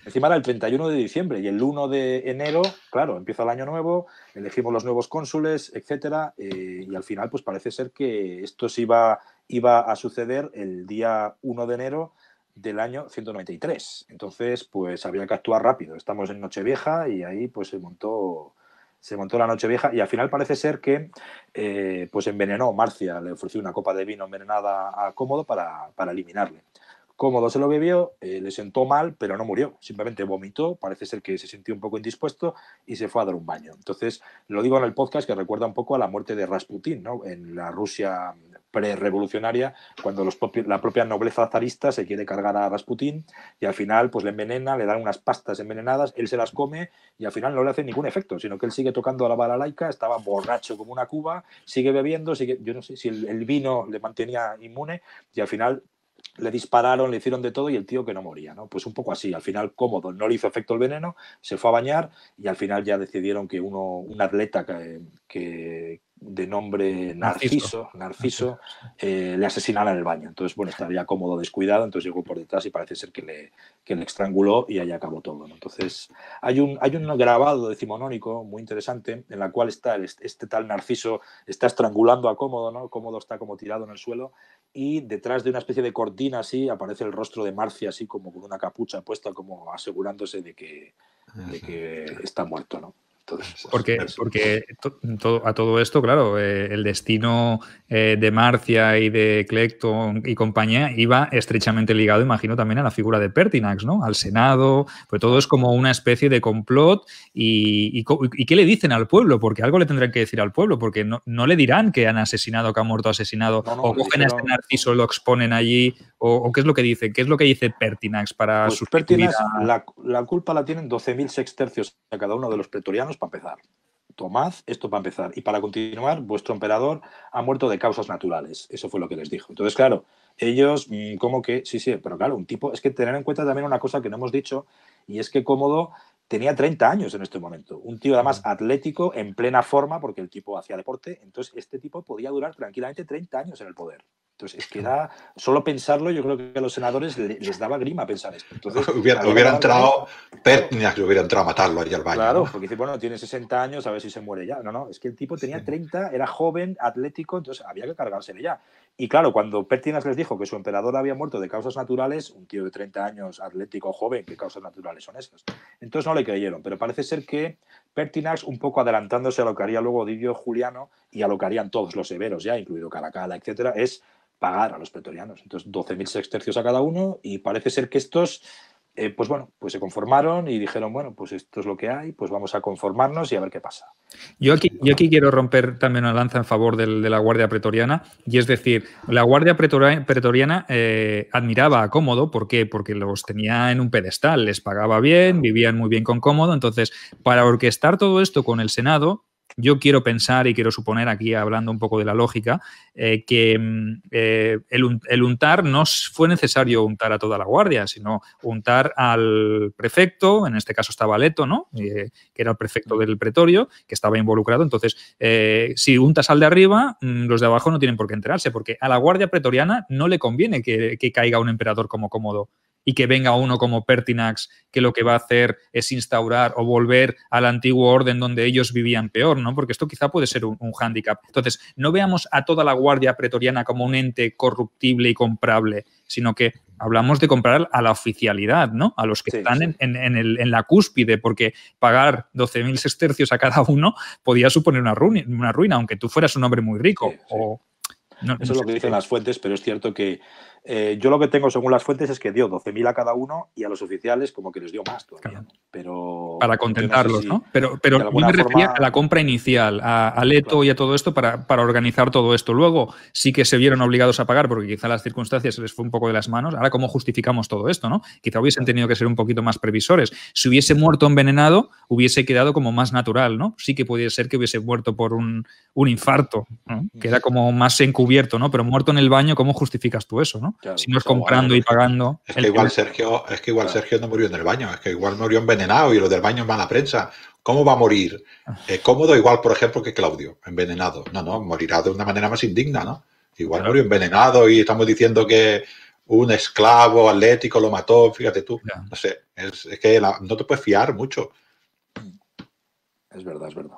S3: Encima era el 31 de diciembre y el 1 de enero, claro, empieza el año nuevo, elegimos los nuevos cónsules, etcétera, eh, y al final, pues parece ser que esto se iba, iba a suceder el día 1 de enero del año 193. Entonces, pues había que actuar rápido. Estamos en Nochevieja y ahí pues se montó se montó la Nochevieja y al final parece ser que eh, pues envenenó Marcia, le ofreció una copa de vino envenenada a Cómodo para, para eliminarle. Cómodo se lo bebió, eh, le sentó mal, pero no murió, simplemente vomitó, parece ser que se sintió un poco indispuesto y se fue a dar un baño. Entonces, lo digo en el podcast que recuerda un poco a la muerte de Rasputín, ¿no? En la Rusia pre-revolucionaria, cuando los la propia nobleza zarista se quiere cargar a Rasputín y al final pues le envenena, le dan unas pastas envenenadas, él se las come y al final no le hace ningún efecto, sino que él sigue tocando a la laica, estaba borracho como una cuba, sigue bebiendo, sigue, yo no sé si el, vino le mantenía inmune y al final le dispararon, le hicieron de todo y el tío que no moría, ¿no? Pues un poco así, al final cómodo, no le hizo efecto el veneno, se fue a bañar y al final ya decidieron que uno, un atleta que, de nombre Narciso, Narciso, eh, le asesinaron en el baño. Entonces, bueno, estaría cómodo descuidado, entonces llegó por detrás y parece ser que le, que le estranguló y ahí acabó todo. Entonces, hay un, hay un grabado decimonónico muy interesante en la cual está este tal Narciso, está estrangulando a Cómodo, ¿no? Cómodo está como tirado en el suelo y detrás de una especie de cortina así aparece el rostro de Marcia, así como con una capucha puesta, como asegurándose de que, de que está muerto, ¿no? Pues,
S1: porque, porque a todo esto, claro, eh, el destino eh, de Marcia y de Clecton y compañía iba estrechamente ligado, imagino, también a la figura de Pertinax, ¿no? Al Senado, pues todo es como una especie de complot. Y, qué le dicen al pueblo? Porque algo le tendrán que decir al pueblo, porque no, le dirán que han asesinado, que ha muerto asesinado, o cogen a este narciso, lo exponen allí, o, qué es lo que dice, qué es lo que dice Pertinax para pues, Pertinax,
S3: la, culpa la tienen 12.000 sextercios a cada uno de los pretorianos para empezar. Tomad esto para empezar. Y para continuar, vuestro emperador ha muerto de causas naturales. Eso fue lo que les dijo. Entonces, claro, ellos, mm, como que, sí, sí, pero claro, un tipo, es que tener en cuenta también una cosa que no hemos dicho, y es que Cómodo tenía 30 años en este momento. Un tío además atlético, en plena forma, porque el tipo hacía deporte. Entonces, este tipo podía durar tranquilamente 30 años en el poder.
S2: Entonces, es que da,
S3: solo pensarlo, yo creo que a los senadores les, daba grima pensar esto. Entonces, (laughs) hubiera, hubiera entrado,
S2: que hubiera entrado a matarlo ahí al baño. Claro,
S3: porque dice, bueno, tiene 60 años, a ver si se muere ya. No, no, es que el tipo tenía 30, era joven, atlético, entonces había que cargársele ya. Y claro, cuando Pertinax les dijo que su emperador había muerto de causas naturales, un tío de 30 años, atlético, joven, ¿qué causas naturales son esas? Entonces no le creyeron, pero parece ser que Pertinax, un poco adelantándose a lo que haría luego Didio Juliano y a lo que harían todos los severos ya, incluido Caracala, etcétera, es pagar a los pretorianos. Entonces, 12.000 sextercios a cada uno y parece ser que estos, eh, pues bueno, pues se conformaron y dijeron, bueno, pues esto es lo que hay, pues vamos a conformarnos y a ver qué pasa.
S1: Yo aquí, aquí quiero romper también una lanza en favor de la Guardia Pretoriana, y es decir, la Guardia Pretoriana, eh, admiraba a Cómodo, ¿por qué? Porque los tenía en un pedestal, les pagaba bien, vivían muy bien con Cómodo, entonces, para orquestar todo esto con el Senado, yo quiero pensar y quiero suponer aquí, hablando un poco de la lógica, eh, que mm, eh, el, untar no fue necesario untar a toda la guardia, sino untar al prefecto, en este caso estaba Leto, ¿no? Eh, que era el prefecto del pretorio, que estaba involucrado. Entonces, si untas al de arriba, mm, los de abajo no tienen por qué enterarse, porque a la guardia pretoriana no le conviene que caiga un emperador como cómodo y que venga uno como Pertinax, que lo que va a hacer es instaurar o volver al antiguo orden donde ellos vivían peor, ¿no? Porque esto quizá puede ser un, hándicap. Entonces, no veamos a toda la Guardia Pretoriana como un ente corruptible y comprable, sino que hablamos de comprar a la oficialidad, ¿no? A los que están En, la cúspide, porque pagar 12.000 sestercios a cada uno podía suponer una ruina, una ruina aunque tú fueras un hombre muy rico. o, Eso es lo que dicen las
S3: fuentes, pero es cierto que eh, yo lo que tengo según las fuentes es que dio 12.000 a cada uno y a los oficiales como que les dio más todavía. Pero,
S1: para contentarlos, ¿no? Pero, pero me refería a la compra inicial, a, Leto y a todo esto para, para, organizar todo esto. Luego sí que se vieron obligados a pagar porque quizá las circunstancias se les fue un poco de las manos. Ahora, ¿cómo justificamos todo esto? ¿no? Quizá hubiesen tenido que ser un poquito más previsores. Si hubiese muerto envenenado, hubiese quedado como más natural, ¿no? Sí que puede ser que hubiese muerto por un, infarto, Queda que como más encubierto, ¿no? Pero muerto en el baño, ¿cómo justificas tú eso, ¿no? si no es comprando y pagando. Es que,
S2: igual Sergio, es que igual Sergio no murió en el baño, es que igual murió envenenado y lo del baño a mala prensa. ¿Cómo va a morir? Eh, cómodo igual, por ejemplo, que Claudio, envenenado. No, no, morirá de una manera más indigna, ¿no? Igual murió envenenado y estamos diciendo que un esclavo atlético lo mató, fíjate tú. No sé, es, que no te puedes fiar mucho. Es verdad, es verdad.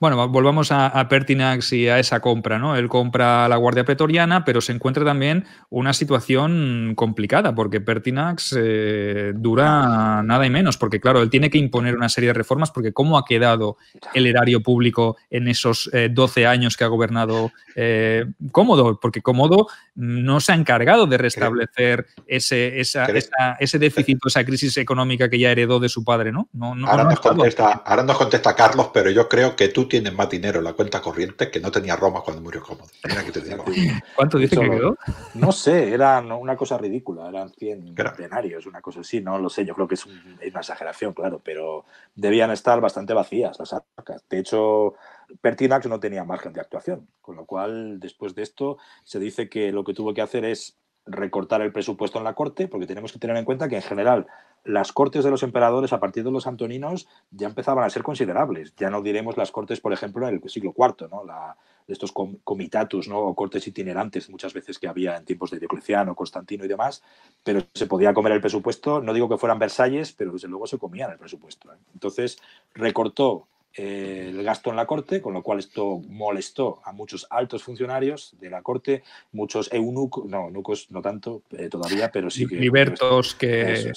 S1: Bueno, volvamos a, Pertinax y a esa compra, ¿no? Él compra la Guardia Pretoriana, pero se encuentra también una situación complicada, porque Pertinax eh, dura nada y menos, porque claro, él tiene que imponer una serie de reformas, porque cómo ha quedado el erario público en esos 12 eh, años que ha gobernado eh, Cómodo, porque Cómodo no se ha encargado de restablecer ese, déficit esa crisis económica que ya heredó de su padre, ¿no?
S2: ahora nos contesta Carlos, pero yo creo que tú tiene más dinero en la cuenta corriente que no tenía Roma cuando murió Cómodo. (laughs)
S3: ¿Cuánto dice que No sé, era una cosa ridícula, eran 100 denarios, una cosa así, no lo sé, yo creo que es, es una exageración, claro, pero debían estar bastante vacías las arcas. De hecho, Pertinax no tenía margen de actuación, con lo cual, después de esto, se dice que lo que tuvo que hacer es recortar el presupuesto en la corte, porque tenemos que tener en cuenta que en general las cortes de los emperadores a partir de los antoninos ya empezaban a ser considerables. Ya no diremos las cortes, por ejemplo, en el siglo IV, ¿no? La, estos comitatus ¿no? o cortes itinerantes muchas veces que había en tiempos de Diocleciano, Constantino y demás, pero se podía comer el presupuesto. No digo que fueran Versalles, pero desde luego se comían el presupuesto. ¿eh? Entonces recortó el gasto en la corte, con lo cual esto molestó a muchos altos funcionarios de la corte, muchos eunucos, no, eunucos no tanto eh, todavía, pero sí que. Libertos que.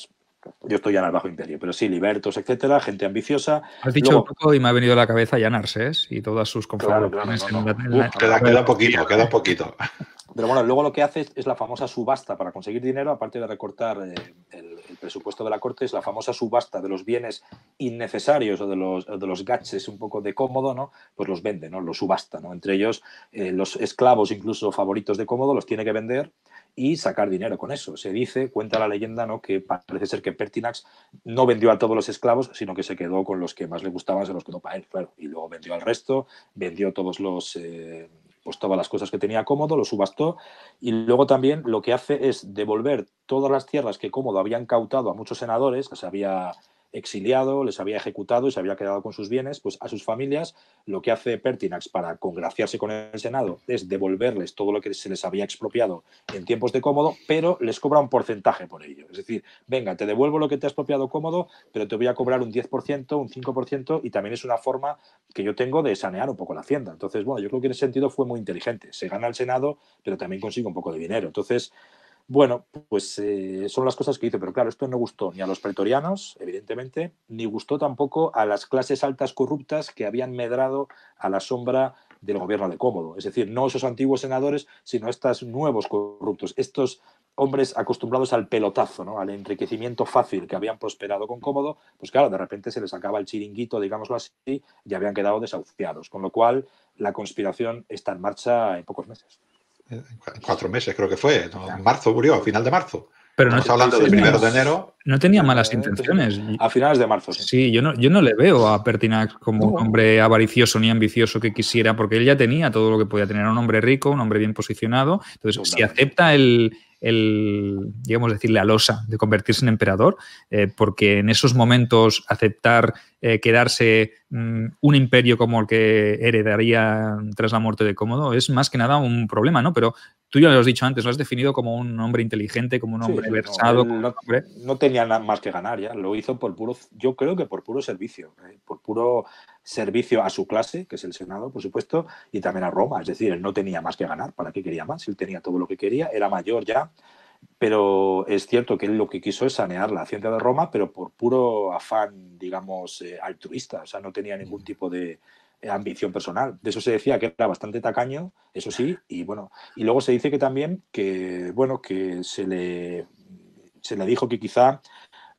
S3: Yo estoy ya en el bajo imperio, pero sí, libertos, etcétera, gente ambiciosa.
S1: Has dicho un poco y me ha venido a la cabeza ya Narsés y todas sus configuraciones. Claro, queda, poquito, queda poquito. (laughs)
S3: Pero bueno, luego lo que hace es, la famosa subasta para conseguir dinero, aparte de recortar eh, el, presupuesto de la corte, es la famosa subasta de los bienes innecesarios o de los, de gaches un poco de cómodo, ¿no? Pues los vende, ¿no? Los subasta, ¿no? Entre ellos, eh, los esclavos, incluso favoritos de cómodo, los tiene que vender y sacar dinero con eso. Se dice, cuenta la leyenda, ¿no? que parece ser que Pertinax no vendió a todos los esclavos, sino que se quedó con los que más le gustaban, se los quedó para él, Y luego vendió al resto, vendió todos los, eh, pues todas las cosas que tenía Cómodo, lo subastó y luego también lo que hace es devolver todas las tierras que Cómodo habían cautado a muchos senadores, que se había exiliado, les había ejecutado y se había quedado con sus bienes, pues a sus familias lo que hace Pertinax para congraciarse con el Senado es devolverles todo lo que se les había expropiado en tiempos de cómodo, pero les cobra un porcentaje por ello. Es decir, venga, te devuelvo lo que te has expropiado cómodo, pero te voy a cobrar un 10%, un 5% y también es una forma que yo tengo de sanear un poco la hacienda. Entonces, bueno, yo creo que en ese sentido fue muy inteligente. Se gana el Senado, pero también consigue un poco de dinero. Entonces, bueno, pues eh, son las cosas que hice. pero claro, esto no gustó ni a los pretorianos, evidentemente, ni gustó tampoco a las clases altas corruptas que habían medrado a la sombra del gobierno de Cómodo. Es decir, no esos antiguos senadores, sino estos nuevos corruptos, estos hombres acostumbrados al pelotazo, al enriquecimiento fácil que habían prosperado con Cómodo, pues claro, de repente se les acaba el chiringuito, digámoslo así, y habían quedado desahuciados. Con lo cual, la conspiración está en marcha en pocos meses
S2: en cuatro meses creo que fue, en marzo murió, a final de marzo. Pero no Estamos hablando del primero de enero.
S1: No tenía eh, malas intenciones. A finales de marzo, sí. sí yo no, yo no le veo a Pertinax como un hombre avaricioso ni ambicioso que quisiera, porque él ya tenía todo lo que podía tener. un hombre rico, un hombre bien posicionado. Entonces, si acepta el, el, digamos, decirle la losa de convertirse en emperador, eh, porque en esos momentos aceptar eh, quedarse mm, un imperio como el que heredaría tras la muerte de Cómodo es más que nada un problema, ¿no? Pero Tú ya lo has dicho antes, lo has definido como un hombre inteligente, como un hombre versado. No,
S3: tenía nada más que ganar ya, lo hizo por puro, yo creo que por puro servicio, eh, por puro servicio a su clase, que es el Senado, por supuesto, y también a Roma. Es decir, él no tenía más que ganar, ¿para qué quería más? Él tenía todo lo que quería, era mayor ya, pero es cierto que él lo que quiso es sanear la hacienda de Roma, pero por puro afán, digamos, eh, altruista, o sea, no tenía ningún mm. tipo de eh, ambición personal. De eso se decía que era bastante tacaño, eso sí, y bueno, y luego se dice que también que, bueno, que se le, se le dijo que quizá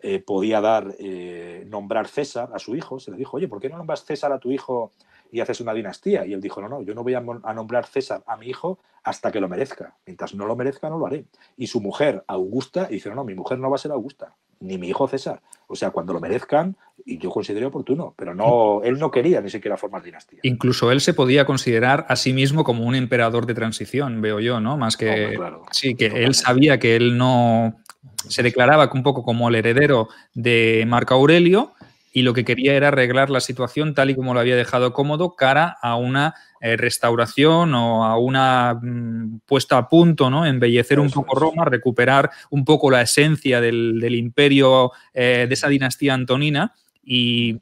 S3: eh, podía dar, eh, nombrar César a su hijo, se le dijo, oye, ¿por qué no nombras César a tu hijo y haces una dinastía? Y él dijo, no, no, yo no voy a, nombrar César a mi hijo hasta que lo merezca, mientras no lo merezca no lo haré. Y su mujer, Augusta, dice, no, mi mujer no va a ser Augusta, ni mi hijo César. O sea, cuando lo merezcan, y yo consideré oportuno, pero no, él no quería
S1: ni siquiera formar dinastía. Incluso él se podía considerar a sí mismo como un emperador de transición, veo yo, ¿no? Más que. Sí, que él sabía que él no. Se declaraba un poco como el heredero de Marco Aurelio, y lo que quería era arreglar la situación tal y como lo había dejado cómodo cara a una eh, restauración o a una mm, puesta a punto, ¿no? Embellecer un poco Roma, recuperar un poco la esencia del, imperio eh, de esa dinastía antonina y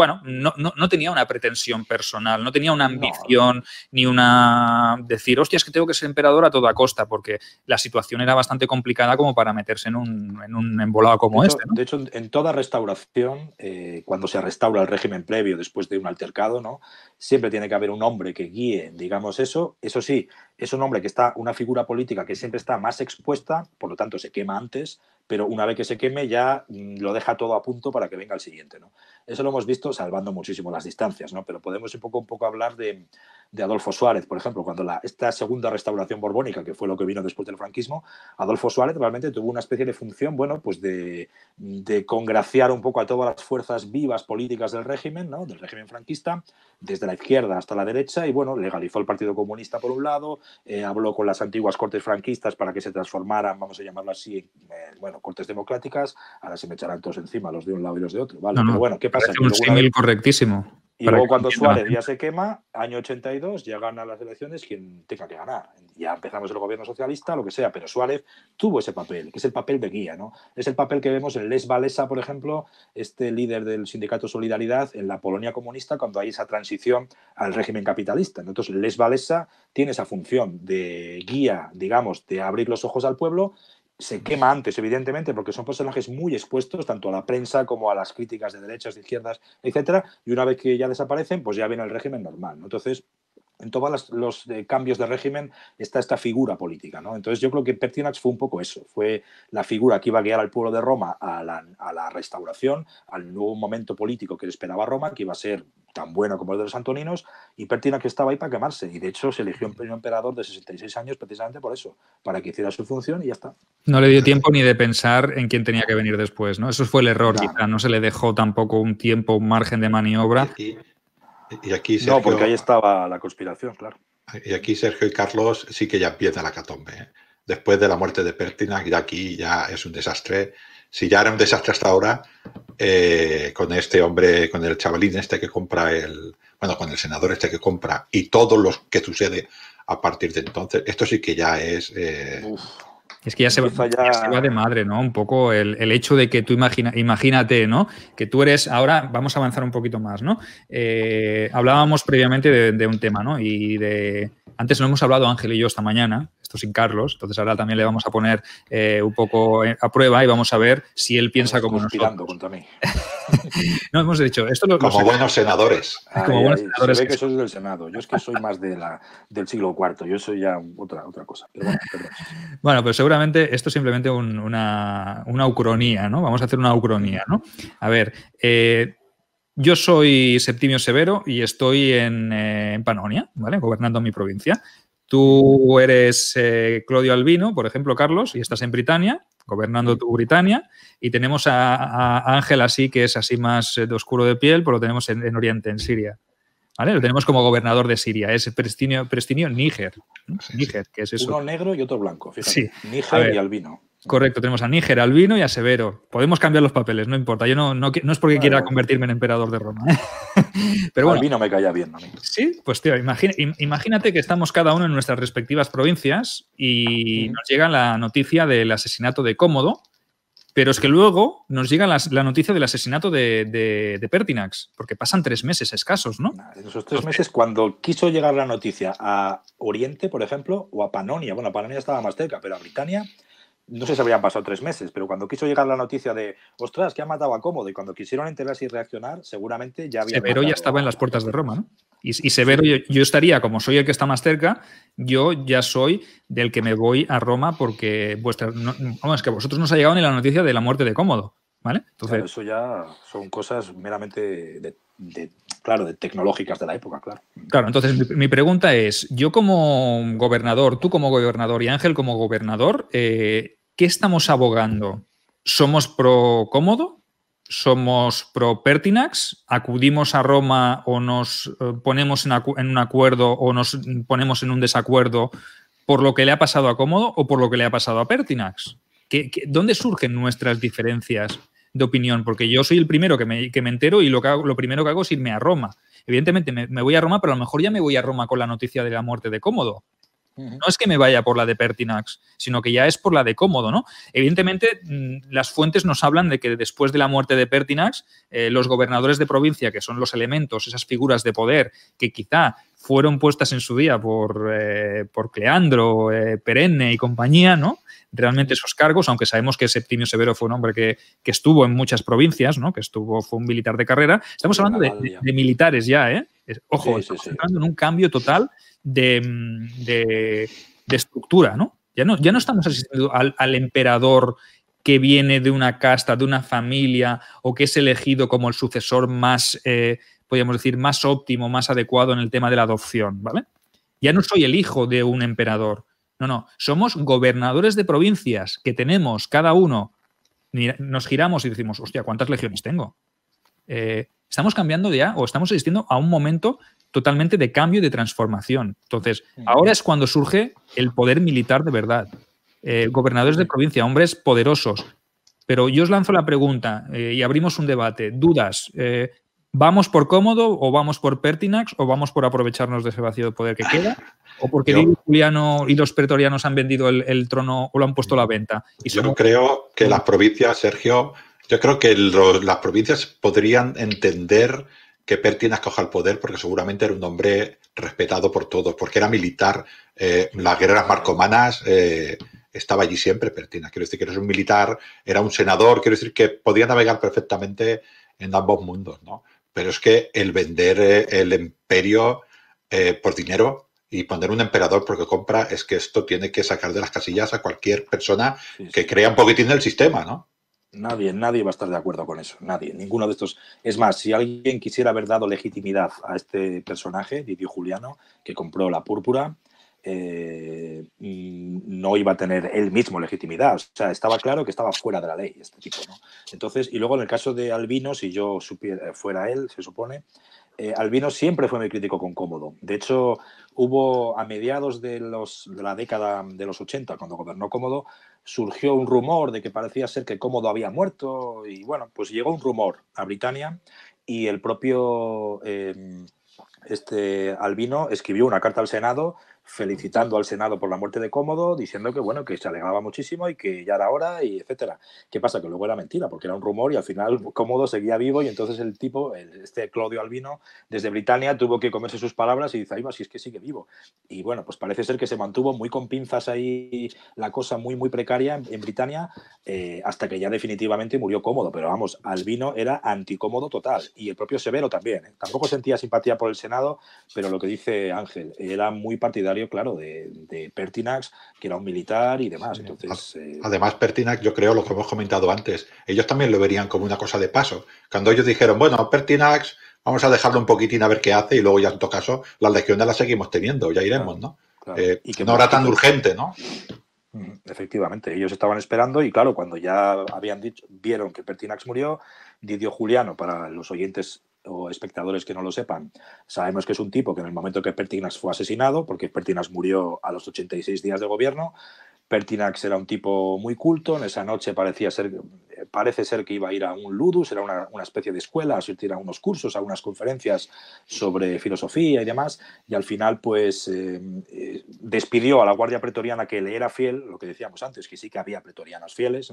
S1: bueno, no, tenía una pretensión personal, no tenía una ambición ni una decir, hostia, es que tengo que ser emperador a toda costa, porque la situación era bastante complicada como para meterse en un, embolado como este. de hecho, en toda restauración,
S3: eh, cuando se restaura el régimen previo después de un altercado, ¿no? Siempre tiene que haber un hombre que guíe, digamos eso. Eso sí, es un hombre que está, una figura política que siempre está más expuesta, por lo tanto se quema antes, pero una vez que se queme ya mm, lo deja todo a punto para que venga el siguiente. ¿no? Eso lo hemos visto salvando muchísimo las distancias, ¿no? Pero podemos un poco, un poco hablar de, Adolfo Suárez, por ejemplo, cuando esta segunda restauración borbónica, que fue lo que vino después del franquismo, Adolfo Suárez realmente tuvo una especie de función, bueno, pues de, congraciar un poco a todas las fuerzas vivas políticas del régimen, ¿no? Del régimen franquista, desde la izquierda hasta la derecha, y bueno, legalizó el Partido Comunista por un lado, eh, habló con las antiguas cortes franquistas para que se transformaran, vamos a llamarlo así, eh, bueno, cortes democráticas, ahora se me echarán todos encima, los de un lado y los de otro, ¿vale? Pero bueno, ¿qué
S1: correctísimo. Y luego cuando Suárez ya se
S3: quema, año 82, ya gana las elecciones quien tenga que ganar. Ya empezamos el gobierno socialista, lo que sea, pero Suárez tuvo ese papel, que es el papel de guía, ¿no? Es el papel que vemos en Les Valesa, por ejemplo, este líder del sindicato Solidaridad en la Polonia comunista, cuando hay esa transición al régimen capitalista. Entonces, Les Valesa tiene esa función de guía, digamos, de abrir los ojos al pueblo se quema antes, evidentemente, porque son personajes muy expuestos tanto a la prensa como a las críticas de derechas, de izquierdas, etcétera, y una vez que ya desaparecen, pues ya viene el régimen normal. Entonces, en todos los, eh, cambios de régimen está esta figura política. ¿no? Entonces yo creo que Pertinax fue un poco eso, fue la figura que iba a guiar al pueblo de Roma a la, restauración, al nuevo momento político que le esperaba Roma, que iba a ser tan bueno como el de los antoninos, y Pertinax estaba ahí para quemarse. Y de hecho se eligió un emperador de 66 años precisamente por eso, para que hiciera su función y ya está.
S1: No le dio tiempo ni de pensar en quién tenía que venir después, ¿no? Eso fue el error, no, no se le dejó tampoco un tiempo, un margen de maniobra
S2: aquí no, porque ahí estaba la conspiración, claro. Y aquí Sergio y Carlos sí que ya empieza la catombe. ¿eh? Después de la muerte de Pertina, ya aquí ya es un desastre. Si ya era un desastre hasta ahora, eh, con este hombre, con el chavalín este que compra el, bueno, con el senador este que compra y todo lo que sucede a partir de entonces, esto sí que ya es eh,
S1: es que ya se, va, de madre, ¿no? Un poco el, hecho de que tú imagina, imagínate, ¿no? Que tú eres, ahora vamos a avanzar un poquito más, ¿no? Eh, hablábamos previamente de, un tema, ¿no? Y de, antes no hemos hablado Ángel y yo esta mañana, esto sin Carlos. Entonces ahora también le vamos a poner eh, un poco eh, a prueba y vamos a ver si él piensa como nosotros. contra mí. (laughs) no, hemos dicho, esto Como buenos senadores. Ah, como buenos senadores. Se ve que,
S3: soy del Senado. Yo es que soy más de la, del siglo IV. Yo soy ya otra, otra cosa. bueno,
S1: bueno, pero pues seguramente esto es simplemente una, una ucronía, ¿no? Vamos a hacer una ucronía, ¿no? A ver, eh, yo soy Septimio Severo y estoy en, en, Panonia, ¿vale? Gobernando mi provincia. Tú eres eh, Claudio Albino, por ejemplo, Carlos, y estás en Britania, gobernando tu Britania, y tenemos a, Ángel así, que es así más eh, de oscuro de piel, pero pues lo tenemos en, Oriente, en Siria. ¿Vale? Lo tenemos como gobernador de Siria, es Prestinio, Níger, que es Uno negro y otro blanco, fíjate, sí. Níger y albino. Correcto, tenemos a Níger, al Albino y a Severo. Podemos cambiar los papeles, no importa. Yo no, no, no es porque quiera convertirme en emperador de Roma. ¿eh? (laughs) Pero bueno, Albino me calla bien Sí, pues tío, imagínate que estamos cada uno en nuestras respectivas provincias y nos llega la noticia del asesinato de Cómodo, pero es que luego nos llega la, noticia del asesinato de, Pertinax, porque pasan tres meses escasos, ¿no?
S3: En Esos tres meses, cuando quiso llegar la noticia a Oriente, por ejemplo, o a Panonia, bueno, Panonia estaba más cerca, pero a Britania no sé si habrían pasado tres meses, pero cuando quiso llegar la noticia de, ostras, que ha matado a Cómodo, y cuando quisieron enterarse y reaccionar, seguramente ya había. Severo ya estaba
S1: en las puertas de Roma, ¿no? Y, Severo, yo, estaría, como soy el que está más cerca, yo ya soy del que me voy a Roma porque vuestra, no, es que a vosotros no os ha llegado ni la noticia de la muerte de Cómodo, ¿vale? Entonces, eso
S3: ya son cosas meramente claro,
S1: de tecnológicas de la época, claro. Claro, entonces mi, pregunta es, yo como gobernador, tú como gobernador y Ángel como gobernador, eh, ¿qué estamos abogando? ¿Somos pro cómodo? ¿Somos pro Pertinax? ¿Acudimos a Roma o nos eh, ponemos en, un acuerdo o nos ponemos en un desacuerdo por lo que le ha pasado a Cómodo o por lo que le ha pasado a Pertinax? dónde surgen nuestras diferencias de opinión? Porque yo soy el primero que me, entero y lo, que primero que hago es irme a Roma. Evidentemente me voy a Roma, pero a lo mejor ya me voy a Roma con la noticia de la muerte de Cómodo no es que me vaya por la de Pertinax, sino que ya es por la de Cómodo, ¿no? Evidentemente, mm, las fuentes nos hablan de que después de la muerte de Pertinax, eh, los gobernadores de provincia, que son los elementos, esas figuras de poder que quizá fueron puestas en su día por, eh, por Cleandro, eh, Perenne y compañía, ¿no? Realmente esos cargos, aunque sabemos que Septimio Severo fue un hombre que, estuvo en muchas provincias, ¿no? Que estuvo, fue un militar de carrera. Estamos hablando de, militares ya, ¿eh? Ojo, estamos hablando en un cambio total de, estructura, ¿no? Ya, ¿no? ya no estamos asistiendo al, emperador que viene de una casta, de una familia, o que es elegido como el sucesor más, eh, podríamos decir, más óptimo, más adecuado en el tema de la adopción, ¿vale? Ya no soy el hijo de un emperador. No, no, somos gobernadores de provincias que tenemos cada uno. Nos giramos y decimos, hostia, ¿cuántas legiones tengo? Eh, estamos cambiando ya o estamos asistiendo a un momento totalmente de cambio y de transformación. Entonces, ahora es cuando surge el poder militar de verdad. Eh, gobernadores de provincia, hombres poderosos. Pero yo os lanzo la pregunta eh, y abrimos un debate. Dudas. Eh, ¿Vamos por cómodo o vamos por Pertinax o vamos por aprovecharnos de ese vacío de poder que queda? ¿O porque Juliano y los pretorianos han vendido el, trono o lo han puesto a la venta?
S2: yo creo que las provincias, Sergio, yo creo que las provincias podrían entender que Pertinas coja el poder porque seguramente era un hombre respetado por todos, porque era militar. Eh, las guerreras marcomanas eh, estaba allí siempre Pertina. Quiero decir que era un militar, era un senador, quiero decir que podía navegar perfectamente en ambos mundos, ¿no? Pero es que el vender eh, el imperio por dinero y poner un emperador porque compra, es que esto tiene que sacar de las casillas a cualquier persona que crea un poquitín del sistema, ¿no?
S3: Nadie, nadie va a estar de acuerdo con eso, nadie, ninguno de estos. Es más, si alguien quisiera haber dado legitimidad a este personaje, Didio Juliano, que compró la púrpura, eh, mm, no iba a tener él mismo legitimidad. O sea, estaba claro que estaba fuera de la ley este tipo, Entonces, y luego en el caso de Albino, si yo supiera, fuera él, se supone, eh, Albino siempre fue muy crítico con Cómodo. De hecho, hubo a mediados de, los, de la década de los 80, cuando gobernó Cómodo, surgió un rumor de que parecía ser que Cómodo había muerto y bueno, pues llegó un rumor a Britania y el propio em, este Albino escribió una carta al Senado felicitando al Senado por la muerte de Cómodo, diciendo que bueno, que se alegraba muchísimo y que ya era hora y etcétera. ¿Qué pasa? Que luego era mentira, porque era un rumor y al final Cómodo seguía vivo y entonces el tipo, este Claudio Albino, desde Britania tuvo que comerse sus palabras y dice, ahí va, si es que sigue vivo. Y bueno, pues parece ser que se mantuvo muy con pinzas ahí la cosa muy, muy precaria en, Britania eh, hasta que ya definitivamente murió Cómodo, pero vamos, Albino era anticómodo total y el propio Severo también. ¿eh? Tampoco sentía simpatía por el Senado, pero lo que dice Ángel, era muy partidario claro, de, Pertinax, que era un militar y
S2: demás. Entonces, eh, Además, Pertinax, yo creo lo que hemos comentado antes, ellos también lo verían como una cosa de paso. Cuando ellos dijeron, bueno, Pertinax, vamos a dejarlo un poquitín a ver qué hace y luego ya en todo caso las legiones las seguimos teniendo, ya iremos, ¿no? Eh, y que no era tan urgente, ¿no? Efectivamente, ellos estaban esperando y claro, cuando ya habían dicho,
S3: vieron que Pertinax murió, Didio Juliano, para los oyentes o espectadores que no lo sepan, sabemos que es un tipo que en el momento que Pertinax fue asesinado, porque Pertinax murió a los 86 días de gobierno, Pertinax era un tipo muy culto, en esa noche parecía ser, eh, parece ser que iba a ir a un ludus, era una, especie de escuela, a asistir a unos cursos, a unas conferencias sobre filosofía y demás, y al final pues eh, eh, despidió a la guardia pretoriana que le era fiel, lo que decíamos antes, que sí que había pretorianos fieles,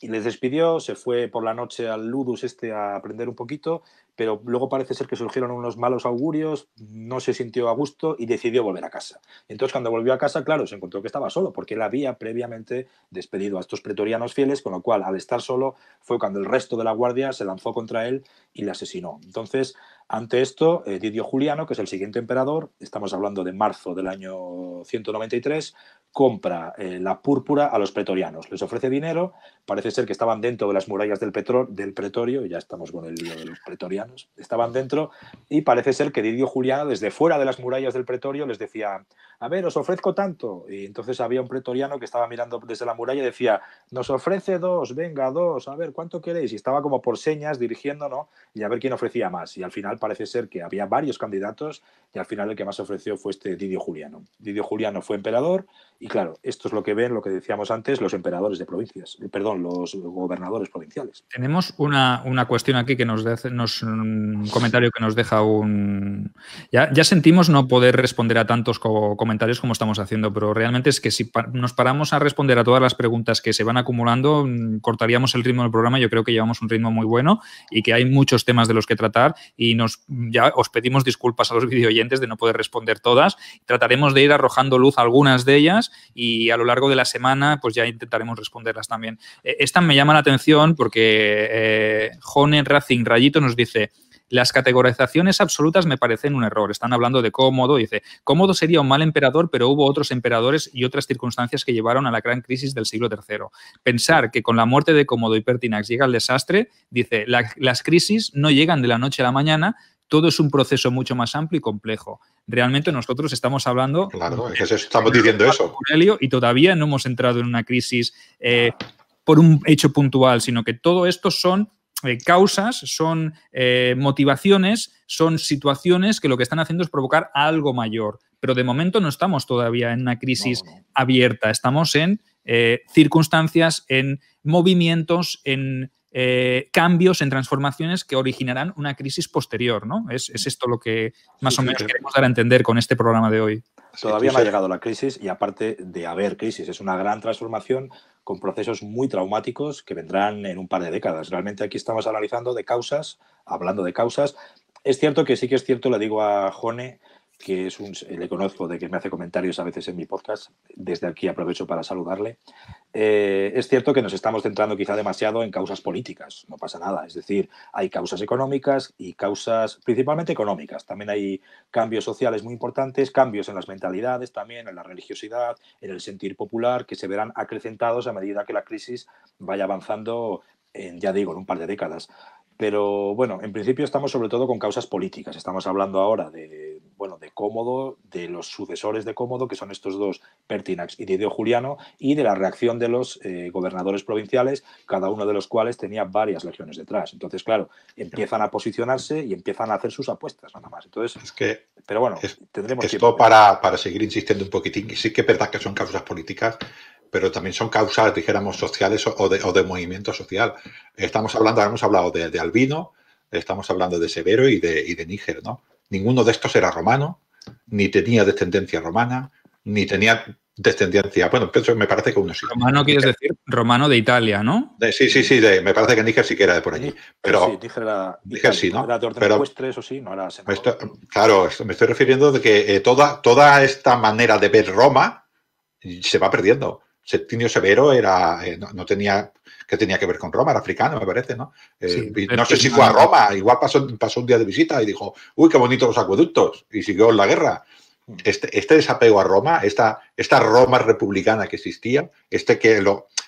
S3: y les despidió, se fue por la noche al ludus este a aprender un poquito, pero luego parece ser que surgieron unos malos augurios, no se sintió a gusto y decidió volver a casa. Entonces, cuando volvió a casa, claro, se encontró que estaba solo, porque él había previamente despedido a estos pretorianos fieles, con lo cual, al estar solo, fue cuando el resto de la Guardia se lanzó contra él y le asesinó. Entonces, ante esto, eh, Didio Juliano, que es el siguiente emperador, estamos hablando de marzo del año 193, compra eh, la púrpura a los pretorianos, les ofrece dinero, parece ser que estaban dentro de las murallas del, del pretorio, ya estamos con el lío de los pretorianos, estaban dentro y parece ser que Didio Juliano desde fuera de las murallas del pretorio les decía, a ver, os ofrezco tanto, y entonces había un pretoriano que estaba mirando desde la muralla y decía, nos ofrece dos, venga, dos, a ver, ¿cuánto queréis? Y estaba como por señas dirigiéndonos Y a ver quién ofrecía más, y al final parece ser que había varios candidatos y al final el que más ofreció fue este Didio Juliano. Didio Juliano fue emperador, y claro, esto es lo que ven, lo que decíamos antes, los emperadores de provincias, eh, perdón, los gobernadores
S1: provinciales. Tenemos una, cuestión aquí que nos, deja un comentario que nos deja un... Ya, sentimos no poder responder a tantos comentarios como estamos haciendo, pero realmente es que si nos paramos a responder a todas las preguntas que se van acumulando, mm, cortaríamos el ritmo del programa. Yo creo que llevamos un ritmo muy bueno y que hay muchos temas de los que tratar y nos ya os pedimos disculpas a los (laughs) videoyentes de no poder responder todas. Trataremos de ir arrojando luz a algunas de ellas y a lo largo de la semana pues ya intentaremos responderlas también. Eh, esta me llama la atención porque eh, Racing Rayito nos dice, las categorizaciones absolutas me parecen un error. Están hablando de Cómodo, dice, Cómodo sería un mal emperador, pero hubo otros emperadores y otras circunstancias que llevaron a la gran crisis del siglo III. Pensar que con la muerte de Cómodo y Pertinax llega el desastre, dice, las crisis no llegan de la noche a la mañana, todo es un proceso mucho más amplio y complejo realmente nosotros estamos hablando.
S2: Claro, estamos diciendo eso.
S1: y todavía no hemos entrado en una crisis eh, por un hecho puntual, sino que todo esto son eh, causas, son eh, motivaciones, son situaciones que lo que están haciendo es provocar algo mayor. Pero de momento no estamos todavía en una crisis abierta, estamos en circunstancias, en movimientos, en eh, cambios en transformaciones que originarán una crisis posterior, ¿no? Es, esto lo que más o menos queremos dar a entender con este programa de hoy. Todavía no ha llegado la
S3: crisis y aparte de haber crisis, es una gran transformación con procesos muy traumáticos que vendrán en un par de décadas. Realmente aquí estamos analizando de causas, hablando de causas. Es cierto que sí que es cierto, le digo a Jone, que es un, le conozco de que me hace comentarios a veces en mi podcast, desde aquí aprovecho para saludarle. Eh, es cierto que nos estamos centrando quizá demasiado en causas políticas, no pasa nada, es decir, hay causas económicas y causas principalmente económicas, también hay cambios sociales muy importantes, cambios en las mentalidades también, en la religiosidad, en el sentir popular, que se verán acrecentados a medida que la crisis vaya avanzando, en, ya digo, en un par de décadas. Pero bueno, en principio estamos sobre todo con causas políticas, estamos hablando ahora de bueno, de Cómodo, de los sucesores de Cómodo, que son estos dos, Pertinax y Didio Juliano, y de la reacción de los eh, gobernadores provinciales, cada uno de los cuales tenía varias legiones detrás. Entonces, claro, empiezan a posicionarse y empiezan a hacer sus apuestas, nada más.
S2: Entonces, es que pero bueno, tendremos tendremos esto para, para seguir insistiendo un poquitín, y sí que es verdad que son causas políticas, pero también son causas, dijéramos, sociales o de, o de movimiento social. Estamos hablando, hemos hablado de, Albino, estamos hablando de Severo y de, y de Níger, ¿no? Ninguno de estos era romano, ni tenía descendencia romana, ni tenía descendencia. Bueno, me parece que uno sí. Romano
S1: quieres decir romano de Italia, ¿no?
S2: sí, sí, sí, me parece que Níger sí que era de por allí. Pero, sí, era, sí, ¿no? Era de pero, sí, no era Claro, me estoy refiriendo de que eh, toda, toda esta manera de ver Roma se va perdiendo. Septimio Severo era, eh, no, tenía que tenía que ver con Roma, era africano, me parece, ¿no? Eh, no sé si fue a Roma, igual pasó, un día de visita y dijo, uy, qué bonitos los acueductos, y siguió en la guerra. Este, este, desapego a Roma, esta, Roma republicana que existía, este que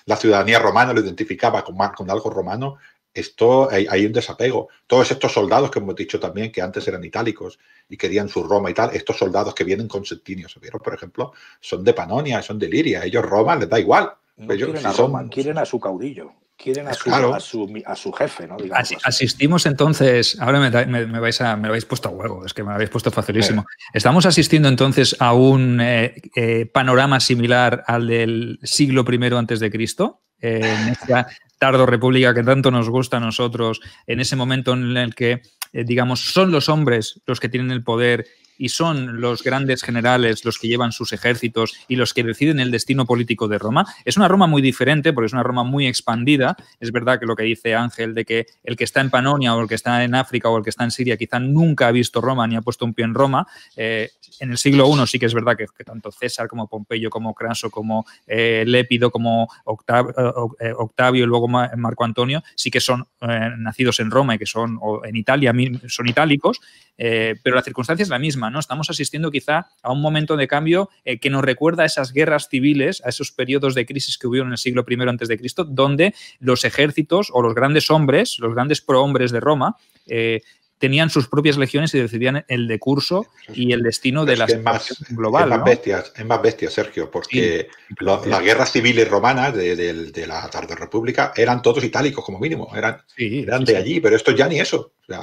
S2: la ciudadanía romana lo identificaba con, algo romano, esto hay, un desapego. Todos estos soldados que hemos dicho también, que antes eran itálicos y querían su Roma y tal, estos soldados que vienen con Centinio, por ejemplo, son de Panonia, son de Liria, ellos Roma les da igual quieren, a Roma, quieren a su caudillo,
S3: quieren a su,
S1: jefe, asistimos entonces, ahora me, vais me lo habéis puesto a huevo, es que me lo habéis puesto facilísimo. Estamos asistiendo entonces a un eh, eh, panorama similar al del siglo I antes de Cristo, eh, en esta tardo república que tanto nos gusta a nosotros, en ese momento en el que, digamos, son los hombres los que tienen el poder y son los grandes generales los que llevan sus ejércitos y los que deciden el destino político de Roma. Es una Roma muy diferente porque es una Roma muy expandida. Es verdad que lo que dice Ángel de que el que está en Panonia o el que está en África o el que está en Siria quizá nunca ha visto Roma ni ha puesto un pie en Roma. Eh, en el siglo I sí que es verdad que, tanto César como Pompeyo, como Craso, como eh, Lépido, como eh, Octavio y luego Marco Antonio, sí que son nacidos en Roma y que son o en Italia, son itálicos, pero la circunstancia es la misma Estamos asistiendo quizá a un momento de cambio eh, que nos recuerda a esas guerras civiles, a esos periodos de crisis que hubieron en el siglo I antes de Cristo, donde los ejércitos o los grandes hombres, los grandes prohombres de Roma, eh, tenían sus propias legiones y decidían el decurso y el destino de las global. Es más,
S2: bestias, bestia, Sergio, porque las guerras civiles romanas de, la tarde república eran todos itálicos como mínimo, eran, eran de allí, pero esto ya ni eso. O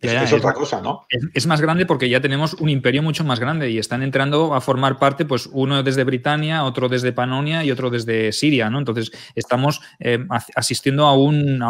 S2: es, otra cosa, ¿no?
S1: Es, más grande porque ya tenemos un imperio mucho más grande y están entrando a formar parte, pues uno desde Britania, otro desde Panonia y otro desde Siria, ¿no? Entonces estamos eh, asistiendo a, a,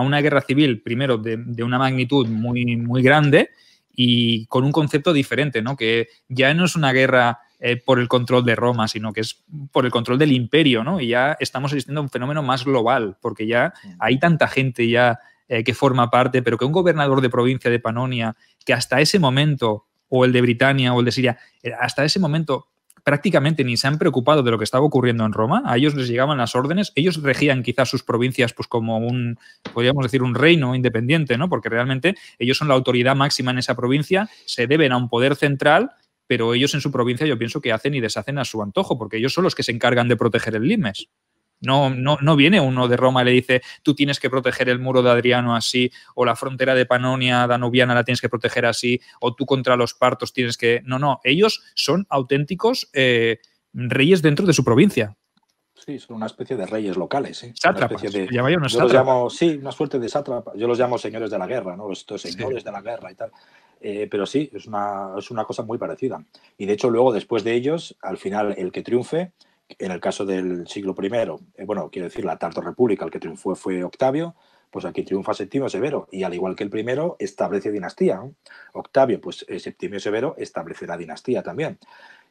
S1: una guerra civil, primero de, una magnitud muy, muy grande y con un concepto diferente, ¿no? Que ya no es una guerra eh, por el control de Roma, sino que es por el control del imperio, ¿no? Y ya estamos asistiendo a un fenómeno más global porque ya mm. hay tanta gente ya eh, que forma parte, pero que un gobernador de provincia de Panonia, que hasta ese momento, o el de Britania o el de Siria, eh, hasta ese momento prácticamente ni se han preocupado de lo que estaba ocurriendo en Roma, a ellos les llegaban las órdenes, ellos regían quizás sus provincias pues como un, podríamos decir, un reino independiente, ¿no? Porque realmente ellos son la autoridad máxima en esa provincia, se deben a un poder central, pero ellos en su provincia yo pienso que hacen y deshacen a su antojo, porque ellos son los que se encargan de proteger el Limes. No, no, no viene uno de Roma y le dice, tú tienes que proteger el muro de Adriano así, o la frontera de Panonia danubiana la tienes que proteger así, o tú contra los partos tienes que... No, no, ellos son auténticos eh, reyes dentro de su provincia.
S3: Sí, son una especie de reyes locales. Sátrapas. sí, una suerte de sátrapa. Yo los llamo señores de la guerra, ¿no? Estos señores de la guerra y tal. Eh, pero sí, es es una cosa muy parecida. Y de hecho, luego, después de ellos, al final, el que triunfe en el caso del siglo I, eh, bueno, quiero decir, la Tarta República, el que triunfó fue Octavio, pues aquí triunfa Septimio Severo y al igual que el primero establece dinastía. Octavio, pues eh, Septimio Severo establece la dinastía también.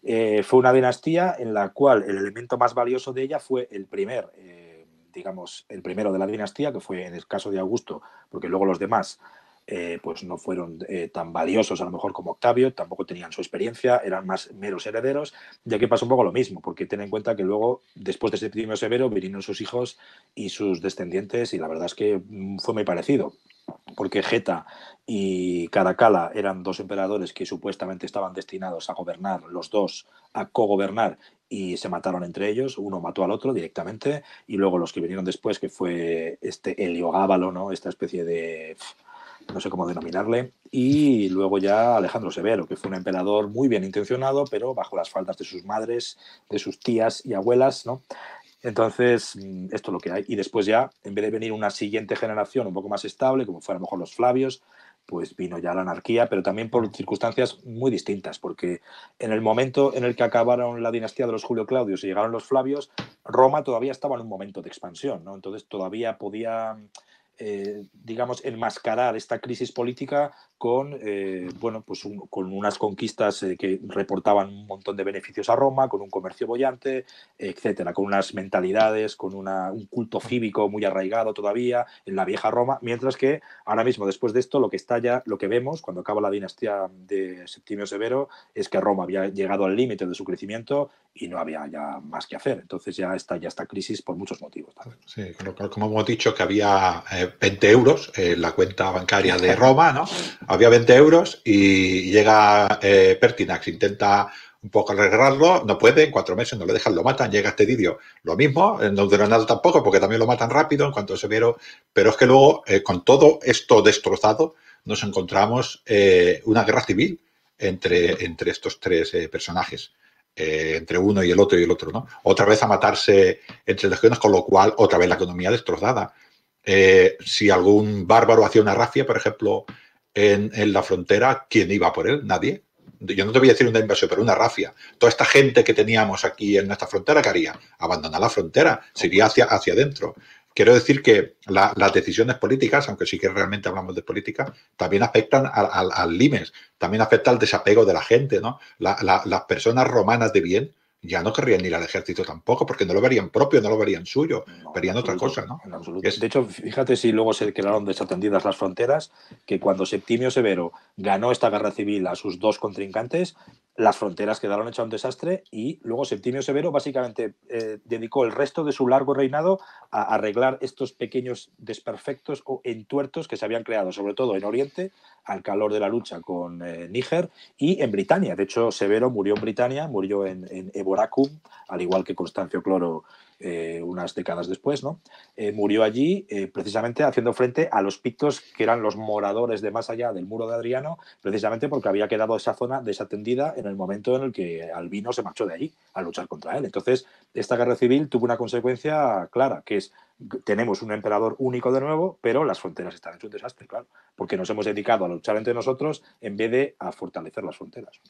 S3: Eh, fue una dinastía en la cual el elemento más valioso de ella fue el primer, digamos, el primero de la dinastía, que fue en el caso de Augusto, porque luego los demás eh, pues no fueron eh, tan valiosos a lo mejor como Octavio, tampoco tenían su experiencia, eran más meros herederos, ya que pasa un poco lo mismo, porque ten en cuenta que luego, después de ese Septimio Severo, vinieron sus hijos y sus descendientes, y la verdad es que mm, fue muy parecido, porque Geta y Caracala eran dos emperadores que supuestamente estaban destinados a gobernar, los dos a cogobernar, y se mataron entre ellos, uno mató al otro directamente, y luego los que vinieron después, que fue este Heliogábalo, ¿no? esta especie de no sé cómo denominarle, y luego ya Alejandro Severo, que fue un emperador muy bien intencionado, pero bajo las faltas de sus madres, de sus tías y abuelas, ¿no? Entonces, mm, esto es lo que hay. Y después ya, en vez de venir una siguiente generación un poco más estable, como fueron a lo mejor los Flavios, pues vino ya la anarquía, pero también por circunstancias muy distintas, porque en el momento en el que acabaron la dinastía de los Julio Claudios y llegaron los Flavios, Roma todavía estaba en un momento de expansión, ¿no? Entonces todavía podía eh, digamos, enmascarar esta crisis política con, eh, bueno, pues con unas conquistas eh, que reportaban un montón de beneficios a Roma, con un comercio bollante, etcétera, con unas mentalidades, con un culto cívico muy arraigado todavía en la vieja Roma, mientras que ahora mismo, después de esto, lo que está ya, lo que vemos cuando acaba la dinastía de Septimio Severo es que Roma había llegado al límite de su crecimiento y no había ya más que hacer.
S2: Entonces ya está ya esta crisis por muchos motivos. Sí, como hemos dicho, que había 20 euros en eh, la cuenta bancaria de Roma, ¿no? Había 20 euros y llega eh, Pertinax, intenta un poco arreglarlo, no puede, en cuatro meses no le dejan, lo matan, llega este vídeo, lo mismo, eh, no dura nada tampoco porque también lo matan rápido en cuanto se vieron, pero es que luego con todo esto destrozado nos encontramos una guerra civil entre, entre estos tres personajes. entre uno y el otro y el otro, ¿no? Otra vez a matarse entre las con lo cual otra vez la economía destrozada. Eh, si algún bárbaro hacía una rafia, por ejemplo, en, la frontera, ¿quién iba por él? Nadie. Yo no te voy a decir una invasión, pero una rafia. Toda esta gente que teníamos aquí en nuestra frontera, ¿qué haría? Abandonar la frontera, se hacia, adentro. Quiero decir que las decisiones políticas, aunque sí que realmente hablamos de política, también afectan al, limes, también afecta al desapego de la gente, ¿no? las personas romanas de bien ya no querrían ir al ejército tampoco, porque no lo verían propio, no lo verían suyo, verían otra cosa, ¿no? De hecho,
S3: fíjate si luego se quedaron desatendidas las fronteras, que cuando Septimio Severo ganó esta guerra civil a sus dos contrincantes, las fronteras quedaron hechas un desastre y luego Septimio Severo básicamente eh, dedicó el resto de su largo reinado a arreglar estos pequeños desperfectos o entuertos que se habían creado, sobre todo en Oriente, al calor de la lucha con eh, Níger y en Britania. De hecho, Severo murió en Britania, murió en, en Eboracum, al igual que Constancio Cloro eh, unas décadas después, ¿no? Eh, murió allí eh, precisamente haciendo frente a los pictos que eran los moradores de más allá del muro de Adriano, precisamente porque había quedado esa zona desatendida en el momento en el que Albino se marchó de ahí a luchar contra él. Entonces, esta guerra civil tuvo una consecuencia clara, que es tenemos un emperador único de nuevo, pero las fronteras están en su desastre, claro, porque nos hemos dedicado a luchar entre nosotros en vez de a fortalecer las
S1: fronteras.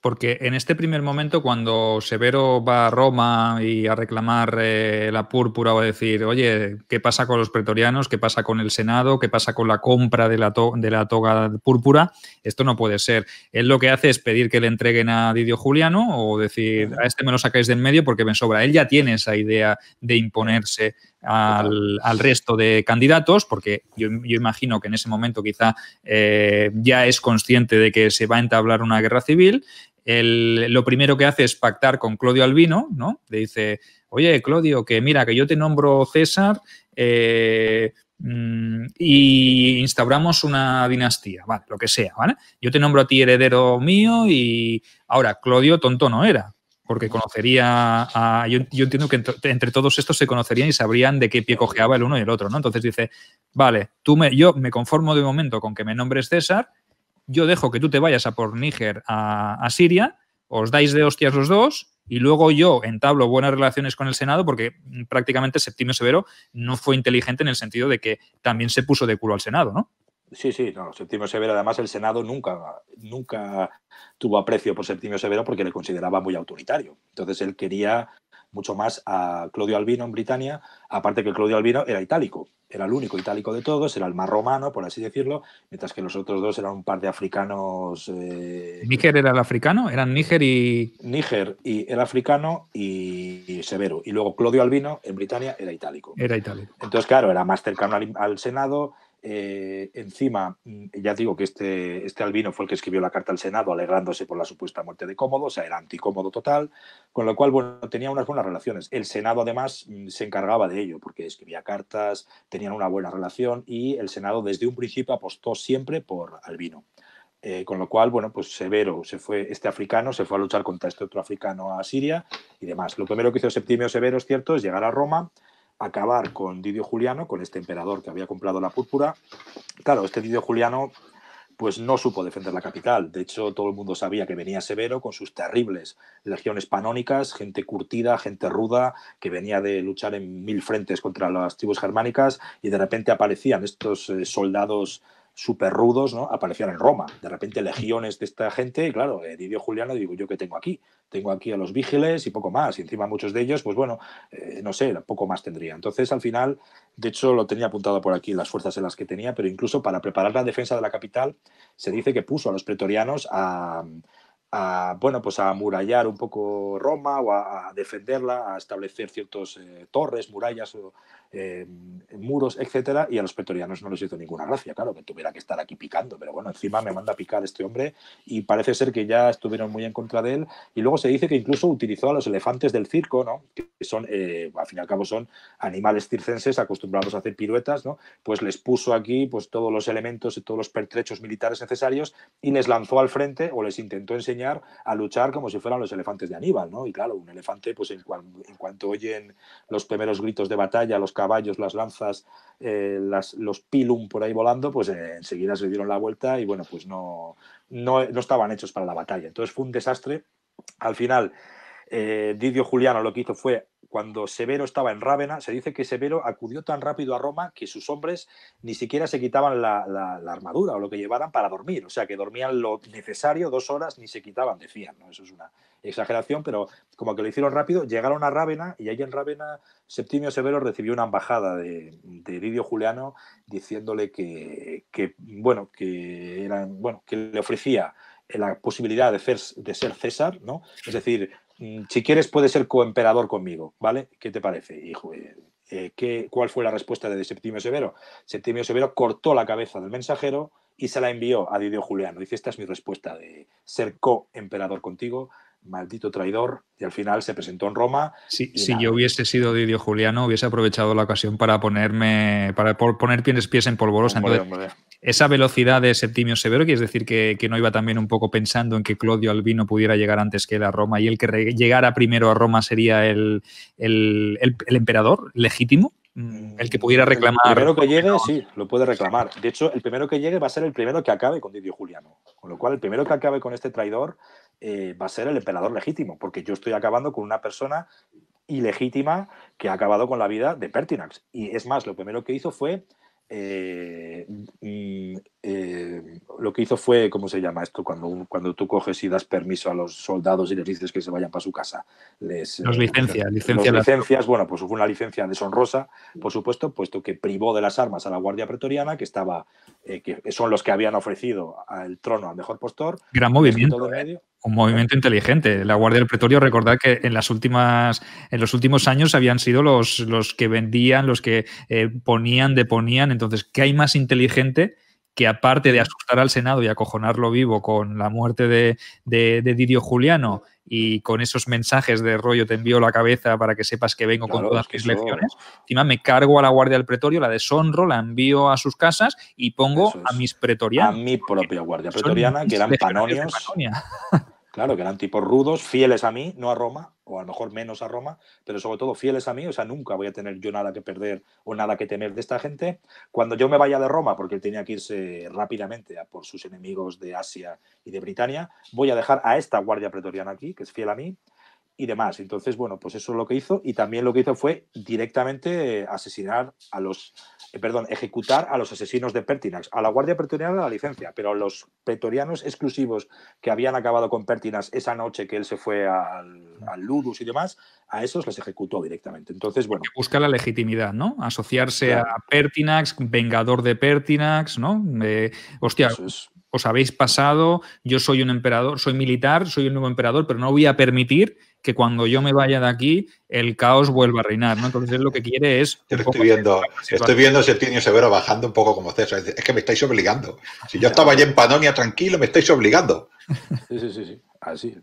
S1: Porque en este primer momento, cuando Severo va a Roma y a reclamar eh, la púrpura o a decir, oye, ¿qué pasa con los pretorianos? ¿Qué pasa con el Senado? ¿Qué pasa con la compra de la, de la toga púrpura? Esto no puede ser. Él lo que hace es pedir que le entreguen a Didio Juliano o decir, a este me lo sacáis de en medio porque me sobra. Él ya tiene esa idea de imponerse al, resto de candidatos, porque yo, imagino que en ese momento quizá eh, ya es consciente de que se va a entablar una guerra civil. lo primero que hace es pactar con Claudio Albino, ¿no? Le dice, oye, Claudio, que mira, que yo te nombro César eh, mm, y instauramos una dinastía, lo que sea, ¿vale? Yo te nombro a ti heredero mío y ahora, Claudio tonto no era porque conocería yo, entiendo que entre, todos estos se conocerían y sabrían de qué pie cojeaba el uno y el otro, ¿no? Entonces dice, vale, tú me, yo me conformo de momento con que me nombres César, yo dejo que tú te vayas a por Níger a, a Siria, os dais de hostias los dos, y luego yo entablo buenas relaciones con el Senado porque prácticamente Septimio Severo no fue inteligente en el sentido de que también se puso de culo al Senado, ¿no?
S3: Sí, sí, no, Septimio Severo, además el Senado nunca, nunca tuvo aprecio por Septimio Severo porque le consideraba muy autoritario. Entonces él quería mucho más a Claudio Albino en Britania, aparte que Claudio Albino era itálico, era el único itálico de todos, era el más romano, por así decirlo, mientras que los otros dos eran un par de africanos. Eh,
S1: ¿Níger era el africano? Eran Níger y. Níger y el africano y...
S3: Severo. Y luego Claudio Albino en Britania era itálico. Era itálico. Entonces, claro, era más cercano al Senado, eh, encima, mm, ya digo que este, este albino fue el que escribió la carta al Senado alegrándose por la supuesta muerte de Cómodo, o sea, era anticómodo total, con lo cual, bueno, tenía unas buenas relaciones. El Senado, además, mm, se encargaba de ello, porque escribía cartas, tenían una buena relación y el Senado desde un principio apostó siempre por albino. Eh, con lo cual, bueno, pues Severo se fue, este africano se fue a luchar contra este otro africano a Siria y demás. Lo primero que hizo Septimio Severo, es cierto, es llegar a Roma, acabar con Didio Juliano, con este emperador que había comprado la púrpura. Claro, este Didio Juliano pues no supo defender la capital. De hecho, todo el mundo sabía que venía Severo con sus terribles legiones panónicas, gente curtida, gente ruda, que venía de luchar en mil frentes contra las tribus germánicas y de repente aparecían estos eh, soldados súper rudos, ¿no? Aparecían en Roma. De repente mm. legiones de esta gente, y claro, eh, Didio Juliano, digo, ¿yo que tengo aquí? Tengo aquí a los vígiles y poco más. Y encima muchos de ellos, pues bueno, eh, no sé, poco más tendría. Entonces, al final, de hecho, lo tenía apuntado por aquí, las fuerzas en las que tenía, pero incluso para preparar la defensa de la capital, se dice que puso a los pretorianos a bueno, pues a amurallar un poco Roma o a, defenderla, a establecer ciertos eh, torres, murallas o, muros, etcétera, y a los pretorianos no les hizo ninguna gracia, claro, que tuviera que estar aquí picando, pero bueno, encima me manda a picar este hombre y parece ser que ya estuvieron muy en contra de él, y luego se dice que incluso utilizó a los elefantes del circo, ¿no? que son, eh, al fin y al cabo, son animales circenses acostumbrados a hacer piruetas, ¿no? pues les puso aquí pues, todos los elementos y todos los pertrechos militares necesarios y les lanzó al frente o les intentó enseñar a luchar como si fueran los elefantes de Aníbal, ¿no? y claro, un elefante, pues en, cuanto oyen los primeros gritos de batalla, los caballos, las lanzas, eh, los pilum por ahí volando, pues eh, enseguida se dieron la vuelta y bueno, pues no, no, estaban hechos para la batalla. Entonces fue un desastre. Al final, eh, Didio Juliano lo que hizo fue, cuando Severo estaba en Rávena, se dice que Severo acudió tan rápido a Roma que sus hombres ni siquiera se quitaban la, armadura o lo que llevaran para dormir. O sea, que dormían lo necesario dos horas ni se quitaban, decían. ¿no? Eso es una, exageración, pero como que lo hicieron rápido, llegaron a Rávena y ahí en Rávena Septimio Severo recibió una embajada de, Didio Juliano diciéndole que, bueno, que, eran, bueno, que le ofrecía la posibilidad de ser, de ser César, ¿no? Es decir, mm, si quieres puedes ser coemperador conmigo, ¿vale? ¿Qué te parece, hijo? Eh, eh, ¿Qué, ¿Cuál fue la respuesta de Septimio Severo? Septimio Severo cortó la cabeza del mensajero, y se la envió a Didio Juliano. Dice, esta es mi respuesta de ser co-emperador contigo, maldito traidor, y al final se presentó en Roma.
S1: si yo hubiese sido Didio Juliano, hubiese aprovechado la ocasión para ponerme, para poner pies, pies en polvorosa. Entonces, Esa velocidad de Septimio Severo, es decir que, no iba también un poco pensando en que Claudio Albino pudiera llegar antes que él a Roma y el que llegara primero a Roma sería el emperador legítimo. Mm, el que pudiera reclamar. El primero que
S3: llegue, sí, lo puede reclamar. De hecho, el primero que llegue va a ser el primero que acabe con Didio Juliano. Con lo cual, el primero que acabe con este traidor eh, va a ser el emperador legítimo, porque yo estoy acabando con una persona ilegítima que ha acabado con la vida de Pertinax. Y es más, lo primero que hizo fue eh, eh, lo que hizo fue, ¿cómo se llama esto? Cuando, tú coges y das permiso a los soldados y les dices que se vayan para su casa. Les, eh, los licencias, licencia licencias. Bueno, pues fue una licencia deshonrosa, mm. por supuesto, puesto que privó de las armas a la Guardia Pretoriana, que estaba, que son los que habían ofrecido al trono al mejor postor.
S1: Gran movimiento. Un movimiento inteligente. La Guardia del Pretorio, recordad que en las últimas, en los últimos años habían sido los, los que vendían, los que eh, ponían, deponían. Entonces, ¿qué hay más inteligente? que aparte de asustar al Senado y acojonarlo vivo con la muerte de, de, Didio Juliano y con esos mensajes de rollo te envío la cabeza para que sepas que vengo con todas mis lecciones, encima me cargo a la guardia del pretorio, la deshonro, la envío a sus casas y pongo a mis pretorianos. A mi propia guardia pretoriana, que eran (laughs) panonios.
S3: Claro, que eran tipos rudos, fieles a mí, no a Roma, o a lo mejor menos a Roma, pero sobre todo fieles a mí, o sea, nunca voy a tener yo nada que perder o nada que temer de esta gente. Cuando yo me vaya de Roma, porque él tenía que irse rápidamente por sus enemigos de Asia y de Britania, voy a dejar a esta guardia pretoriana aquí, que es fiel a mí, y demás. Entonces, bueno, pues eso es lo que hizo y también lo que hizo fue directamente eh, asesinar a los, eh, perdón, ejecutar a los asesinos de Pertinax, a la Guardia Pretoriana la licencia, pero a los pretorianos exclusivos que habían acabado con Pertinax esa noche que él se fue al, al Ludus y demás, a esos les ejecutó
S1: directamente. Entonces, bueno. Busca la legitimidad, ¿no? Asociarse a Pertinax, vengador de Pertinax, ¿no? Eh, hostia, os habéis pasado, yo soy un emperador, soy militar, soy un nuevo emperador, pero no voy a permitir que cuando yo me vaya de aquí el caos vuelva a reinar, ¿no? Entonces lo que quiere
S2: es... estoy viendo, estoy viendo Severo bajando un poco como César, es que me estáis obligando. Si yo estaba allí en Panonia tranquilo, me estáis obligando. Sí, sí, sí, sí. Así,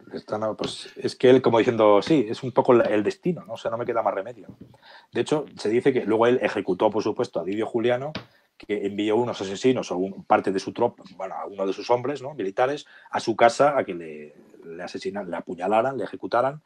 S2: pues, es que él como diciendo, sí, es un poco el destino, ¿no? O sea, no me
S3: queda más remedio. De hecho, se dice que luego él ejecutó, por supuesto, a Didio Juliano, que envió unos asesinos o un, parte de su tropa, bueno, a uno de sus hombres, ¿no? militares, a su casa a que le, le asesinaran, le apuñalaran, le ejecutaran.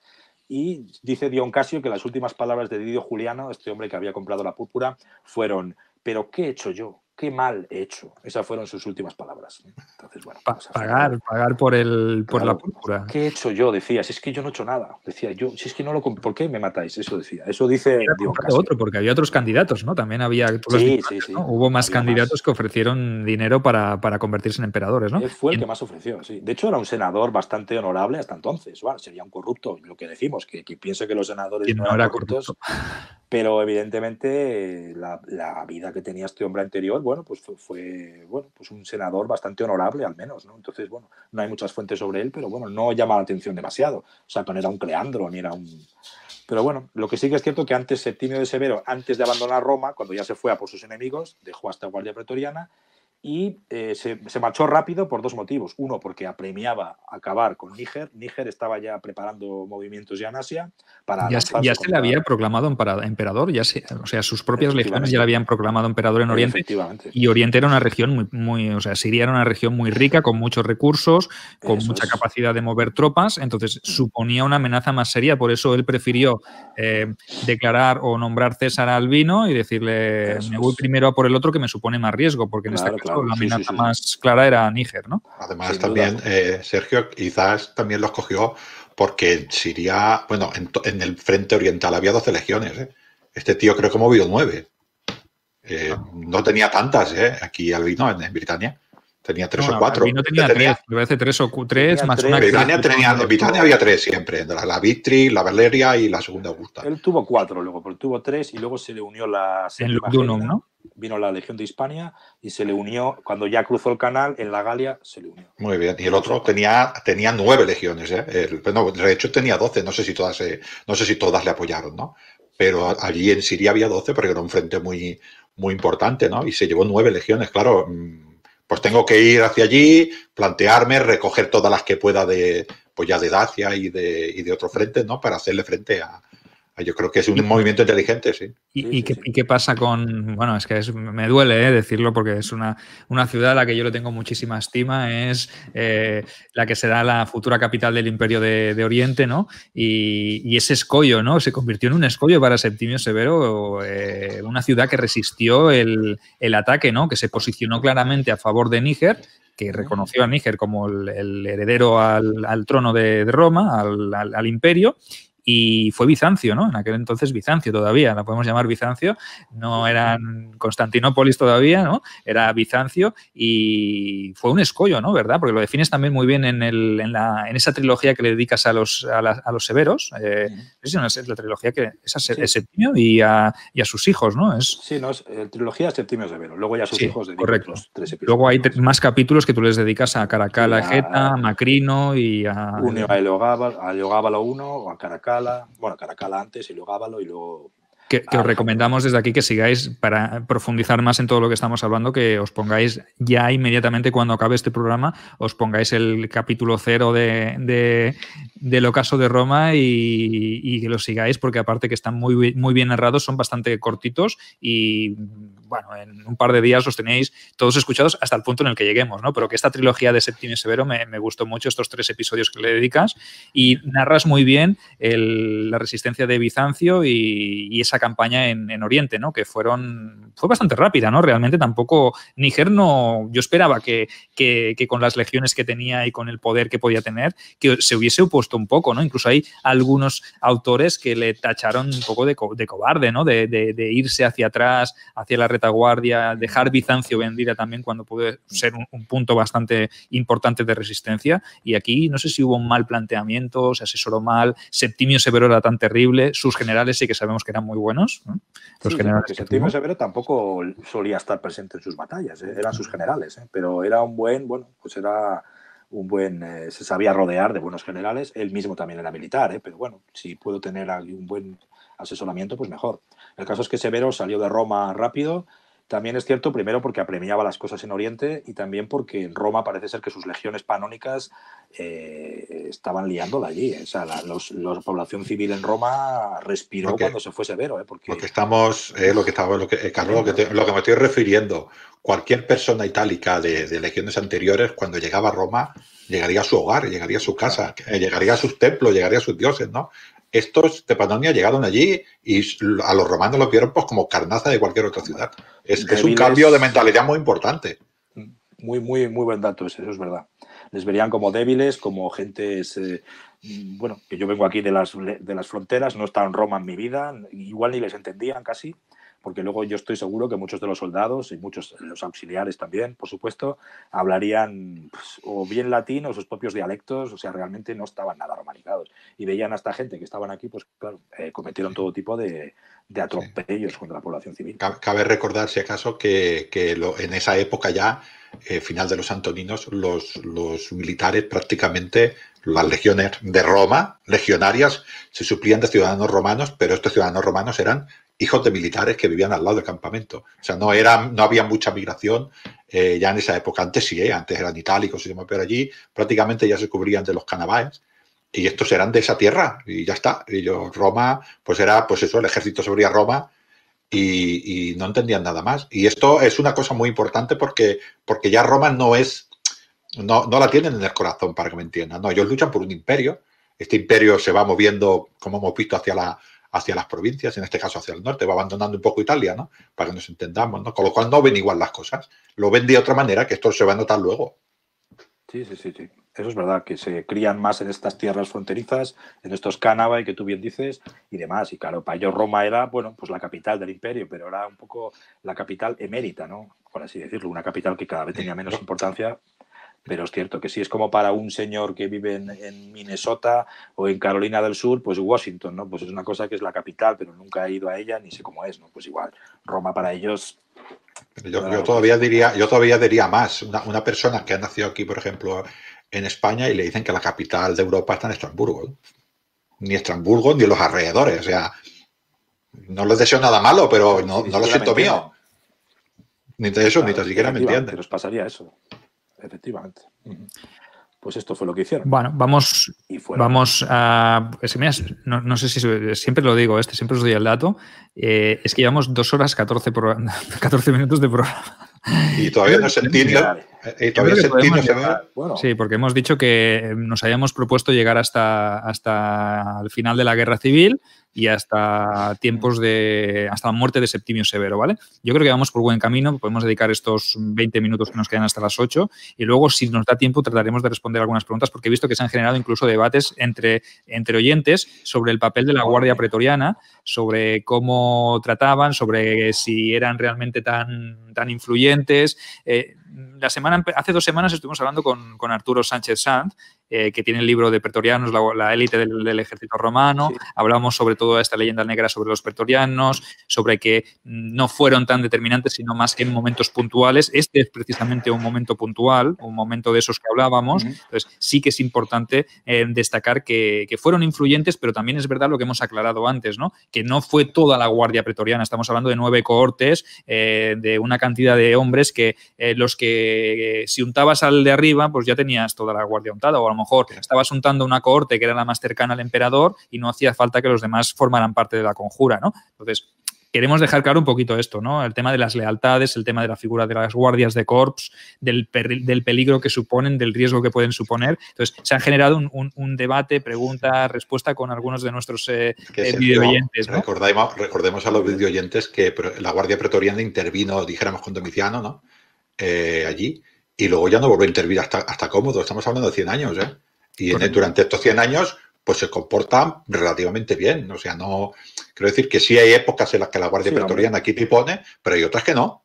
S3: Y dice Dion Casio que las últimas palabras de Didio Juliano, este hombre que había comprado la púrpura, fueron, pero ¿qué he hecho yo? qué mal hecho. Esas fueron sus últimas palabras. Entonces,
S1: bueno, pagar, pagar por, el, por la
S3: púrpura. ¿Qué he hecho yo? Decía, si es que yo no he hecho nada. Decía yo, si es que no lo ¿por qué me matáis? Eso
S1: decía. Eso dice otro, porque había otros candidatos, ¿no? También había sí, sí, Hubo más candidatos que ofrecieron dinero para, convertirse en emperadores, ¿no? Él fue el que más ofreció, sí. De hecho, era un senador
S3: bastante honorable hasta entonces. Bueno, sería un corrupto, lo que decimos, que,
S1: piense que los senadores no, eran
S3: corruptos. Pero evidentemente la, vida que tenía este hombre anterior, bueno, pues fue, bueno, pues un senador bastante honorable al menos, ¿no? Entonces, bueno, no hay muchas fuentes sobre él, pero bueno, no llama la atención demasiado. O sea, no era un Cleandro, ni era un... Pero bueno, lo que sí que es cierto que antes Septimio de Severo, antes de abandonar Roma, cuando ya se fue a por sus enemigos, dejó hasta Guardia Pretoriana y eh, se, marchó rápido por dos motivos. Uno, porque apremiaba acabar con Níger. Níger estaba ya preparando movimientos ya en Asia para... Ya, se le había
S1: proclamado emperador, ya se, o sea, sus propias legiones ya le habían proclamado emperador en Oriente. Y Oriente era una región muy, muy, o sea, Siria era una región muy rica, con muchos recursos, con mucha capacidad de mover tropas, entonces mm. suponía una amenaza más seria, por eso él prefirió eh, declarar o nombrar César al Albino y decirle, me voy primero a por el otro que me supone más riesgo, porque en esta la amenaza más clara era Níger, ¿no?
S2: Además, también, eh, Sergio, quizás también los cogió porque en Siria, bueno, en, el frente oriental había 12 legiones. ¿eh? Este tío creo que movió 9. Eh, ah. no tenía tantas, ¿eh? Aquí al en, en Britania. Tenía tres o cuatro. No tenía, tenía,
S1: Me parece tres o 3 más una. tenía, en Britania
S2: había tres siempre: la, Vitri, la Valeria y la segunda Augusta.
S1: Él tuvo
S3: cuatro luego, pero tuvo tres y luego se le unió la. En vino la Legión de Hispania y se le unió, cuando ya cruzó el canal, en la Galia se le unió.
S2: Muy bien, y el otro tenía, tenía nueve legiones, ¿eh? de hecho tenía doce, no sé si todas eh, no sé si todas le apoyaron, Pero allí en Siria había doce porque era un frente muy, muy importante, ¿no? Y se llevó nueve legiones, claro, mm, pues tengo que ir hacia allí, plantearme, recoger todas las que pueda de, pues ya de Dacia y de, y de otro frente, ¿no? Para hacerle frente a, Ah, yo creo que es un movimiento inteligente, sí.
S1: ¿Y, qué, pasa con.? Bueno, es que me duele ¿eh? decirlo porque es una, ciudad a la que yo le tengo muchísima estima, es eh, la que será la futura capital del Imperio de, Oriente, ¿no? Y, ese escollo, ¿no? Se convirtió en un escollo para Septimio Severo, eh, una ciudad que resistió el, ataque, ¿no? Que se posicionó claramente a favor de Níger que reconoció a Níger como el, heredero al, trono de, Roma, al, al, imperio, y fue Bizancio, ¿no? En aquel entonces Bizancio todavía, la podemos llamar Bizancio, no eran Constantinopolis todavía, ¿no? Era Bizancio y fue un escollo, ¿no? ¿Verdad? Porque lo defines también muy bien en, la, en esa trilogía que le dedicas a los, a, los severos, eh, es la trilogía que es a, Septimio y a, sus hijos, ¿no? Es, sí, no, es la eh, trilogía Septimio Severo, luego ya sus hijos correcto. Los tres episodios. Luego hay más capítulos que tú les dedicas a Caracal, a Ejeta, a Macrino y a... Uno a
S3: Elogábalo uno a Caracal bueno, Caracala antes y luego Ávalo y luego
S1: que, os recomendamos desde aquí que sigáis para profundizar más en todo lo que estamos hablando, que os pongáis ya inmediatamente cuando acabe este programa, os pongáis el capítulo cero de, de del ocaso de Roma y, y, que lo sigáis, porque aparte que están muy, muy bien narrados, son bastante cortitos y bueno, en un par de días los tenéis todos escuchados hasta el punto en el que lleguemos, ¿no? Pero que esta trilogía de Septimio Severo me, gustó mucho, estos tres episodios que le dedicas, y narras muy bien la resistencia de Bizancio y, esa campaña en, Oriente, ¿no? Que fueron, fue bastante rápida, ¿no? Realmente tampoco, Niger no, yo esperaba que, con las legiones que tenía y con el poder que podía tener, que se hubiese opuesto un poco, ¿no? Incluso hay algunos autores que le tacharon un poco de, cobarde, ¿no? De, de irse hacia atrás, hacia la retaguardia, dejar Bizancio vendida también cuando puede ser un, punto bastante importante de resistencia. Y aquí no sé si hubo un mal planteamiento, se asesoró mal, Septimio Severo era tan terrible, sus generales sí que sabemos que eran muy buenos. Los generales Septimio
S3: Severo tampoco solía estar presente en sus batallas, eh, eran sus generales, eh, pero era un buen, bueno, pues era un buen, eh, se sabía rodear de buenos generales, él mismo también era militar, pero bueno, si puedo tener un buen asesoramiento, pues mejor. El caso es que Severo salió de Roma rápido. También es cierto, primero, porque apremiaba las cosas en Oriente y también porque en Roma parece ser que sus legiones panónicas eh, estaban liándola allí. Eh. O sea, la población civil en Roma respiró cuando se fue Severo. Eh,
S2: porque... estamos, eh, lo que estaba, lo que, Carlos, lo que, me estoy refiriendo, cualquier persona itálica de, de, legiones anteriores, cuando llegaba a Roma, llegaría a su hogar, llegaría a su casa, llegaría a sus templos, llegaría a sus dioses, ¿no? estos de Panonia llegaron allí y a los romanos los vieron pues como carnaza de cualquier otra ciudad. Es, un cambio de mentalidad muy importante. Muy, muy, muy buen dato ese, eso es verdad. Les verían como débiles, como
S3: gentes, eh, bueno, que yo vengo aquí de las, de las fronteras, no he en Roma en mi vida, igual ni les entendían casi porque luego yo estoy seguro que muchos de los soldados y muchos de los auxiliares también, por supuesto, hablarían pues, o bien latín o sus propios dialectos, o sea, realmente no estaban nada romanizados. Y veían a esta gente que estaban aquí, pues claro, eh, cometieron todo tipo
S2: de, atropellos contra la población civil. Cabe recordar, si acaso, que, en esa época ya, eh, final de los antoninos, los, los militares prácticamente las legiones de Roma, legionarias, se suplían de ciudadanos romanos, pero estos ciudadanos romanos eran hijos de militares que vivían al lado del campamento. O sea, no, no había mucha migración eh, ya en esa época. Antes sí, eh, antes eran itálicos y demás, pero allí prácticamente ya se cubrían de los canabaes y estos eran de esa tierra y ya está. Y yo, Roma, pues era, pues eso, el ejército se Roma y, no entendían nada más. Y esto es una cosa muy importante porque, porque ya Roma no es, no, no la tienen en el corazón para que me entiendan. No, ellos luchan por un imperio. Este imperio se va moviendo, como hemos visto, hacia la, hacia las provincias, en este caso hacia el norte, va abandonando un poco Italia, ¿no? Para que nos entendamos, ¿no? Con lo cual no ven igual las cosas, lo ven de otra manera, que esto se va a notar luego. Sí, sí, sí, sí. Eso es verdad, que se
S3: crían más en estas tierras fronterizas, en estos cánava, y que tú bien dices, y demás. Y claro, para ellos Roma era, bueno, pues la capital del imperio, pero era un poco la capital emérita, ¿no? Por así decirlo, una capital que cada vez tenía menos importancia pero es cierto que si es como para un señor que vive en, Minnesota o en Carolina del Sur, pues Washington, ¿no? Pues es una cosa que es la capital, pero nunca he ido a ella ni sé cómo es, ¿no? Pues igual, Roma para ellos. Yo, todavía diría,
S2: yo todavía diría más. Una, persona que ha nacido aquí, por ejemplo, en España, y le dicen que la capital de Europa está en Estrasburgo. ¿eh? Ni Estrasburgo ni los alrededores. O sea, no les deseo nada malo, pero no, lo siento mío. Ni de eso, ni tan siquiera me entiende. Pero os pasaría eso efectivamente. Pues esto fue lo que hicieron.
S1: Bueno, vamos, vamos a... no, sé si siempre lo digo, este siempre os doy el dato. Eh, es que llevamos dos horas 14, por 14 minutos de programa. Y todavía no sentimos (laughs)
S2: Y eh, todavía Bueno. Sí,
S1: porque hemos dicho que nos habíamos propuesto llegar hasta, hasta el final de la guerra civil y hasta tiempos de. hasta la muerte de Septimio Severo, ¿vale? Yo creo que vamos por buen camino, podemos dedicar estos 20 minutos que nos quedan hasta las 8 y luego, si nos da tiempo, trataremos de responder algunas preguntas porque he visto que se han generado incluso debates entre, entre oyentes sobre el papel de la Guardia Pretoriana, sobre cómo trataban, sobre si eran realmente tan, tan influyentes. Eh, la semana, hace dos semanas estuvimos hablando con, con Arturo Sánchez Sanz eh, que tiene el libro de Pretorianos, la, élite del, ejército romano. Hablamos sobre toda esta leyenda negra sobre los pretorianos, sobre que no fueron tan determinantes, sino más que en momentos puntuales. Este es precisamente un momento puntual, un momento de esos que hablábamos. Entonces, sí que es importante eh, destacar que, fueron influyentes, pero también es verdad lo que hemos aclarado antes, ¿no? Que no fue toda la guardia pretoriana. Estamos hablando de nueve cohortes, eh, de una cantidad de hombres que los que si untabas al de arriba, pues ya tenías toda la guardia untada, o lo mejor estaba asuntando una cohorte que era la más cercana al emperador y no hacía falta que los demás formaran parte de la conjura, ¿no? Entonces, queremos dejar claro un poquito esto, ¿no? El tema de las lealtades, el tema de la figura de las guardias de corps, del, peligro que suponen, del riesgo que pueden suponer. Entonces, se han generado un, debate, pregunta, respuesta con algunos de nuestros eh, eh
S2: Recordemos, a los videoyentes que la Guardia Pretoriana intervino, dijéramos, con Domiciano, ¿no? Eh, allí y luego ya no vuelve a intervenir hasta, cómodo. Estamos hablando de 100 años, ¿eh? Y durante estos 100 años, pues se comportan relativamente bien. O sea, no. Quiero decir que sí hay épocas en las que la Guardia Pretoriana aquí pone, pero hay otras que no.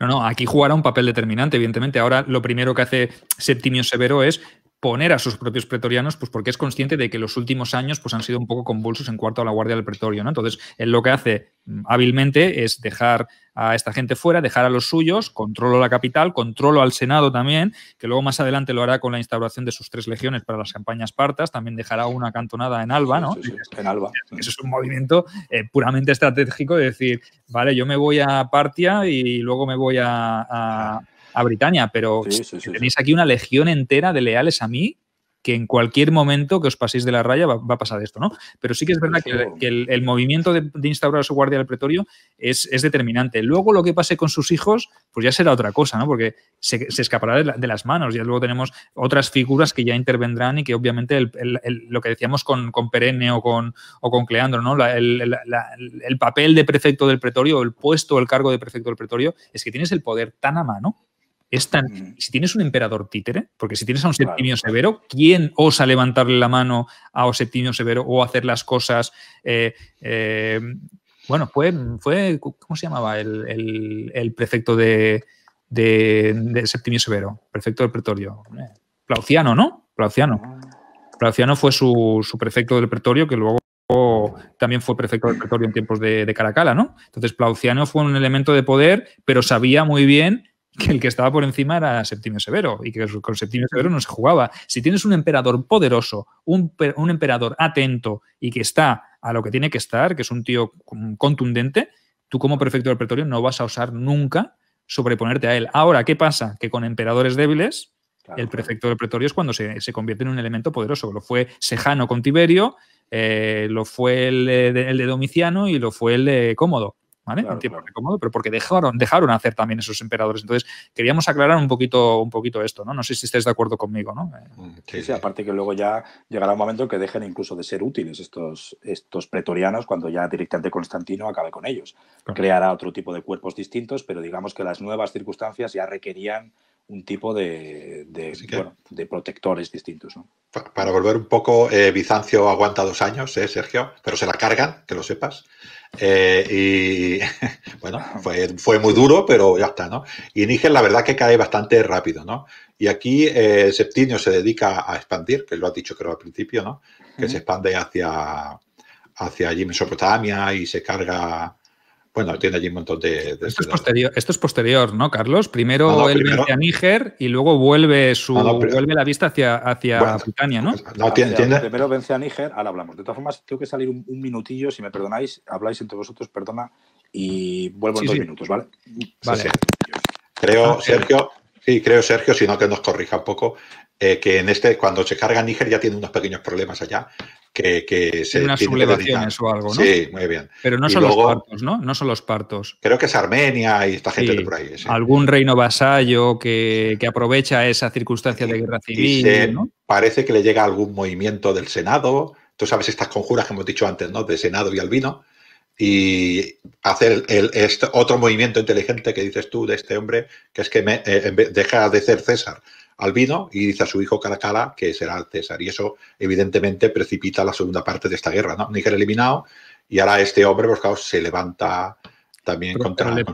S1: No, no, aquí jugará un papel determinante, evidentemente. Ahora lo primero que hace Septimio Severo es poner a sus propios pretorianos, pues porque es consciente de que los últimos años pues, han sido un poco convulsos en cuanto a la guardia del pretorio. ¿no? Entonces, él lo que hace mm, hábilmente es dejar a esta gente fuera, dejar a los suyos, controlo la capital, controlo al Senado también, que luego más adelante lo hará con la instauración de sus tres legiones para las campañas partas, también dejará una cantonada en Alba, ¿no? en Alba. Eso es un movimiento eh, puramente estratégico de decir, vale, yo me voy a Partia y luego me voy a a Britania, pero tenéis aquí una legión entera de leales a mí que en cualquier momento que os paséis de la raya va, a pasar esto, ¿no? Pero sí que es verdad que, el, movimiento de, instaurar su guardia del pretorio es, determinante. Luego lo que pase con sus hijos, pues ya será otra cosa, ¿no? Porque se, escapará de, las manos. Ya luego tenemos otras figuras que ya intervendrán y que obviamente lo que decíamos con, con, Perenne o con, o con Cleandro, ¿no? el papel de prefecto del pretorio, el puesto, el cargo de prefecto del pretorio, es que tienes el poder tan a mano si tienes un emperador títere, porque si tienes a un Septimio Severo, ¿quién osa levantarle la mano a un Septimio Severo o hacer las cosas? Eh, eh, bueno, fue, fue, ¿cómo se llamaba el, el, prefecto de, de, Septimio Severo? Prefecto del pretorio. Plauciano, ¿no? Plauciano. Ah. Plauciano fue su, su prefecto del pretorio que luego también fue prefecto del pretorio en tiempos de, de, Caracala, ¿no? Entonces, Plauciano fue un elemento de poder, pero sabía muy bien que el que estaba por encima era Septimio Severo y que con Septimio Severo no se jugaba. Si tienes un emperador poderoso, un, emperador atento y que está a lo que tiene que estar, que es un tío contundente, tú como prefecto del pretorio no vas a usar nunca sobreponerte a él. Ahora, ¿qué pasa? Que con emperadores débiles, el prefecto del pretorio es cuando se, convierte en un elemento poderoso. Lo fue Sejano con Tiberio, eh, lo fue el, el, de Domiciano y lo fue el de Cómodo pero porque dejaron, dejaron hacer también esos emperadores. Entonces, queríamos aclarar un poquito, un poquito esto, ¿no? No sé si estáis de acuerdo conmigo, ¿no? Eh, mm, sí, aparte
S3: que luego ya llegará un momento que dejen incluso de ser útiles estos, estos pretorianos cuando ya directamente Constantino acabe con ellos. Creará otro tipo de cuerpos distintos, pero digamos que las nuevas circunstancias ya
S2: requerían un tipo de, protectores distintos. Para volver un poco, eh, Bizancio aguanta dos años, ¿eh, Sergio? Pero se la cargan, que lo sepas. Eh, y (laughs) bueno, fue, muy duro, pero ya está, ¿no? Y Níger, la verdad, que cae bastante rápido, ¿no? Y aquí eh, Septimio se dedica a expandir, que lo ha dicho creo al principio, ¿no? Que se expande hacia, hacia allí Mesopotamia y se carga bueno, tiene allí un montón de... esto, es
S1: posterior, esto, es posterior, ¿no, Carlos? Primero él vence a Níger y luego vuelve su vuelve la vista hacia, hacia ¿no? no
S3: Primero vence a Níger, ahora hablamos. De todas formas, tengo que salir un, minutillo, si me perdonáis, habláis entre
S2: vosotros, perdona, y vuelvo en dos minutos, ¿vale? Vale. creo, ah, Sergio, sí, creo, Sergio, no que nos corrija un poco, eh, que en este, cuando se carga Níger ya tiene unos pequeños problemas allá, que, unas sublevaciones o algo, ¿no? Sí, muy bien. Pero no son los partos, ¿no? No son los partos. Creo que es Armenia y esta gente de por ahí.
S1: Algún reino vasallo que, aprovecha esa circunstancia de guerra civil.
S2: Parece que le llega algún movimiento del Senado. Tú sabes estas conjuras que hemos dicho antes, ¿no? De Senado y Albino. Y hacer el, este otro movimiento inteligente que dices tú de este hombre, que es que me, eh, deja de ser César Albino y dice a su hijo Caracala que será el César. Y eso, evidentemente, precipita la segunda parte de esta guerra. ¿no? Níger eliminado y ahora este hombre, buscado pues se levanta también contra le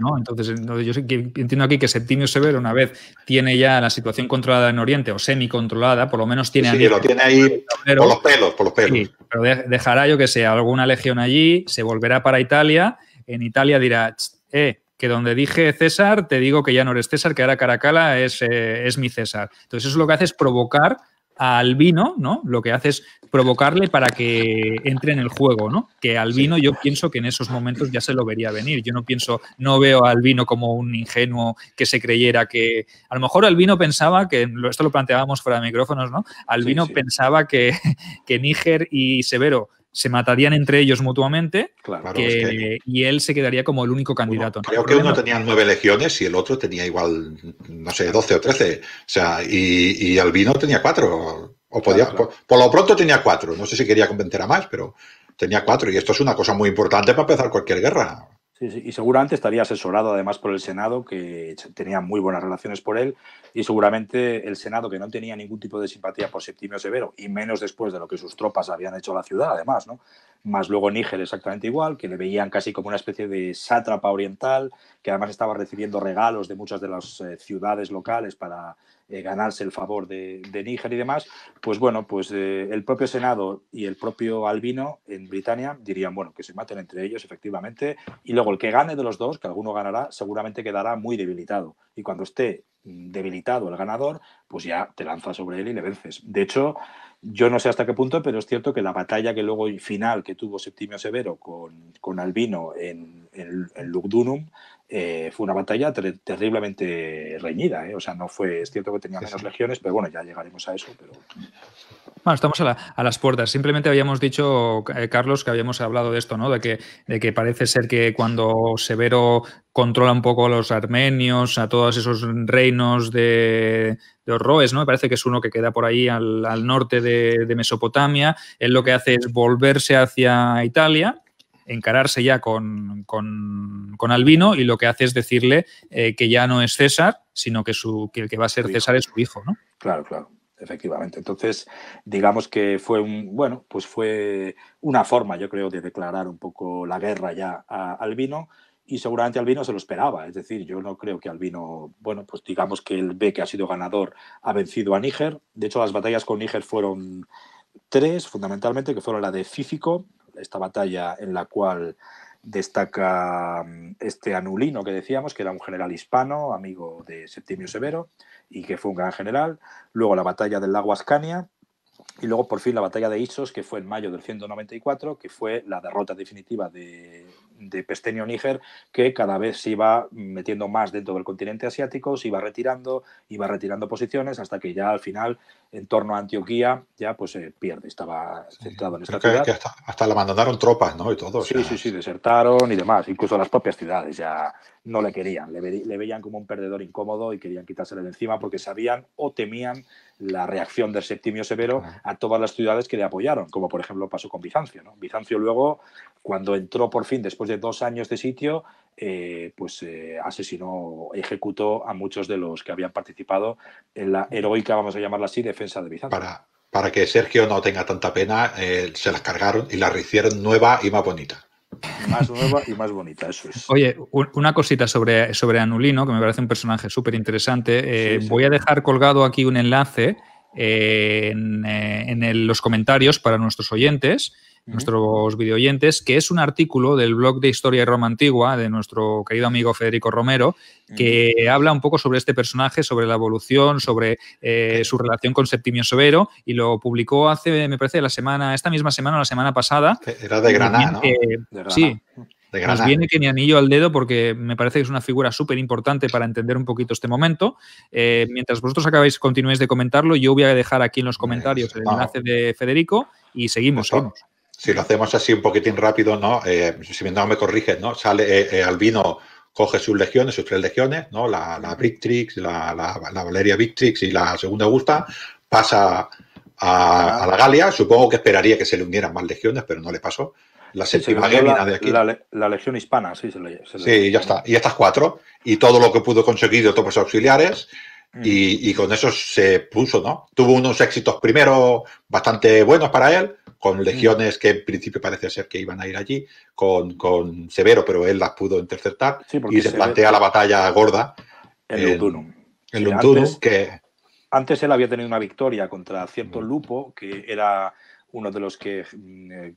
S1: ¿no? Entonces, yo entiendo aquí que Septimio Severo, una vez tiene ya la situación controlada en Oriente o semi-controlada, por lo menos tiene. ahí... sí lo tiene
S2: ahí por los pelos, por los pelos.
S1: pero dejará, yo que sea alguna legión allí, se volverá para Italia, en Italia dirá, eh, que donde dije César, te digo que ya no eres César, que ahora Caracala es, eh, es mi César. Entonces eso lo que hace es provocar a Albino, ¿no? Lo que hace es provocarle para que entre en el juego, ¿no? Que Albino yo pienso que en esos momentos ya se lo vería venir. Yo no pienso, no veo a Albino como un ingenuo que se creyera que. A lo mejor Albino pensaba que, esto lo planteábamos fuera de micrófonos, ¿no? Al pensaba que, (laughs) que Níger y Severo se matarían entre ellos mutuamente eh, y él se quedaría como el único candidato. creo que uno tenía
S2: nueve legiones y el otro tenía igual, no sé, doce o trece. O sea, y, y Albino tenía cuatro. O podía, por, lo pronto tenía cuatro. No sé si quería convencer a más, pero tenía cuatro. Y esto es una cosa muy importante para empezar cualquier guerra y seguramente estaría asesorado además por el Senado, que
S3: tenía muy buenas relaciones por él, y seguramente el Senado, que no tenía ningún tipo de simpatía por Septimio Severo, y menos después de lo que sus tropas habían hecho a la ciudad, además, ¿no? más luego Níger exactamente igual, que le veían casi como una especie de sátrapa oriental, que además estaba recibiendo regalos de muchas de las eh, ciudades locales para eh, ganarse el favor de, Níger y demás, pues bueno, pues eh, el propio Senado y el propio Albino en Britania dirían, bueno, que se maten entre ellos efectivamente, y luego el que gane de los dos, que alguno ganará, seguramente quedará muy debilitado. Y cuando esté mm, debilitado el ganador, pues ya te lanzas sobre él y le vences. De hecho, yo no sé hasta qué punto, pero es cierto que la batalla que luego final que tuvo Septimio Severo con, Albino en, en Lugdunum eh, fue una batalla terriblemente reñida. ¿eh? O sea, no fue, es cierto que tenía menos legiones, pero bueno, ya llegaremos a eso. Pero...
S1: Bueno, estamos a, las puertas. Simplemente habíamos dicho, eh, Carlos, que habíamos hablado de esto, ¿no? De que, parece ser que cuando Severo controla un poco a los armenios, a todos esos reinos de, los roes, ¿no? parece que es uno que queda por ahí al, norte de, de Mesopotamia. Él lo que hace es volverse hacia Italia encararse ya con, Albino y lo que hace es decirle eh, que ya no es César, sino que, su, que el que va a ser César es su hijo, ¿no? Claro, claro efectivamente. Entonces,
S3: digamos que fue un, bueno, pues fue una forma, yo creo, de declarar un poco la guerra ya a Albino y seguramente Albino se lo esperaba, es decir, yo no creo que Albino, bueno, pues digamos que él ve que ha sido ganador, ha vencido a Níger. De hecho, las batallas con Níger fueron tres, fundamentalmente, que fueron la de Fífico, esta batalla en la cual destaca mm, este Anulino que decíamos, que era un general hispano, amigo de Septimio Severo, y que fue un gran general. Luego la batalla del lago Ascania, y luego por fin la batalla de Isos, que fue en mayo del 194, que fue la derrota definitiva de, de Pestenio Níger, que cada vez se iba metiendo más dentro del continente asiático, se iba retirando, iba retirando posiciones, hasta que ya al final, en torno a Antioquía, ya pues se pierde, estaba centrado en esta ciudad.
S2: hasta, la le abandonaron tropas, ¿no? Y todo. Sí, sí, sí,
S3: desertaron y demás, incluso las propias ciudades ya no le querían, le, veían como un perdedor incómodo y querían quitárselo de encima porque sabían o temían la reacción del Septimio Severo a todas las ciudades que le apoyaron, como por ejemplo pasó con Bizancio. ¿no? Bizancio luego, cuando entró por fin después de dos años de sitio, eh, pues eh, asesinó, ejecutó a muchos de los que habían participado en la heroica, vamos a llamarla así, defensa de Bizancio. Para,
S2: para que Sergio no tenga tanta pena, eh, se las cargaron y la hicieron nueva y más bonita. Más nueva y más bonita, eso es.
S1: Oye, una cosita sobre, sobre Anulino, que me parece un personaje súper interesante. Voy a dejar colgado aquí un enlace en, los comentarios para nuestros oyentes nuestros videoyentes, que es un artículo del blog de Historia y Roma Antigua de nuestro querido amigo Federico Romero, que habla un poco sobre este personaje, sobre la evolución, sobre eh, su relación con Septimio Sobero y lo publicó hace, me parece, la semana, esta misma semana o la semana pasada.
S2: era de Granada, ¿no? de
S1: Granada. Sí. Nos viene que ni anillo al dedo porque me parece que es una figura súper importante para entender un poquito este momento. Eh, mientras vosotros acabáis, continuéis de comentarlo, yo voy a dejar aquí en los comentarios el enlace de Federico y seguimos
S2: si lo hacemos así un poquitín rápido, ¿no? Eh, si no me corrigen... ¿no? Sale eh, eh, Albino coge sus legiones, sus tres legiones, ¿no? La, la Victrix, la, la, Valeria Victrix y la segunda Augusta, pasa a, la Galia. Supongo que esperaría que se le unieran más legiones, pero no le pasó. La séptima de aquí. La, legión hispana, sí, se le, Sí, ya está. Y estas cuatro. Y todo lo que pudo conseguir de tropas auxiliares. Mm. Y, y con eso se puso, ¿no? Tuvo unos éxitos primero bastante buenos para él con mm. legiones que en principio parecía ser que iban a ir allí, con, Severo, pero él las pudo interceptar y se, plantea la batalla gorda. en El antes, que...
S3: Antes él había tenido una victoria contra cierto mm. Lupo, que era uno de los que, mm, eh,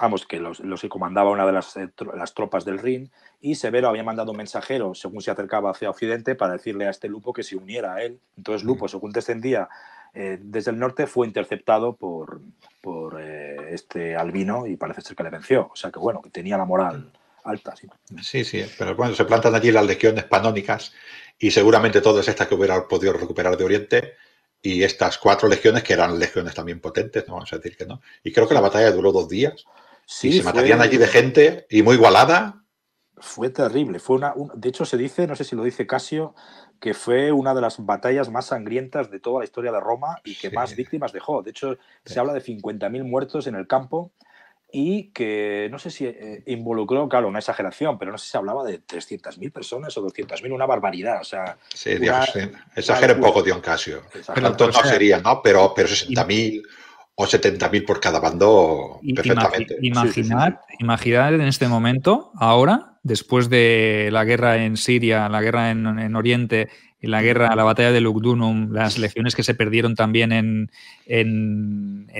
S3: vamos, que los, que comandaba una de las, eh, las, tropas del Rin, y Severo había mandado un mensajero, según se acercaba hacia Occidente, para decirle a este Lupo que se uniera a él. Entonces Lupo, según descendía eh, desde el norte fue interceptado por, por eh, este albino y parece ser que le venció. O sea que bueno, que tenía la moral
S2: alta. Sí, sí, pero bueno, se plantan allí las legiones panónicas y seguramente todas estas que hubiera podido recuperar de Oriente y estas cuatro legiones que eran legiones también potentes, no vamos a decir que no. Y creo que la batalla duró dos días. Sí, y se matarían allí de gente y muy igualada.
S3: Fue terrible, fue una, de hecho se dice, no sé si lo dice Casio, que fue una de las batallas más sangrientas de toda la historia de Roma y que más víctimas dejó. De hecho, se habla de 50.000 muertos en el campo y que no sé si eh, involucró, claro, una exageración, pero no sé si se hablaba de 300.000 personas o 200.000, una barbaridad. O sea,
S2: sí, un poco, Dion Casio. Pero, entonces no sería, ¿no? Pero, pero 60.000 o 70.000 por cada bando perfectamente.
S1: Imaginar, en este momento, ahora, después de la guerra en Siria, la guerra en, en Oriente, la guerra, la batalla de Lugdunum, las legiones que se perdieron también en,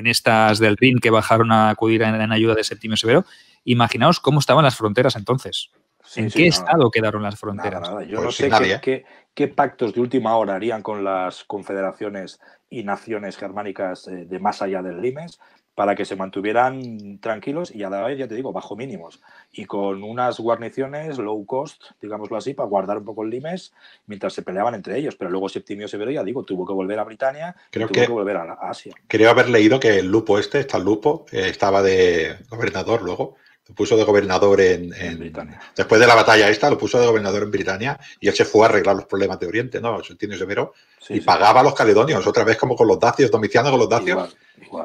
S1: estas del Rin que bajaron a acudir en, ayuda de Septimio Severo, imaginaos cómo estaban las fronteras entonces. ¿En qué estado quedaron las fronteras? Yo pues no sé
S3: qué, ¿eh? qué pactos de última hora harían con las confederaciones y naciones germánicas eh, de más allá del Limes para que se mantuvieran tranquilos y a la vez, ya te digo, bajo mínimos y con unas guarniciones low cost, digámoslo así, para guardar un poco el limes mientras se peleaban entre ellos. Pero luego Septimio Severo, ya digo, tuvo que volver a Britania, tuvo que, volver a Asia.
S2: Creo haber leído que el Lupo este, está el Lupo, eh, estaba de gobernador luego lo puso de gobernador en, Britania. Después de la batalla esta, lo puso de gobernador en Britania y él se fue a arreglar los problemas de Oriente, ¿no? tiene Severo. y pagaba a los caledonios, otra vez como con los dacios, Domiciano con los dacios.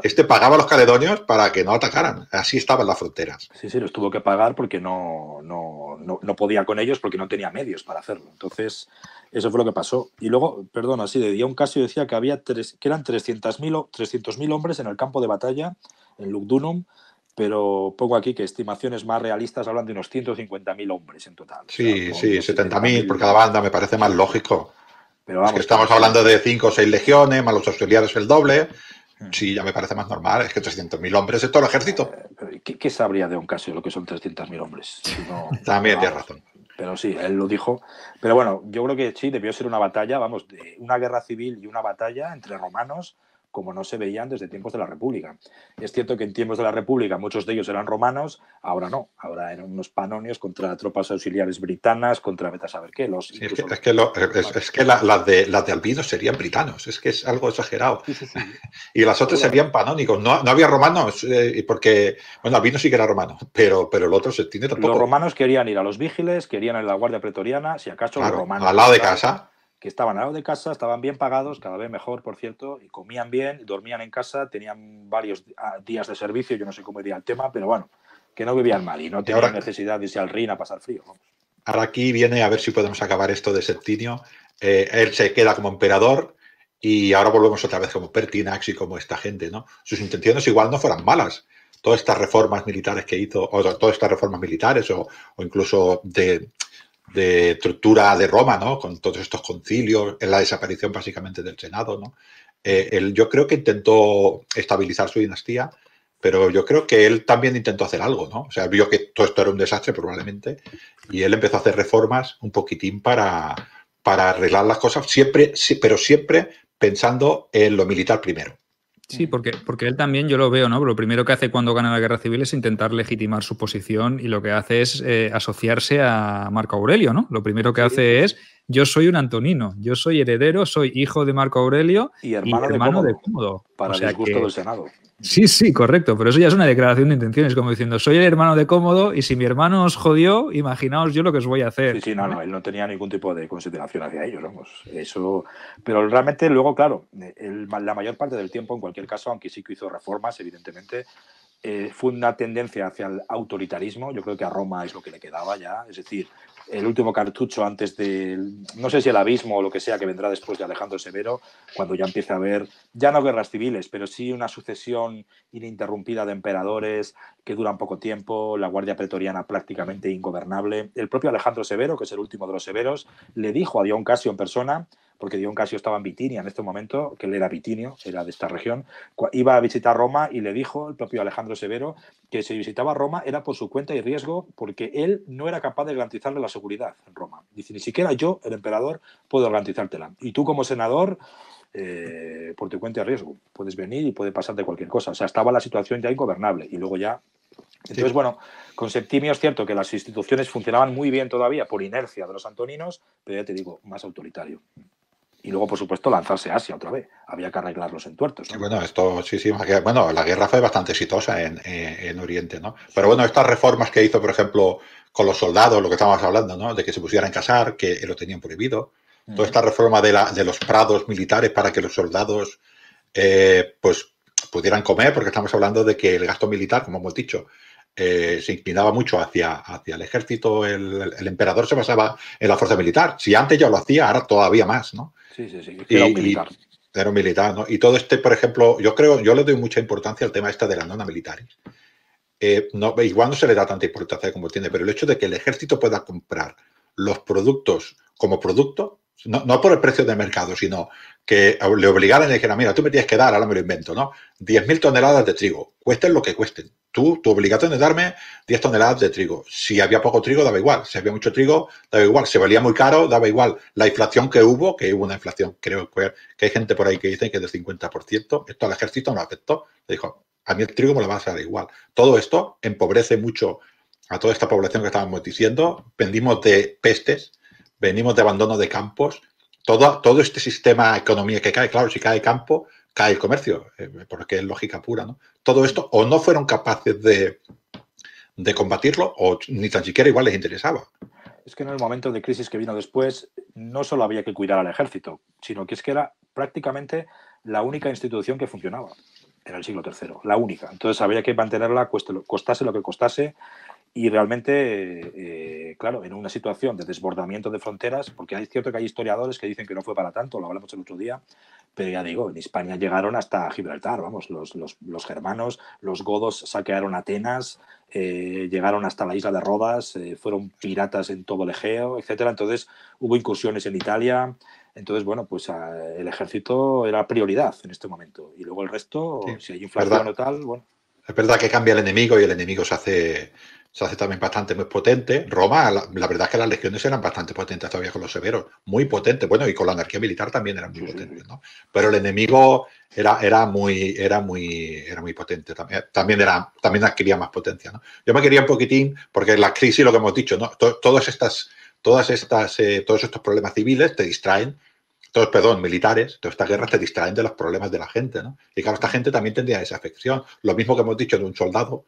S2: Este pagaba a los caledonios para que no atacaran. Así estaban las fronteras. Sí, sí, los tuvo que pagar porque
S3: no, no, no, podía con ellos porque no tenía medios para hacerlo. Entonces, eso fue lo que pasó. Y luego, perdón, así de día un caso decía que había tres, que eran 300.000 300 hombres en el campo de batalla en Lugdunum pero pongo aquí que estimaciones más realistas hablan de unos 150.000 hombres en total.
S2: Sí, sí, 70.000 por cada banda me parece más lógico. Pero estamos hablando de 5 o 6 legiones, más los auxiliares el doble. Hmm. Sí, ya me parece más normal. Es que 300.000 hombres es todo el ejército. Eh, ¿Qué, sabría de un caso lo que son 300.000 hombres? (laughs) También
S3: tienes razón. Pero sí, él lo dijo. Pero bueno, yo creo que sí, debió ser una batalla, vamos, una guerra civil y una batalla entre romanos como no se veían desde tiempos de la República. Es cierto que en tiempos de la República muchos de ellos eran romanos, ahora no, ahora eran unos
S2: panonios contra tropas auxiliares britanas, contra betas a saber qué. es que, las de, la serían britanos, es que es algo exagerado. (laughs) y las otras serían panónicos, no, había romanos, eh, porque, bueno, Albino sí que era romano, (laughs) pero, pero el otro se tiene tampoco. Los romanos querían ir a los vígiles, querían ir a la Guardia Pretoriana, si acaso los romanos. Al lado de casa que
S3: estaban a lado de casa, estaban bien pagados, cada vez mejor, por cierto, y comían bien, dormían en casa, tenían varios ah, días de servicio, yo no sé cómo iría el tema, pero bueno, que no vivían mal y no tenían necesidad de irse al RIN a pasar frío.
S2: Ahora aquí viene a ver si podemos acabar esto de Septinio. Eh, él se queda como emperador y ahora volvemos otra vez como Pertinax y como esta gente, ¿no? Sus intenciones igual no fueran malas. Todas estas reformas militares que hizo, o todas estas reformas militares o incluso de, de estructura de Roma, ¿no? Con todos estos concilios, en la desaparición básicamente del Senado, ¿no? Eh, él, yo creo que intentó estabilizar su dinastía, pero yo creo que él también intentó hacer algo, ¿no? O sea, vio que todo esto era un desastre probablemente y él empezó a hacer reformas un poquitín para, para arreglar las cosas, siempre, pero siempre pensando en lo militar primero.
S1: Sí, porque, porque él también yo lo veo, ¿no? Lo primero que hace cuando gana la guerra civil es intentar legitimar su posición y lo que hace es eh, asociarse a Marco Aurelio, ¿no? Lo primero que hace es, yo soy un antonino, yo soy heredero, soy hijo de Marco Aurelio
S3: y hermano, de, Cómodo, Para el gusto del
S1: Senado. Sí, sí, correcto, pero eso ya es una declaración de intenciones, como diciendo, soy el hermano de Cómodo y si mi hermano os jodió, imaginaos yo lo que os voy a hacer. Sí, sí, no, no, él no tenía ningún tipo de consideración hacia ellos, vamos.
S3: Eso, pero realmente luego, claro, la mayor parte del tiempo, en cualquier caso, aunque sí que hizo reformas, evidentemente, eh, fue una tendencia hacia el autoritarismo, yo creo que a Roma es lo que le quedaba ya, es decir, el último cartucho antes del, no sé si el abismo o lo que sea que vendrá después de Alejandro Severo, cuando ya empieza a haber, ya no guerras civiles, pero sí una sucesión ininterrumpida de emperadores que duran poco tiempo, la Guardia Pretoriana prácticamente ingobernable. El propio Alejandro Severo, que es el último de los Severos, le dijo a Dion Casio en persona porque Dion Casio estaba en Bitinia en este momento, que él era bitinio, era de esta región, iba a visitar Roma y le dijo el propio Alejandro Severo que si visitaba Roma era por su cuenta y riesgo, porque él no era capaz de garantizarle la seguridad en Roma. Dice, ni siquiera yo, el emperador, puedo garantizártela. Y tú como senador, eh, por tu cuenta y riesgo, puedes venir y puede pasarte cualquier cosa. O sea, estaba la situación ya ingobernable y luego ya entonces, bueno, con Septimio es cierto que las instituciones funcionaban muy bien todavía por inercia de los antoninos, pero ya te digo, más autoritario.
S2: Y luego, por supuesto, lanzarse a Asia otra vez. Había que arreglar los entuertos. bueno, esto, sí, sí, bueno, la guerra fue bastante exitosa en, Oriente, ¿no? Pero bueno, estas reformas que hizo, por ejemplo, con los soldados, lo que estábamos hablando, ¿no? De que se pusieran a casar, que lo tenían prohibido. Toda esta reforma de, la, de los prados militares para que los soldados, eh, pues, pudieran comer, porque estamos hablando de que el gasto militar, como hemos dicho, eh, se inclinaba mucho hacia, hacia el ejército, el, el, emperador se basaba en la fuerza militar. Si antes ya lo hacía, ahora todavía más, ¿no? Sí, sí, sí. Era y, militar. Y, ¿no? Y todo este, por ejemplo, yo creo, yo le doy mucha importancia al tema esta de la nona militar eh, no, igual no se le da tanta importancia como tiene, pero el hecho de que el ejército pueda comprar los productos como producto, no, por el precio de mercado, sino que le obligaran y dijeran, mira, tú me tienes que dar, ahora me lo invento, ¿no? 10.000 toneladas de trigo, cuesten lo que cuesten tú, tu obligación es darme 10 toneladas de trigo. Si había poco trigo, daba igual. Si había mucho trigo, daba igual. Si valía muy caro, daba igual. La inflación que hubo, que hubo una inflación, creo que hay gente por ahí que dice que es del 50%, esto al ejército no afectó. Le dijo, a mí el trigo me lo vas a dar igual. Todo esto empobrece mucho a toda esta población que estábamos diciendo. Vendimos de pestes, venimos de abandono de campos. Todo, todo este sistema economía que cae, claro, si cae campo, cae el comercio, eh, porque es lógica pura. ¿no? Todo esto o no fueron capaces de, combatirlo o ni tan siquiera igual les interesaba. Es que en el momento de crisis que vino después, no solo había que cuidar al
S3: ejército, sino que es que era prácticamente la única institución que funcionaba Era el siglo III, la única. Entonces había que mantenerla, costase lo que costase, y realmente, eh, claro, en una situación de desbordamiento de fronteras, porque es cierto que hay historiadores que dicen que no fue para tanto, lo hablamos el otro día, pero ya digo, en España llegaron hasta Gibraltar, vamos, los, los, los germanos, los godos saquearon Atenas, eh, llegaron hasta la isla de Rodas, eh, fueron piratas en todo el Egeo, etcétera. Entonces hubo incursiones en Italia. Entonces, bueno, pues ah, el ejército era prioridad en este momento. Y luego el resto, si hay inflación o tal, bueno.
S2: Es verdad que cambia el enemigo y el enemigo se hace se hace también bastante muy potente. Roma, la, verdad es que las legiones eran bastante potentes todavía con los severos, muy potentes, bueno, y con la anarquía militar también eran muy potentes, Pero el enemigo era, era, muy, era, muy, era muy potente, también, también, era, también adquiría más potencia, ¿no? Yo me quería un poquitín, porque la crisis, lo que hemos dicho, ¿no? todas estas, todas estas, eh, todos estos problemas civiles te distraen todos, perdón, militares, todas estas guerras te distraen de los problemas de la gente, ¿no? Y claro, esta gente también tendría esa afección. Lo mismo que hemos dicho de un soldado,